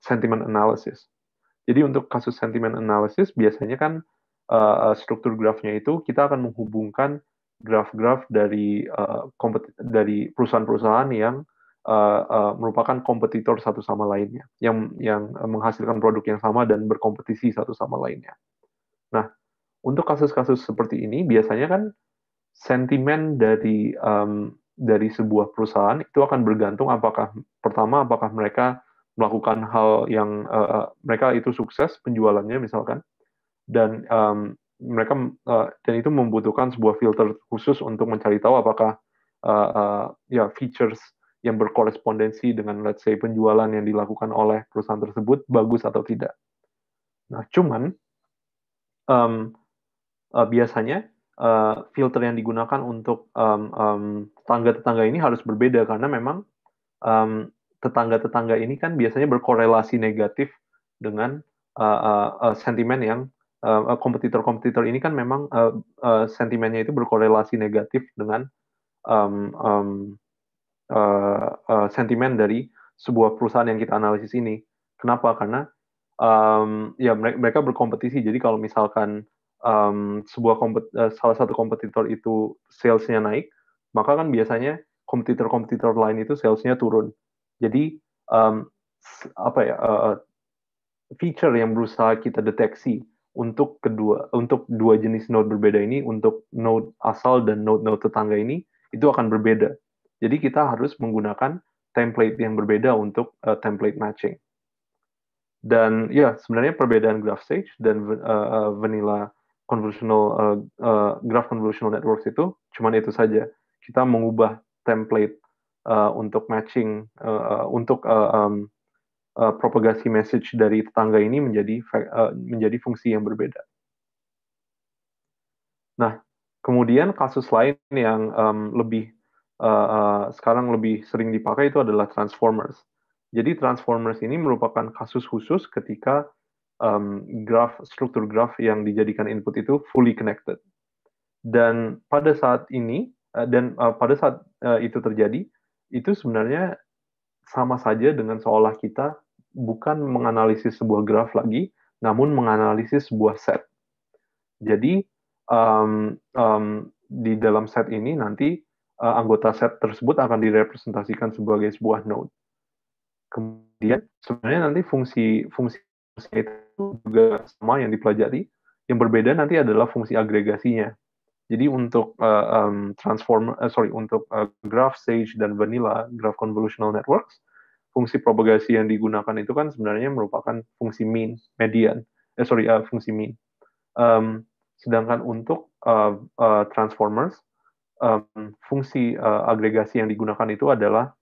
sentiment analysis jadi untuk kasus sentimen analysis biasanya kan uh, struktur grafnya itu kita akan menghubungkan graf-graf dari uh, dari perusahaan-perusahaan yang uh, uh, merupakan kompetitor satu sama lainnya, yang yang menghasilkan produk yang sama dan berkompetisi satu sama lainnya. Nah, untuk kasus-kasus seperti ini biasanya kan sentimen dari um, dari sebuah perusahaan itu akan bergantung apakah pertama apakah mereka melakukan hal yang uh, mereka itu sukses penjualannya misalkan dan um, mereka uh, dan itu membutuhkan sebuah filter khusus untuk mencari tahu apakah uh, uh, ya features yang berkorespondensi dengan let's say penjualan yang dilakukan oleh perusahaan tersebut bagus atau tidak. Nah, cuman um, uh, biasanya uh, filter yang digunakan untuk um, um, ini harus berbeda karena memang um, tetangga-tetangga ini kan biasanya berkorelasi negatif dengan uh, uh, sentimen yang kompetitor kompetitor-kompetitor ini kan memang uh, uh, sentimennya itu berkorelasi negatif dengan um, um, uh, uh, sentimen dari sebuah perusahaan yang kita analisis ini. Kenapa? Karena um, ya mereka berkompetisi. Jadi kalau misalkan um, sebuah kompet, uh, salah satu kompetitor itu salesnya naik, maka kan biasanya kompetitor-kompetitor lain itu salesnya turun. Jadi um, apa ya uh, feature yang berusaha kita deteksi untuk kedua untuk dua jenis node berbeda ini untuk node asal dan node-node tetangga ini itu akan berbeda. Jadi kita harus menggunakan template yang berbeda untuk uh, template matching. Dan ya sebenarnya perbedaan graph stage dan uh, vanilla convolutional uh, uh, graph convolutional networks itu cuman itu saja. Kita mengubah template uh, untuk matching uh, untuk uh, um, uh, propagasi message dari tetangga ini menjadi uh, menjadi fungsi yang berbeda. Nah, kemudian kasus lain yang um, lebih uh, uh, sekarang lebih sering dipakai itu adalah transformers. Jadi transformers ini merupakan kasus khusus ketika um, graf struktur graf yang dijadikan input itu fully connected. Dan pada saat ini dan pada saat itu terjadi, itu sebenarnya sama saja dengan seolah kita bukan menganalisis sebuah graf lagi, namun menganalisis sebuah set. Jadi um, um, di dalam set ini nanti uh, anggota set tersebut akan direpresentasikan sebagai sebuah node. Kemudian sebenarnya nanti fungsi fungsi itu juga sama yang dipelajari. Yang berbeda nanti adalah fungsi agregasinya. Jadi untuk uh, um, transform, uh, sorry, untuk uh, graph Sage dan vanilla graph convolutional networks, fungsi propagasi yang digunakan itu kan sebenarnya merupakan fungsi mean, median, eh sorry, uh, fungsi mean. Um, sedangkan untuk uh, uh, transformers, um, fungsi uh, agregasi yang digunakan itu adalah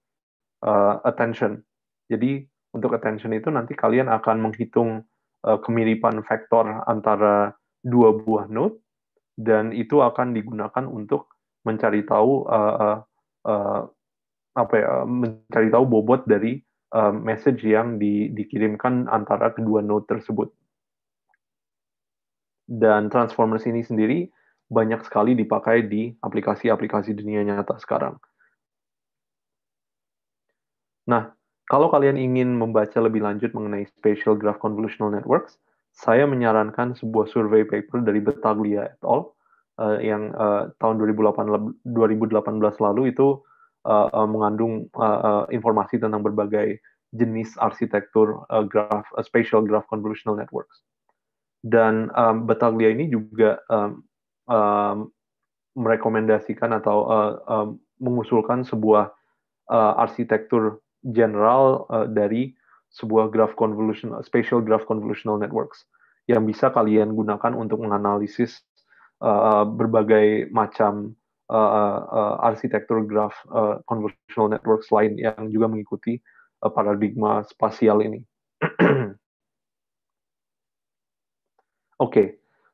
uh, attention. Jadi untuk attention itu nanti kalian akan menghitung uh, kemiripan vektor antara dua buah node dan itu akan digunakan untuk mencari tahu uh, uh, uh, apa ya mencari tahu bobot dari uh, message yang di, dikirimkan antara kedua node tersebut. Dan transformers ini sendiri banyak sekali dipakai di aplikasi-aplikasi dunia nyata sekarang. Nah, kalau kalian ingin membaca lebih lanjut mengenai Spatial Graph Convolutional Networks, saya menyarankan sebuah survei paper dari Betaglia et al. Uh, yang uh, tahun 2008, 2018 lalu itu uh, uh, mengandung uh, uh, informasi tentang berbagai jenis arsitektur uh, graph, uh, spatial graph convolutional networks. Dan um, Betaglia ini juga um, um, merekomendasikan atau uh, um, mengusulkan sebuah uh, arsitektur general uh, dari sebuah graph convolutional spatial graph convolutional networks yang bisa kalian gunakan untuk menganalisis uh, berbagai macam uh, uh, arsitektur graph uh, convolutional networks lain yang juga mengikuti uh, paradigma spasial ini. Oke, okay.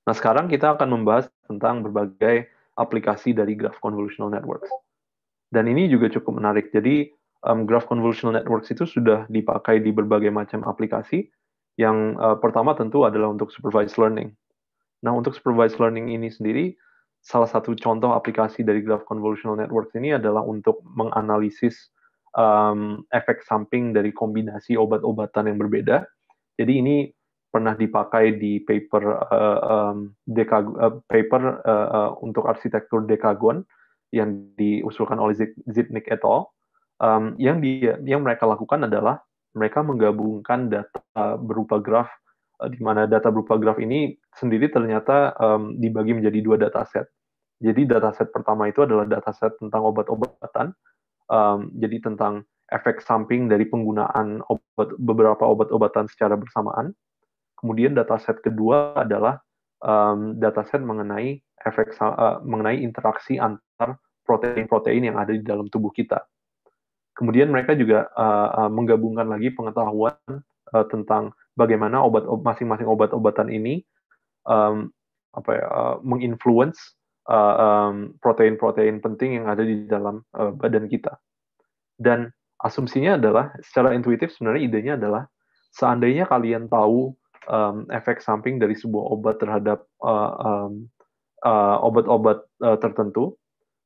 nah sekarang kita akan membahas tentang berbagai aplikasi dari graph convolutional networks. Dan ini juga cukup menarik. Jadi um, graph convolutional networks itu sudah dipakai di berbagai macam aplikasi. Yang uh, pertama tentu adalah untuk supervised learning. Nah, untuk supervised learning ini sendiri, salah satu contoh aplikasi dari graph convolutional networks ini adalah untuk menganalisis um, efek samping dari kombinasi obat-obatan yang berbeda. Jadi ini pernah dipakai di paper uh, um, uh, paper uh, uh, untuk arsitektur dekagon yang diusulkan oleh Zitnik et al um, yang dia yang mereka lakukan adalah mereka menggabungkan data berupa graf eh, di mana data berupa graf ini sendiri ternyata um, dibagi menjadi dua dataset. Jadi dataset pertama itu adalah dataset tentang obat-obatan, um, jadi tentang efek samping dari penggunaan obat beberapa obat-obatan secara bersamaan. Kemudian dataset kedua adalah um, dataset mengenai efek uh, mengenai interaksi antar protein-protein yang ada di dalam tubuh kita. Kemudian mereka juga uh, uh, menggabungkan lagi pengetahuan uh, tentang bagaimana obat masing-masing obat-obatan ini um, apa ya, uh, menginfluence uh, um, protein-protein penting yang ada di dalam uh, badan kita. Dan asumsinya adalah secara intuitif sebenarnya idenya adalah seandainya kalian tahu um, efek samping dari sebuah obat terhadap uh, um, uh, obat-obat uh, tertentu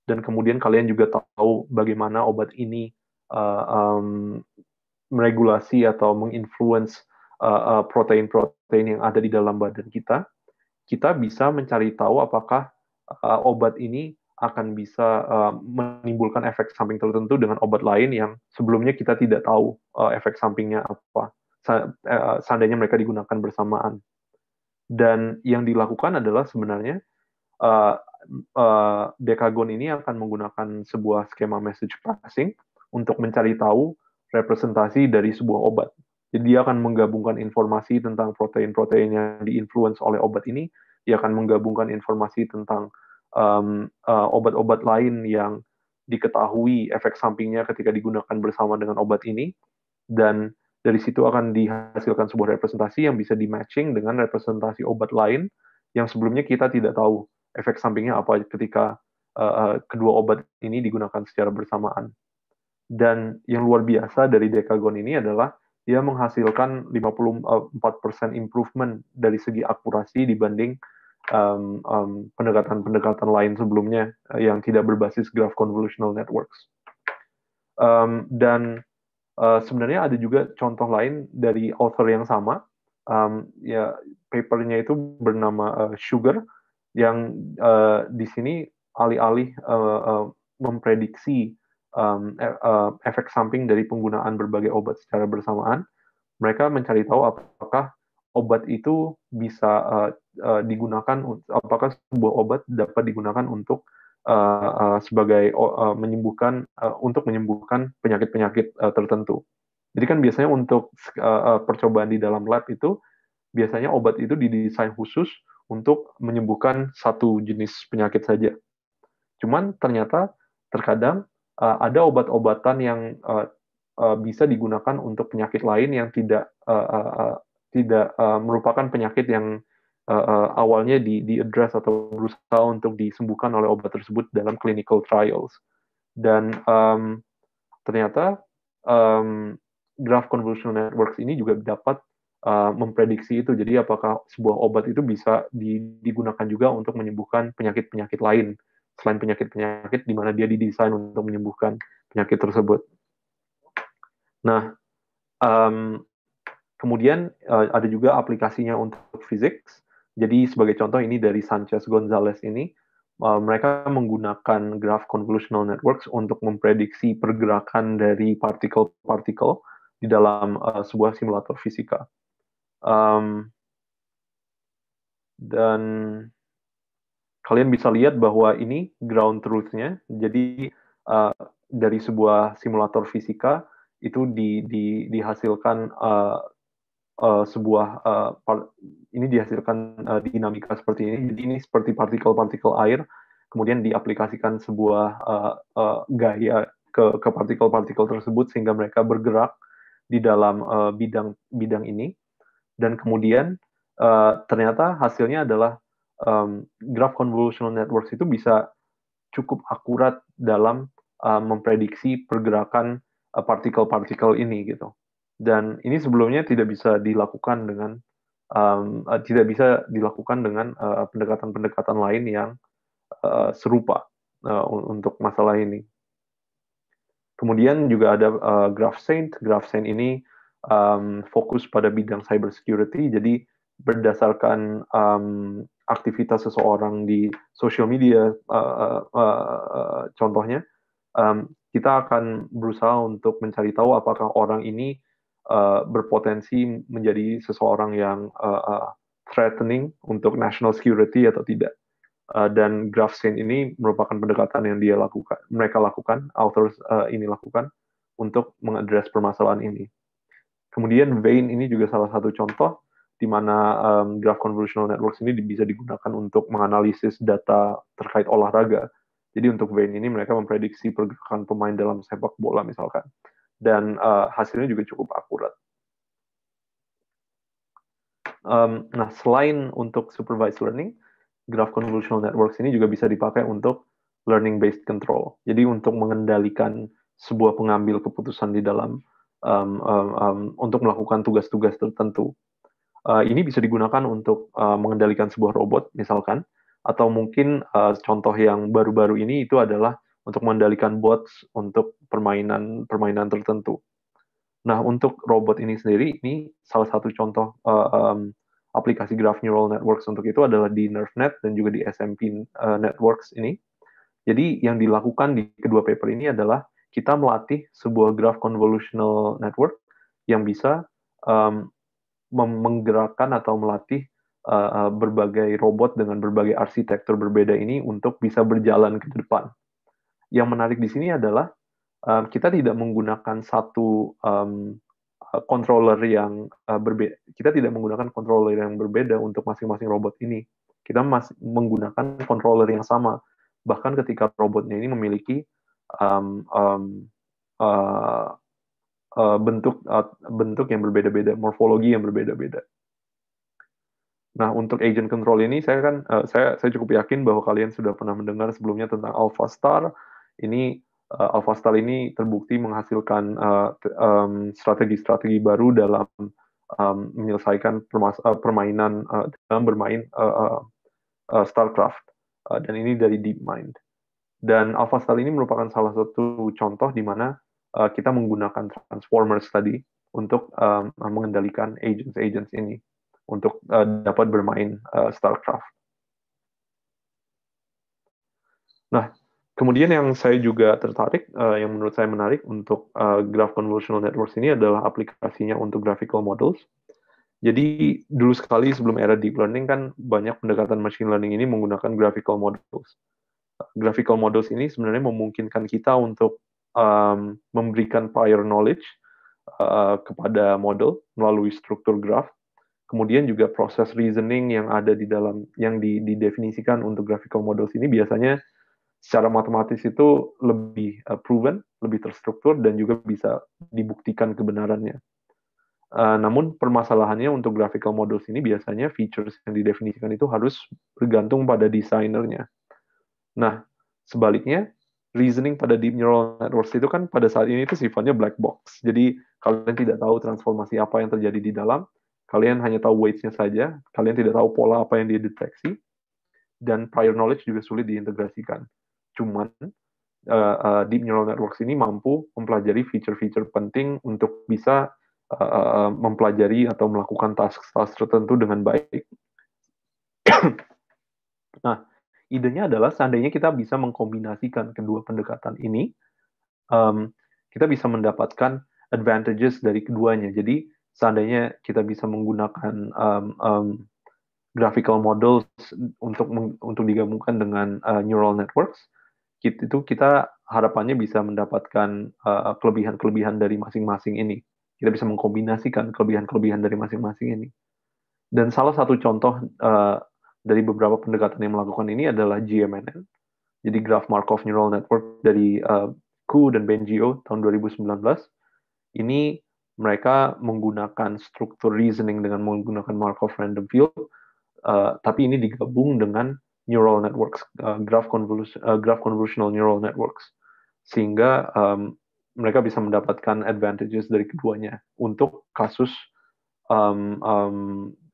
dan kemudian kalian juga tahu bagaimana obat ini uh, um, meregulasi atau menginfluence uh, uh, protein-protein yang ada di dalam badan kita, kita bisa mencari tahu apakah uh, obat ini akan bisa uh, menimbulkan efek samping tertentu dengan obat lain yang sebelumnya kita tidak tahu uh, efek sampingnya apa uh, seandainya mereka digunakan bersamaan. Dan yang dilakukan adalah sebenarnya uh, uh, Dekagon ini akan menggunakan sebuah skema message passing untuk mencari tahu representasi dari sebuah obat. Jadi dia akan menggabungkan informasi tentang protein-protein yang diinfluence oleh obat ini, dia akan menggabungkan informasi tentang um, uh, obat-obat lain yang diketahui efek sampingnya ketika digunakan bersama dengan obat ini, dan dari situ akan dihasilkan sebuah representasi yang bisa di-matching dengan representasi obat lain yang sebelumnya kita tidak tahu efek sampingnya apa ketika uh, kedua obat ini digunakan secara bersamaan dan yang luar biasa dari Decagon ini adalah dia menghasilkan 54% improvement dari segi akurasi dibanding um, um, pendekatan-pendekatan lain sebelumnya eh, yang tidak berbasis graph convolutional networks. Um, dan uh, sebenarnya ada juga contoh lain dari author yang sama, um, ya papernya itu bernama uh, Sugar, yang uh, di sini alih-alih uh, uh, memprediksi um, uh, efek samping dari penggunaan berbagai obat secara bersamaan, mereka mencari tahu apakah obat itu bisa uh, uh, digunakan, apakah sebuah obat dapat digunakan untuk uh, uh, sebagai uh, menyembuhkan uh, untuk menyembuhkan penyakit-penyakit uh, tertentu. Jadi kan biasanya untuk uh, percobaan di dalam lab itu biasanya obat itu didesain khusus untuk menyembuhkan satu jenis penyakit saja. Cuman ternyata terkadang uh, ada obat-obatan yang uh, uh, bisa digunakan untuk penyakit lain yang tidak uh, uh, tidak uh, merupakan penyakit yang uh, uh, awalnya di di address atau berusaha untuk disembuhkan oleh obat tersebut dalam clinical trials dan um, ternyata um, graph convolutional networks ini juga dapat uh, memprediksi itu jadi apakah sebuah obat itu bisa di, digunakan juga untuk menyembuhkan penyakit-penyakit lain selain penyakit-penyakit di mana dia didesain untuk menyembuhkan penyakit tersebut. Nah, um, kemudian uh, ada juga aplikasinya untuk fisik. Jadi sebagai contoh ini dari Sanchez Gonzalez ini, uh, mereka menggunakan graph convolutional networks untuk memprediksi pergerakan dari partikel-partikel di dalam uh, sebuah simulator fisika. Um, dan kalian bisa lihat bahwa ini ground truth-nya. Jadi uh, dari sebuah simulator fisika itu di, di, dihasilkan uh, uh, sebuah uh, part, ini dihasilkan uh, dinamika seperti ini. Jadi ini seperti partikel-partikel air, kemudian diaplikasikan sebuah uh, uh, gaya ke, ke partikel-partikel tersebut sehingga mereka bergerak di dalam bidang bidang bidang ini. Dan kemudian uh, ternyata hasilnya adalah um, graph convolutional networks itu bisa cukup akurat dalam um, memprediksi pergerakan uh, partikel-partikel uh, ini gitu. Dan ini sebelumnya tidak bisa dilakukan dengan um, uh, tidak bisa dilakukan dengan uh, pendekatan-pendekatan uh, lain yang uh, serupa uh, untuk masalah ini. Kemudian juga ada uh, Graph Saint ini um, fokus pada bidang cybersecurity, jadi berdasarkan um, aktivitas seseorang di social media uh, uh, uh, contohnya um, kita akan berusaha untuk mencari tahu apakah orang ini uh, berpotensi menjadi seseorang yang uh, uh, threatening untuk national security atau tidak uh, dan graph scene ini merupakan pendekatan yang dia lakukan mereka lakukan authors uh, ini lakukan untuk mengadres permasalahan ini kemudian vein ini juga salah satu contoh di mana um, graph convolutional networks ini bisa digunakan untuk menganalisis data terkait olahraga. Jadi untuk Vein ini mereka memprediksi pergerakan pemain dalam sepak bola misalkan, dan uh, hasilnya juga cukup akurat. Um, nah selain untuk supervised learning, graph convolutional networks ini juga bisa dipakai untuk learning based control. Jadi untuk mengendalikan sebuah pengambil keputusan di dalam um, um, um, untuk melakukan tugas-tugas tertentu uh, ini bisa digunakan untuk uh, mengendalikan sebuah robot misalkan atau mungkin uh, contoh yang baru-baru ini itu adalah untuk mengendalikan bots untuk permainan permainan tertentu. Nah untuk robot ini sendiri ini salah satu contoh uh, um, aplikasi graph neural networks untuk itu adalah di NerveNet dan juga di SMP uh, Networks ini. Jadi yang dilakukan di kedua paper ini adalah kita melatih sebuah graph convolutional network yang bisa um, menggerakkan atau melatih uh, berbagai robot dengan berbagai arsitektur berbeda ini untuk bisa berjalan ke depan. Yang menarik di sini adalah uh, kita tidak menggunakan satu um, controller yang uh, berbeda. Kita tidak menggunakan controller yang berbeda untuk masing-masing robot ini. Kita masih menggunakan controller yang sama. Bahkan ketika robotnya ini memiliki um, um, Eh, bentuk bentuk yang berbeda-beda, morfologi yang berbeda-beda. Nah, untuk agent control ini saya kan eh, saya saya cukup yakin bahwa kalian sudah pernah mendengar sebelumnya tentang Alpha Star. Ini eh, Alpha Star ini terbukti menghasilkan strategi-strategi baru dalam menyelesaikan permainan dalam bermain StarCraft dan ini dari DeepMind. Dan Alpha Star ini merupakan salah satu contoh di mana uh, kita menggunakan transformers tadi untuk um, mengendalikan agents-agents ini untuk uh, dapat bermain uh, StarCraft. Nah, kemudian yang saya juga tertarik, uh, yang menurut saya menarik untuk uh, graph convolutional networks ini adalah aplikasinya untuk graphical models. Jadi dulu sekali sebelum era deep learning kan banyak pendekatan machine learning ini menggunakan graphical models. Graphical models ini sebenarnya memungkinkan kita untuk um, memberikan prior knowledge uh, kepada model melalui struktur graf, kemudian juga proses reasoning yang ada di dalam yang didefinisikan untuk graphical models ini biasanya secara matematis itu lebih uh, proven, lebih terstruktur dan juga bisa dibuktikan kebenarannya. Uh, namun permasalahannya untuk graphical models ini biasanya features yang didefinisikan itu harus bergantung pada desainernya. Nah, sebaliknya reasoning pada deep neural networks itu kan pada saat ini itu sifatnya black box. Jadi kalian tidak tahu transformasi apa yang terjadi di dalam, kalian hanya tahu weights-nya saja, kalian tidak tahu pola apa yang dideteksi, dan prior knowledge juga sulit diintegrasikan. Cuman uh, uh, deep neural networks ini mampu mempelajari feature-feature penting untuk bisa uh, uh, mempelajari atau melakukan task-task tertentu dengan baik. nah, idenya adalah seandainya kita bisa mengkombinasikan kedua pendekatan ini, um, kita bisa mendapatkan advantages dari keduanya. Jadi seandainya kita bisa menggunakan um, um, graphical models untuk untuk digabungkan dengan uh, neural networks, itu kita harapannya bisa mendapatkan kelebihan kelebihan-kelebihan dari masing-masing ini. Kita bisa mengkombinasikan kelebihan-kelebihan dari masing-masing ini. Dan salah satu contoh uh, dari beberapa pendekatan yang melakukan ini adalah GMNN. Jadi Graph Markov Neural Network dari uh, Ku dan Bengio tahun 2019. Ini mereka menggunakan struktur reasoning dengan menggunakan Markov random field, uh, tapi ini digabung dengan neural networks, uh, graph, convolution, uh, graph convolutional neural networks, sehingga um, mereka bisa mendapatkan advantages dari keduanya untuk kasus um, um,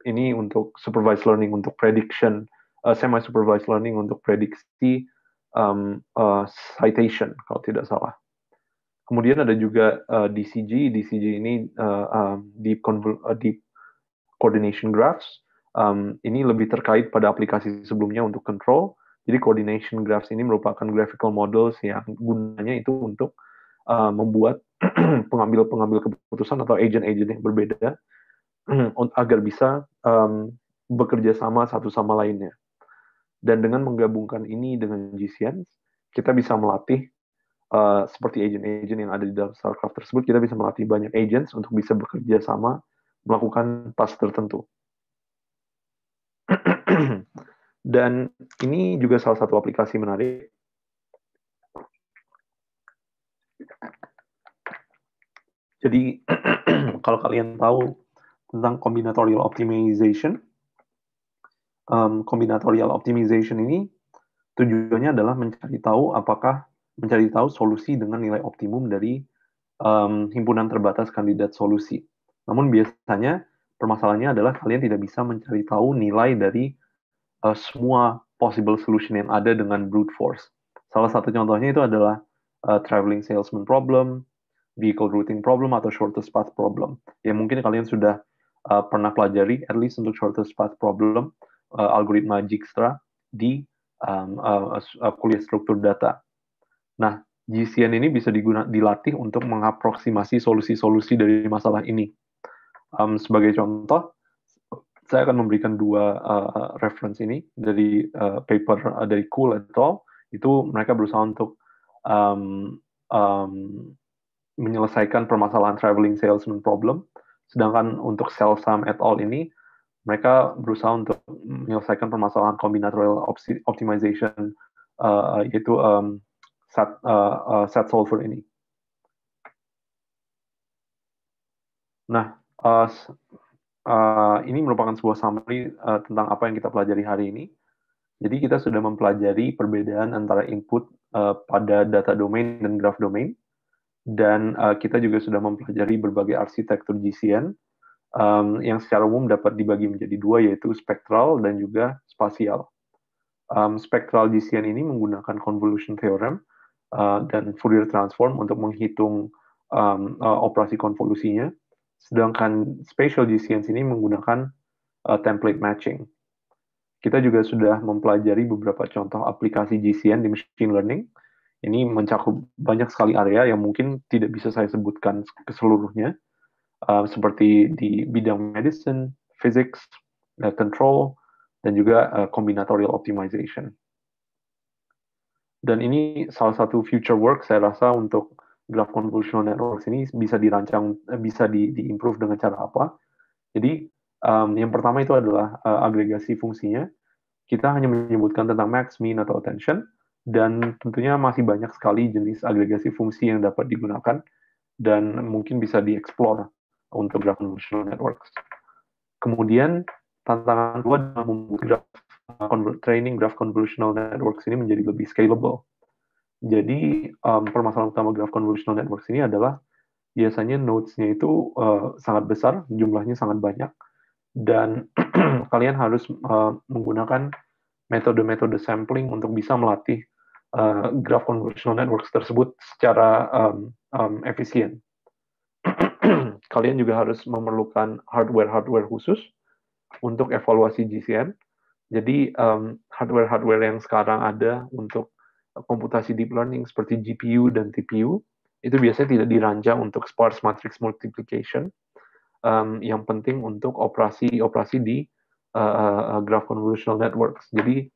ini untuk supervised learning untuk prediction, uh, semi supervised learning untuk prediksi um, uh, citation kalau tidak salah. Kemudian ada juga uh, DCG, DCG ini uh, um, deep, uh, deep coordination graphs. Um, ini lebih terkait pada aplikasi sebelumnya untuk control. Jadi coordination graphs ini merupakan graphical models yang gunanya itu untuk uh, membuat pengambil-pengambil keputusan atau agent-agent yang berbeda agar bisa um, bekerja sama satu sama lainnya. Dan dengan menggabungkan ini dengan GCN, kita bisa melatih uh, seperti agent-agent yang ada di dalam StarCraft tersebut, kita bisa melatih banyak agents untuk bisa bekerja sama melakukan task tertentu. Dan ini juga salah satu aplikasi menarik. Jadi kalau kalian tahu tentang combinatorial optimization. Um, combinatorial optimization ini tujuannya adalah mencari tahu apakah mencari tahu solusi dengan nilai optimum dari um, himpunan terbatas kandidat solusi. Namun biasanya permasalahannya adalah kalian tidak bisa mencari tahu nilai dari uh, semua possible solution yang ada dengan brute force. Salah satu contohnya itu adalah uh, traveling salesman problem, vehicle routing problem, atau shortest path problem. Ya mungkin kalian sudah uh, pernah pelajari, at least untuk shortest path problem, uh, algoritma Dijkstra di um, uh, uh, kuliah struktur data. Nah, GCN ini bisa diguna, dilatih untuk mengaproksimasi solusi-solusi dari masalah ini. Um, sebagai contoh, saya akan memberikan dua uh, reference ini dari uh, paper uh, dari Cool et al. Itu mereka berusaha untuk um, um, menyelesaikan permasalahan traveling salesman problem Sedangkan untuk sell sum at all ini mereka berusaha untuk menyelesaikan permasalahan combinatorial optimization uh, yaitu um, set, uh, uh, set solver ini. Nah, uh, uh, ini merupakan sebuah summary uh, tentang apa yang kita pelajari hari ini. Jadi kita sudah mempelajari perbedaan antara input uh, pada data domain dan graph domain dan uh, kita juga sudah mempelajari berbagai arsitektur GCN um, yang secara umum dapat dibagi menjadi dua yaitu spektral dan juga spasial. Um, spektral GCN ini menggunakan convolution theorem uh, dan Fourier transform untuk menghitung um, uh, operasi konvolusinya, sedangkan spatial GCN ini menggunakan uh, template matching. Kita juga sudah mempelajari beberapa contoh aplikasi GCN di machine learning, ini mencakup banyak sekali area yang mungkin tidak bisa saya sebutkan keseluruhnya, uh, eh, seperti di bidang medicine, physics, uh, control, dan juga uh, combinatorial optimization. Dan ini salah satu future work saya rasa untuk graph convolutional networks ini bisa dirancang, bisa di, di improve dengan cara apa. Jadi um, yang pertama itu adalah uh, agregasi fungsinya. Kita hanya menyebutkan tentang max, mean, atau attention dan tentunya masih banyak sekali jenis agregasi fungsi yang dapat digunakan dan mungkin bisa dieksplor untuk graph convolutional networks. Kemudian tantangan kedua adalah membuat graph, training graph convolutional networks ini menjadi lebih scalable. Jadi um, permasalahan utama graph convolutional networks ini adalah biasanya nodes-nya itu uh, sangat besar, jumlahnya sangat banyak, dan kalian harus uh, menggunakan metode-metode sampling untuk bisa melatih uh, graph convolutional networks tersebut secara um, um, efisien. Kalian juga harus memerlukan hardware-hardware khusus untuk evaluasi GCN. Jadi hardware-hardware um, yang sekarang ada untuk komputasi deep learning seperti GPU dan TPU itu biasanya tidak dirancang untuk sparse matrix multiplication um, yang penting untuk operasi-operasi di uh, graph convolutional networks. Jadi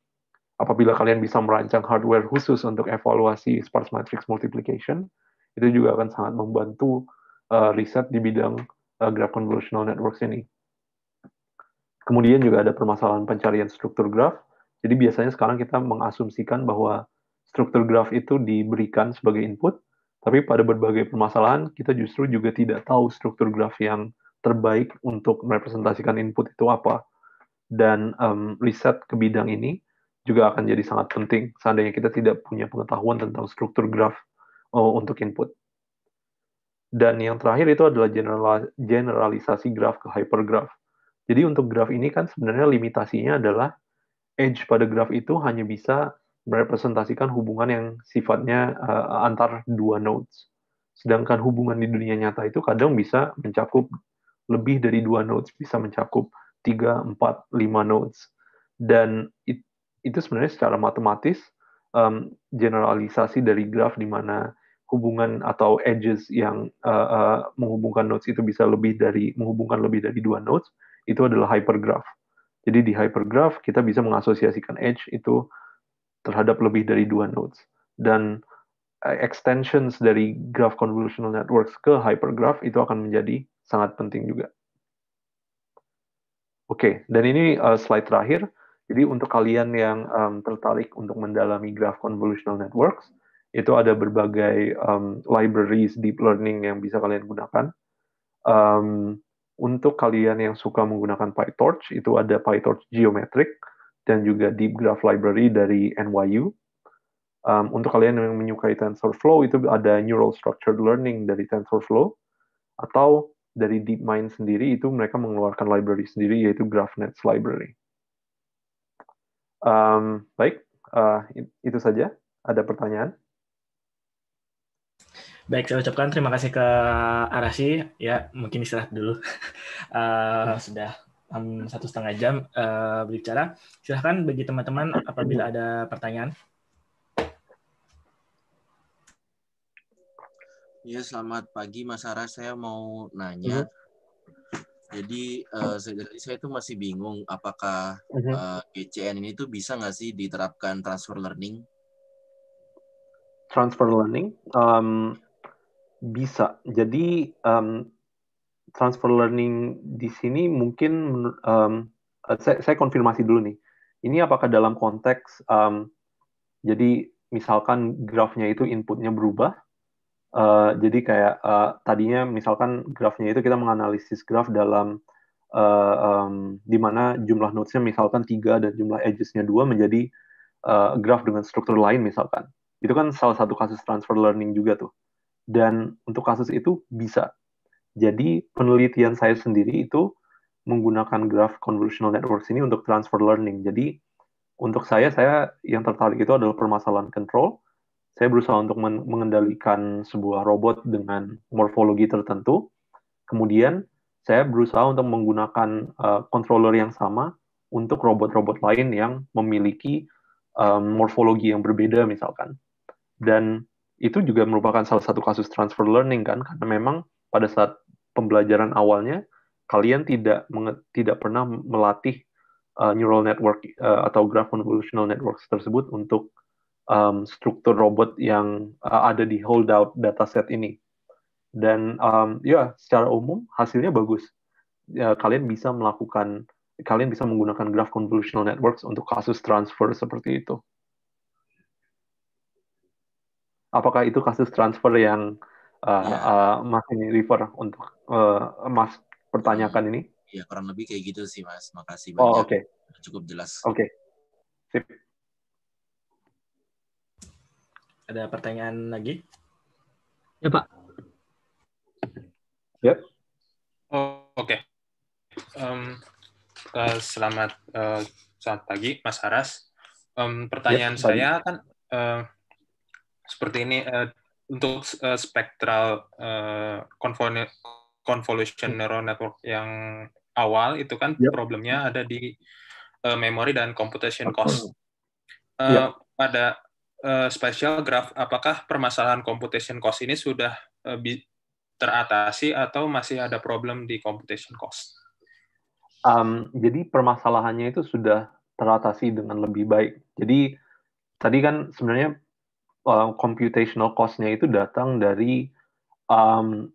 apabila kalian bisa merancang hardware khusus untuk evaluasi sparse matrix multiplication, itu juga akan sangat membantu uh, riset di bidang uh, graph convolutional networks ini. Kemudian juga ada permasalahan pencarian struktur graf. Jadi biasanya sekarang kita mengasumsikan bahwa struktur graf itu diberikan sebagai input, tapi pada berbagai permasalahan kita justru juga tidak tahu struktur graf yang terbaik untuk merepresentasikan input itu apa. Dan um, riset ke bidang ini juga akan jadi sangat penting seandainya kita tidak punya pengetahuan tentang struktur graf uh, untuk input. Dan yang terakhir itu adalah general, generalisasi graf ke hypergraf Jadi untuk graf ini kan sebenarnya limitasinya adalah edge pada graf itu hanya bisa merepresentasikan hubungan yang sifatnya uh, antar dua nodes. Sedangkan hubungan di dunia nyata itu kadang bisa mencakup lebih dari dua nodes, bisa mencakup 3, 4, 5 nodes. Dan it, itu sebenarnya secara matematis um, generalisasi dari graf di mana hubungan atau edges yang uh, uh, menghubungkan nodes itu bisa lebih dari menghubungkan lebih dari dua nodes itu adalah hypergraph. Jadi di hypergraph kita bisa mengasosiasikan edge itu terhadap lebih dari dua nodes dan eh, extensions dari graph convolutional networks ke hypergraph itu akan menjadi sangat penting juga. Oke, okay, dan ini uh, slide terakhir jadi untuk kalian yang um, tertarik untuk mendalami graph convolutional networks, itu ada berbagai um, libraries deep learning yang bisa kalian gunakan. Um, untuk kalian yang suka menggunakan PyTorch, itu ada PyTorch Geometric dan juga Deep Graph Library dari NYU. Um, untuk kalian yang menyukai TensorFlow, itu ada Neural Structured Learning dari TensorFlow. Atau dari DeepMind sendiri, itu mereka mengeluarkan library sendiri, yaitu GraphNets Library. Um, baik, uh, itu saja. Ada pertanyaan? Baik, saya ucapkan terima kasih ke Arasi. Ya, mungkin istirahat dulu. uh, sudah um, satu setengah jam uh, berbicara. Silahkan bagi teman-teman apabila ada pertanyaan. Ya, selamat pagi Mas Aras. Saya mau nanya. Hmm. Jadi uh, saya itu masih bingung apakah uh, mhm. eh, GCN ini tuh bisa nggak sih diterapkan transfer learning? Transfer learning um, bisa. Jadi um, transfer learning di sini mungkin um, saya, saya konfirmasi dulu nih. Ini apakah dalam konteks um, jadi misalkan grafnya itu inputnya berubah, Uh, jadi kayak uh, tadinya misalkan grafnya itu kita menganalisis graf dalam uh, um, di mana jumlah nodesnya misalkan tiga dan jumlah edgesnya dua menjadi uh, graf dengan struktur lain misalkan. Itu kan salah satu kasus transfer learning juga tuh. Dan untuk kasus itu bisa. Jadi penelitian saya sendiri itu menggunakan graf convolutional networks ini untuk transfer learning. Jadi untuk saya, saya yang tertarik itu adalah permasalahan control, saya berusaha untuk men mengendalikan sebuah robot dengan morfologi tertentu. Kemudian saya berusaha untuk menggunakan uh, controller yang sama untuk robot-robot lain yang memiliki um, morfologi yang berbeda misalkan. Dan itu juga merupakan salah satu kasus transfer learning kan karena memang pada saat pembelajaran awalnya kalian tidak tidak pernah melatih uh, neural network uh, atau graph convolutional networks tersebut untuk um, struktur robot yang uh, ada di holdout dataset ini. Dan um, ya secara umum hasilnya bagus. Ya, kalian bisa melakukan kalian bisa menggunakan graph convolutional networks untuk kasus transfer seperti itu. Apakah itu kasus transfer yang uh, ya. uh, ini refer untuk uh, Mas pertanyakan ini? Ya kurang lebih kayak gitu sih Mas. Makasih oh, banyak. Oh, oke. Okay. Cukup jelas. Oke. Okay. Sip. Ada pertanyaan lagi? Ya, Pak. Ya. Yep. Oh, Oke. Okay. Um, selamat uh, selamat pagi, Mas Haras. Um, pertanyaan yep, saya kan uh, seperti ini uh, untuk uh, spektral uh, convolution neural network yang awal itu kan yep. problemnya ada di uh, memori dan computation cost. Uh, yep. Pada uh, eh, graph apakah permasalahan computation cost ini sudah uh, teratasi atau masih ada problem di computation cost? Um, jadi permasalahannya itu sudah teratasi dengan lebih baik. Jadi tadi kan sebenarnya uh, computational cost-nya itu datang dari um,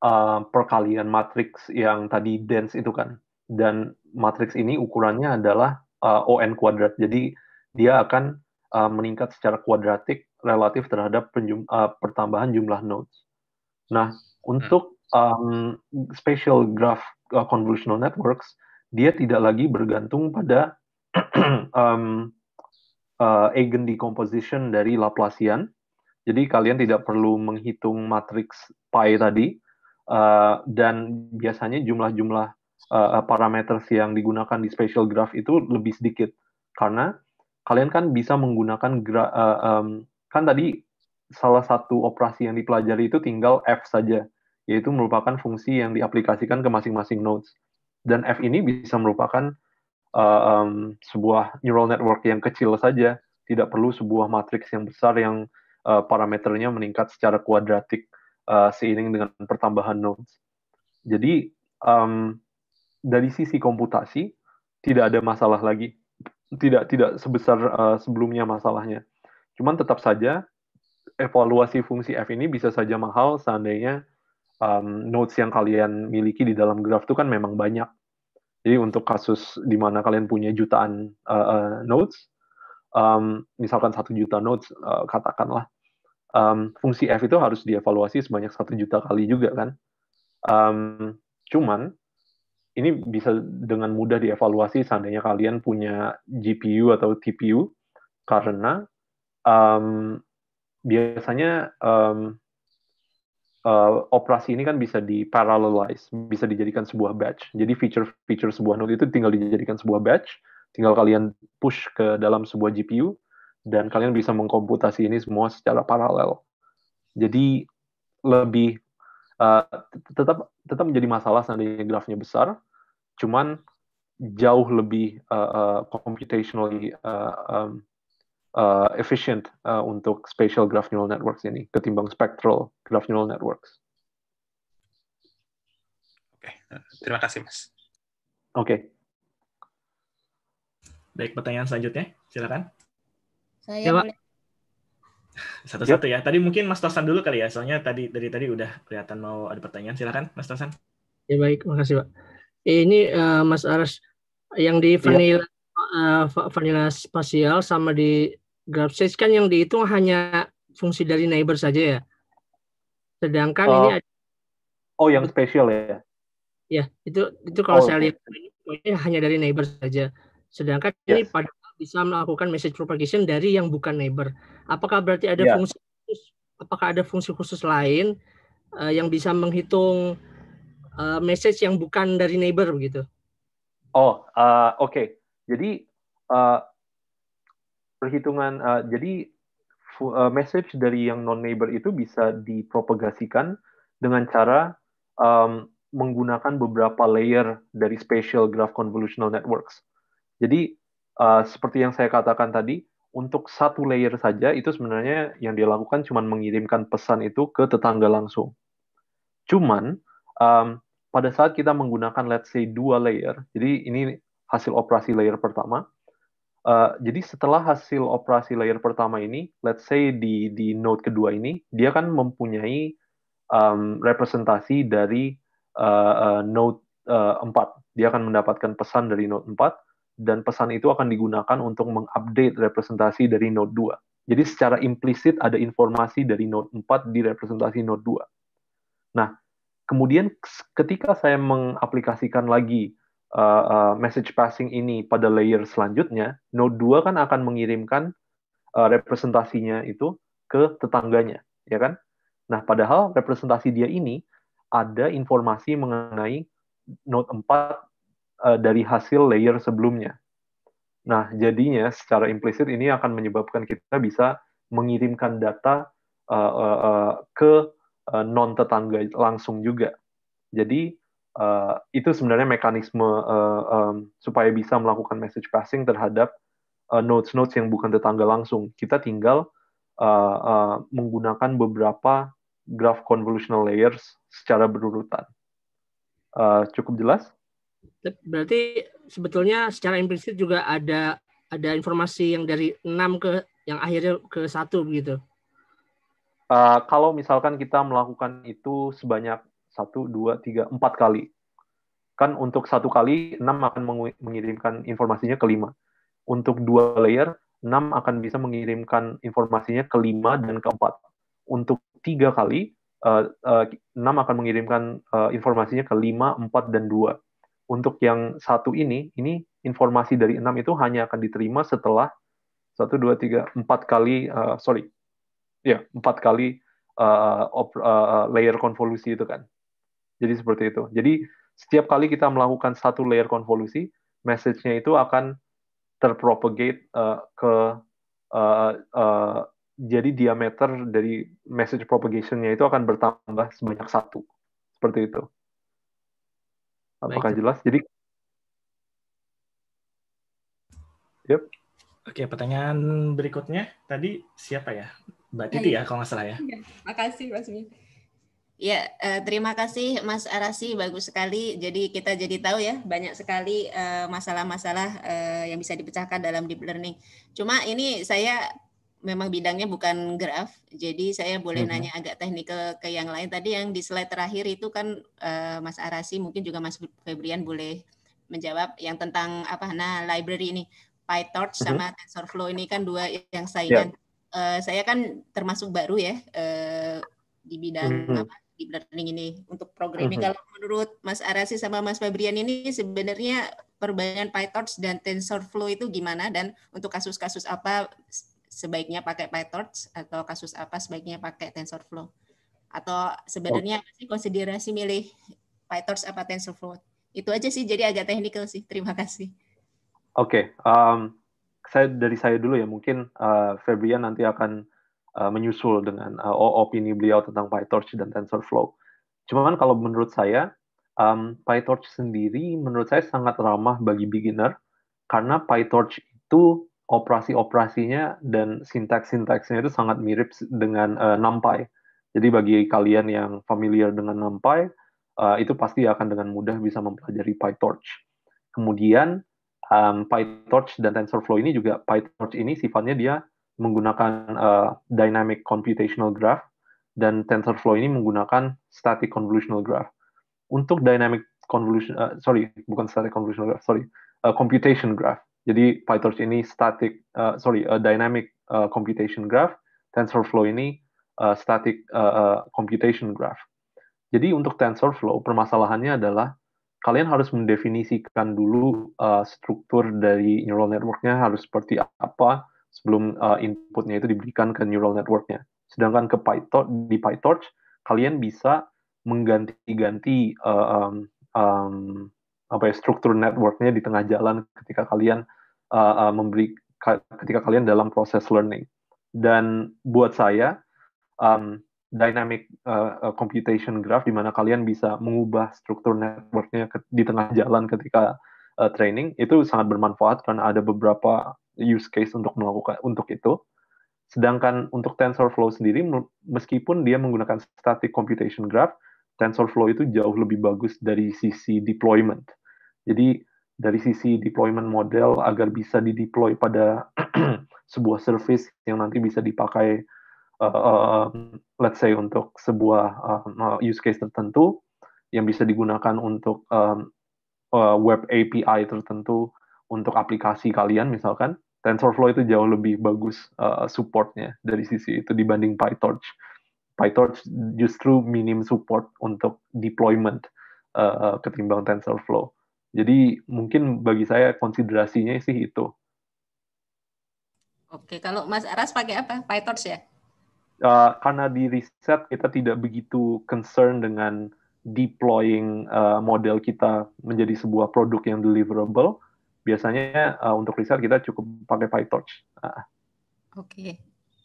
uh, perkalian matriks yang tadi dense itu kan. Dan matriks ini ukurannya adalah uh, on kuadrat. Jadi dia akan uh, meningkat secara kuadratik relatif terhadap penjum, uh, pertambahan jumlah nodes. Nah, untuk um, spatial graph uh, convolutional networks, dia tidak lagi bergantung pada um, uh, eigen decomposition dari Laplacian. Jadi kalian tidak perlu menghitung matriks pi tadi uh, dan biasanya jumlah-jumlah uh, parameters yang digunakan di spatial graph itu lebih sedikit karena kalian kan bisa menggunakan gra, uh, um, kan tadi salah satu operasi yang dipelajari itu tinggal f saja, yaitu merupakan fungsi yang diaplikasikan ke masing-masing nodes. Dan f ini bisa merupakan uh, um, sebuah neural network yang kecil saja, tidak perlu sebuah matriks yang besar yang uh, parameternya meningkat secara kuadratik uh, seiring dengan pertambahan nodes. Jadi um, dari sisi komputasi tidak ada masalah lagi tidak tidak sebesar uh, sebelumnya masalahnya. Cuman tetap saja evaluasi fungsi f ini bisa saja mahal seandainya um, notes yang kalian miliki di dalam graph itu kan memang banyak. Jadi untuk kasus di mana kalian punya jutaan uh, eh, uh, eh, nodes, um, misalkan satu juta notes uh, katakanlah, um, fungsi f itu harus dievaluasi sebanyak satu juta kali juga kan. Um, cuman ini bisa dengan mudah dievaluasi seandainya kalian punya GPU atau TPU karena um, biasanya um, uh, operasi ini kan bisa diparallelize, bisa dijadikan sebuah batch. Jadi feature-feature sebuah node itu tinggal dijadikan sebuah batch, tinggal kalian push ke dalam sebuah GPU dan kalian bisa mengkomputasi ini semua secara paralel. Jadi lebih uh, tetap tetap menjadi masalah seandainya grafnya besar, cuman jauh lebih uh, uh, computationally uh, um, uh, efficient uh, untuk spatial graph neural networks ini ketimbang spectral graph neural networks. Oke, okay. terima kasih Mas. Oke. Okay. Baik, pertanyaan selanjutnya, silakan. Saya ya, satu-satu ya. ya. Tadi mungkin Mas Tosan dulu kali ya, soalnya tadi dari tadi udah kelihatan mau ada pertanyaan. Silakan Mas Tosan. Ya baik, makasih Pak. Eh, ini uh, Mas Aras yang di iya. vanilla ya. uh, vanilla spasial sama di graph size kan yang dihitung hanya fungsi dari neighbor saja ya. Sedangkan uh, ini oh. ada, Oh, yang spesial ya. Ya, itu itu kalau oh. saya lihat ini hanya dari neighbor saja. Sedangkan yes. Iya. ini padahal bisa melakukan message propagation dari yang bukan neighbor. Apakah berarti ada yeah. fungsi apakah ada fungsi khusus lain uh, yang bisa menghitung uh, message yang bukan dari neighbor begitu? Oh, uh, oke. Okay. Jadi uh, perhitungan, uh, jadi uh, message dari yang non neighbor itu bisa dipropagasikan dengan cara um, menggunakan beberapa layer dari spatial graph convolutional networks. Jadi uh, seperti yang saya katakan tadi, untuk satu layer saja itu sebenarnya yang dia lakukan cuma mengirimkan pesan itu ke tetangga langsung. Cuman um, pada saat kita menggunakan let's say dua layer, jadi ini hasil operasi layer pertama. Uh, jadi setelah hasil operasi layer pertama ini, let's say di di node kedua ini, dia kan mempunyai um, representasi dari uh, uh, node uh, 4. Dia akan mendapatkan pesan dari node 4 dan pesan itu akan digunakan untuk mengupdate representasi dari node 2. Jadi secara implisit ada informasi dari node 4 di representasi node 2. Nah, kemudian ketika saya mengaplikasikan lagi uh, uh, message passing ini pada layer selanjutnya, node 2 kan akan mengirimkan uh, representasinya itu ke tetangganya, ya kan? Nah, padahal representasi dia ini ada informasi mengenai node 4 uh, dari hasil layer sebelumnya. Nah, jadinya secara implisit ini akan menyebabkan kita bisa mengirimkan data uh, uh, uh, ke uh, eh, non tetangga langsung juga. Jadi uh, itu sebenarnya mekanisme uh, um, supaya bisa melakukan message passing terhadap uh, nodes notes yang bukan tetangga langsung. Kita tinggal uh, uh, menggunakan beberapa graph convolutional layers secara berurutan. Uh, cukup jelas? Berarti sebetulnya secara implisit juga ada ada informasi yang dari 6 ke yang akhirnya ke satu begitu. Eh, kalau misalkan kita melakukan itu sebanyak satu, dua, tiga, empat kali, kan untuk satu kali enam akan mengirimkan informasinya ke lima. Untuk dua layer enam akan bisa mengirimkan informasinya ke lima dan ke empat. Untuk tiga kali, uh, uh, akan mengirimkan uh, informasinya ke lima, empat, dan dua. Untuk yang satu ini, ini informasi dari enam itu hanya akan diterima setelah satu, dua, tiga, empat kali, uh, sorry, ya empat kali uh, op, uh, layer konvolusi itu kan. Jadi seperti itu. Jadi setiap kali kita melakukan satu layer konvolusi, message-nya itu akan terpropagate uh, ke uh, uh, jadi diameter dari message propagation-nya itu akan bertambah sebanyak satu. Seperti itu. Apakah Baik. jelas? Jadi Yep. Oke, pertanyaan berikutnya tadi siapa ya? Mbak iya. Titi ya, kalau nggak salah ya. ya makasih Mas Mi. Ya, eh, terima kasih Mas Arasi, bagus sekali. Jadi kita jadi tahu ya banyak sekali eh, masalah-masalah eh, yang bisa dipecahkan dalam deep learning. Cuma ini saya memang bidangnya bukan graf, jadi saya boleh mm-hmm. nanya agak teknikal ke yang lain. Tadi yang di slide terakhir itu kan Mas Arasi, mungkin juga Mas Febrian boleh menjawab yang tentang apa nah library ini PyTorch mm-hmm. sama TensorFlow ini kan dua yang ya. saingan. Yeah Eh, saya kan termasuk baru ya uh, di bidang mm-hmm. apa di learning ini untuk programming. Mm-hmm. Kalau menurut Mas Arasi sama Mas Fabrian ini sebenarnya perbandingan PyTorch dan TensorFlow itu gimana dan untuk kasus-kasus apa sebaiknya pakai PyTorch atau kasus apa sebaiknya pakai TensorFlow? Atau sebenarnya oh. sih konsiderasi milih PyTorch apa TensorFlow? Itu aja sih jadi agak teknikal sih. Terima kasih. Oke, okay, um, saya dari saya dulu ya mungkin uh, Febrian nanti akan uh, menyusul dengan uh, opini beliau tentang PyTorch dan TensorFlow. Cuman kalau menurut saya um, PyTorch sendiri menurut saya sangat ramah bagi beginner karena PyTorch itu operasi-operasinya dan sintaks-sintaksnya itu sangat mirip dengan uh, NumPy. Jadi bagi kalian yang familiar dengan NumPy, uh, itu pasti akan dengan mudah bisa mempelajari PyTorch. Kemudian um, PyTorch dan TensorFlow ini juga PyTorch ini sifatnya dia menggunakan uh, dynamic computational graph dan TensorFlow ini menggunakan static convolutional graph. Untuk dynamic convolution, uh, sorry bukan static convolutional graph, sorry uh, computation graph. Jadi PyTorch ini static, uh, sorry uh, dynamic uh, computation graph, TensorFlow ini uh, static uh, uh, computation graph. Jadi untuk TensorFlow permasalahannya adalah kalian harus mendefinisikan dulu uh, struktur dari neural networknya harus seperti apa sebelum uh, inputnya itu diberikan ke neural networknya. Sedangkan ke PyTorch di PyTorch kalian bisa mengganti-ganti uh, um, um, apa ya struktur networknya di tengah jalan ketika kalian uh, uh, memberi ketika kalian dalam proses learning. Dan buat saya um, dynamic uh, computation graph di mana kalian bisa mengubah struktur networknya di tengah jalan ketika uh, training itu sangat bermanfaat karena ada beberapa use case untuk melakukan untuk itu. Sedangkan untuk TensorFlow sendiri meskipun dia menggunakan static computation graph, TensorFlow itu jauh lebih bagus dari sisi deployment. Jadi dari sisi deployment model agar bisa dideploy pada sebuah service yang nanti bisa dipakai uh, uh, let's say untuk sebuah uh, use case tertentu yang bisa digunakan untuk um, uh, web API tertentu untuk aplikasi kalian misalkan TensorFlow itu jauh lebih bagus uh, supportnya dari sisi itu dibanding PyTorch. PyTorch justru minim support untuk deployment uh, ketimbang TensorFlow. Jadi mungkin bagi saya konsiderasinya sih itu. Oke, kalau Mas Aras pakai apa? PyTorch ya? uh, karena di riset kita tidak begitu concern dengan deploying uh, model kita menjadi sebuah produk yang deliverable, biasanya uh, untuk riset kita cukup pakai PyTorch. Uh. Oke, okay.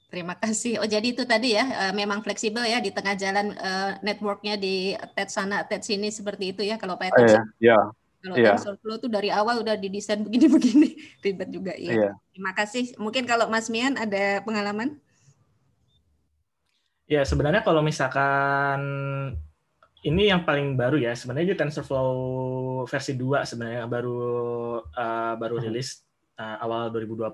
terima kasih. Oh jadi itu tadi ya, uh, memang fleksibel ya di tengah jalan uh, networknya di TED sana, TED sini seperti itu ya kalau PyTorch. Ya? Iya. Yeah, yeah. Kalau yeah. TensorFlow itu dari awal udah didesain begini-begini, ribet juga ya. Yeah. Terima kasih. Mungkin kalau Mas Mian ada pengalaman? Ya, sebenarnya kalau misalkan ini yang paling baru ya, sebenarnya itu TensorFlow versi 2 sebenarnya baru uh, baru hmm. rilis uh, awal 2020.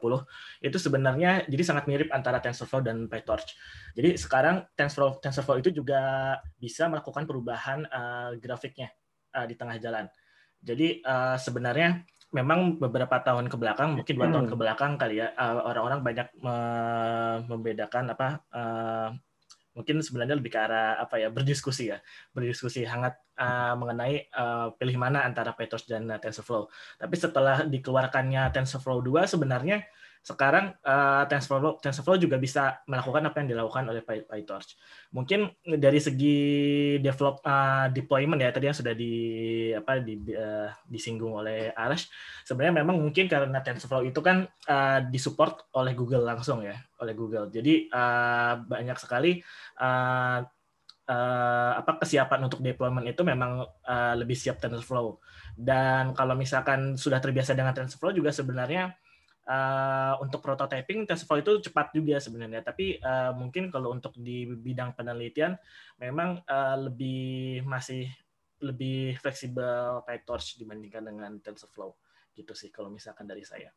Itu sebenarnya jadi sangat mirip antara TensorFlow dan PyTorch. Jadi sekarang TensorFlow TensorFlow itu juga bisa melakukan perubahan uh, grafiknya uh, di tengah jalan. Jadi uh, sebenarnya memang beberapa tahun ke belakang mungkin dua tahun hmm. ke belakang kali ya orang-orang banyak membedakan apa mungkin sebenarnya lebih ke arah apa ya berdiskusi ya berdiskusi hangat uh, mengenai uh, pilih mana antara PyTorch dan uh, TensorFlow. Tapi setelah dikeluarkannya TensorFlow 2 sebenarnya sekarang uh, eh, TensorFlow, TensorFlow juga bisa melakukan apa yang dilakukan oleh PyTorch. Mungkin dari segi develop uh, deployment ya tadi yang sudah di apa di, uh, disinggung oleh Arash, sebenarnya memang mungkin karena TensorFlow itu kan uh, disupport oleh Google langsung ya, oleh Google. Jadi uh, banyak sekali uh, uh, apa kesiapan untuk deployment itu memang uh, lebih siap TensorFlow. Dan kalau misalkan sudah terbiasa dengan TensorFlow juga sebenarnya uh, untuk prototyping TensorFlow itu cepat juga sebenarnya tapi uh, mungkin kalau untuk di bidang penelitian memang uh, lebih masih lebih fleksibel PyTorch dibandingkan dengan TensorFlow gitu sih kalau misalkan dari saya.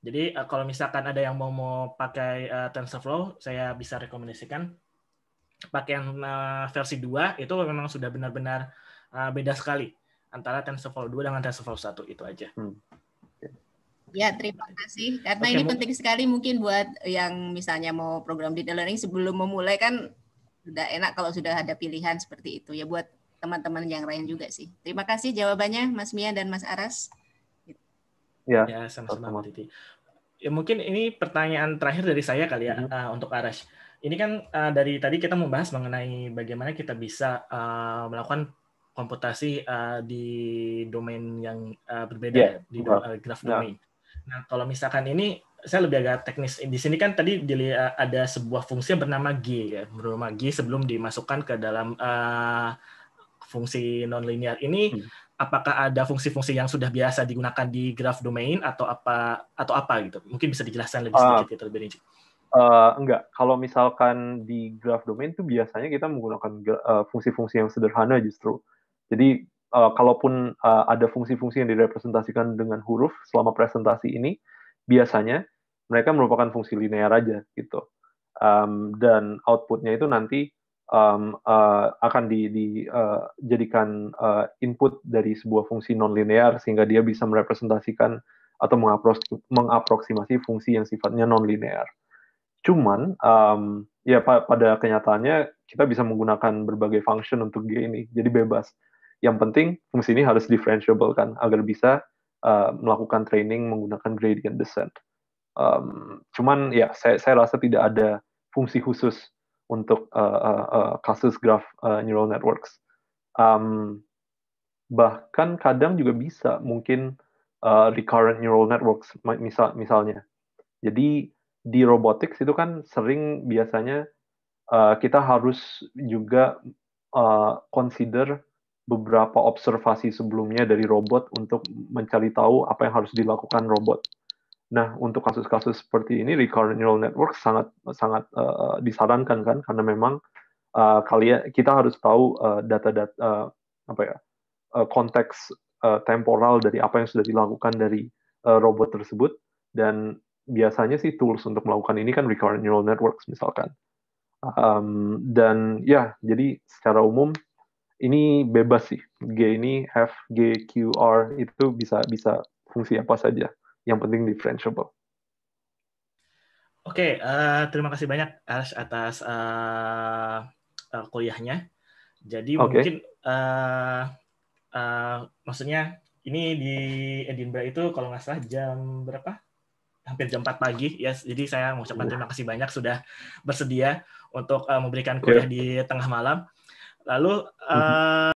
Jadi uh, kalau misalkan ada yang mau mau pakai uh, TensorFlow, saya bisa rekomendasikan pakai yang uh, versi 2 itu memang sudah benar-benar uh, beda sekali antara TensorFlow 2 dengan TensorFlow 1 itu aja. Hmm. Ya, terima kasih. Karena okay, ini penting sekali mungkin buat yang misalnya mau program di learning sebelum memulai kan sudah enak kalau sudah ada pilihan seperti itu ya buat teman-teman yang lain juga sih. Terima kasih jawabannya Mas Mia dan Mas Aras. Ya, ya sama-sama Titi. Ya, mungkin ini pertanyaan terakhir dari saya kali ya hmm. uh, untuk Aras. Ini kan uh, dari tadi kita membahas mengenai bagaimana kita bisa uh, melakukan komputasi uh, di domain yang uh, berbeda yeah. di do, uh, graph ya. domain. Yeah. Nah, kalau misalkan ini saya lebih agak teknis. Di sini kan tadi dilihat eh, ada sebuah fungsi yang bernama G ya, bernama G sebelum dimasukkan ke dalam uh, fungsi nonlinear ini hmm. apakah ada fungsi-fungsi yang sudah biasa digunakan di graf domain atau apa atau apa gitu. Mungkin bisa dijelaskan lebih ah. sedikit uh, gitu, ya terlebih dahulu. Uh, eh, enggak, kalau misalkan di graf domain itu biasanya kita menggunakan fungsi-fungsi uh, fungsi -fungsi yang sederhana justru. Jadi uh, kalaupun uh, ada fungsi-fungsi yang direpresentasikan dengan huruf selama presentasi ini, biasanya mereka merupakan fungsi linear aja gitu. Um, dan outputnya itu nanti um, uh, akan dijadikan di, uh, uh, input dari sebuah fungsi non-linear sehingga dia bisa merepresentasikan atau mengaproximasi fungsi yang sifatnya non-linear. Cuman um, ya pa pada kenyataannya kita bisa menggunakan berbagai function untuk G ini, jadi bebas yang penting fungsi ini harus differentiable kan agar bisa uh, melakukan training menggunakan gradient descent. Um, cuman ya saya, saya rasa tidak ada fungsi khusus untuk uh, uh, uh, kasus graph uh, neural networks. Um, bahkan kadang juga bisa mungkin uh, recurrent neural networks misal misalnya. Jadi di robotics itu kan sering biasanya uh, kita harus juga uh, consider beberapa observasi sebelumnya dari robot untuk mencari tahu apa yang harus dilakukan robot. Nah, untuk kasus-kasus seperti ini recurrent neural network sangat sangat uh, disarankan kan karena memang uh, kalian kita harus tahu eh, data-data uh, apa ya uh, konteks uh, temporal dari apa yang sudah dilakukan dari uh, robot tersebut dan biasanya sih tools untuk melakukan ini kan recurrent neural networks misalkan. Um, dan ya, jadi secara umum ini bebas sih G ini F G Q R itu bisa bisa fungsi apa saja yang penting differentiable oke okay, uh, eh, terima kasih banyak Ash atas uh, uh, kuliahnya jadi okay. mungkin uh, uh, maksudnya ini di Edinburgh itu kalau nggak salah jam berapa hampir jam 4 pagi ya yes, jadi saya mengucapkan terima kasih banyak sudah bersedia untuk memberikan kuliah yeah. di tengah malam Lalu uh,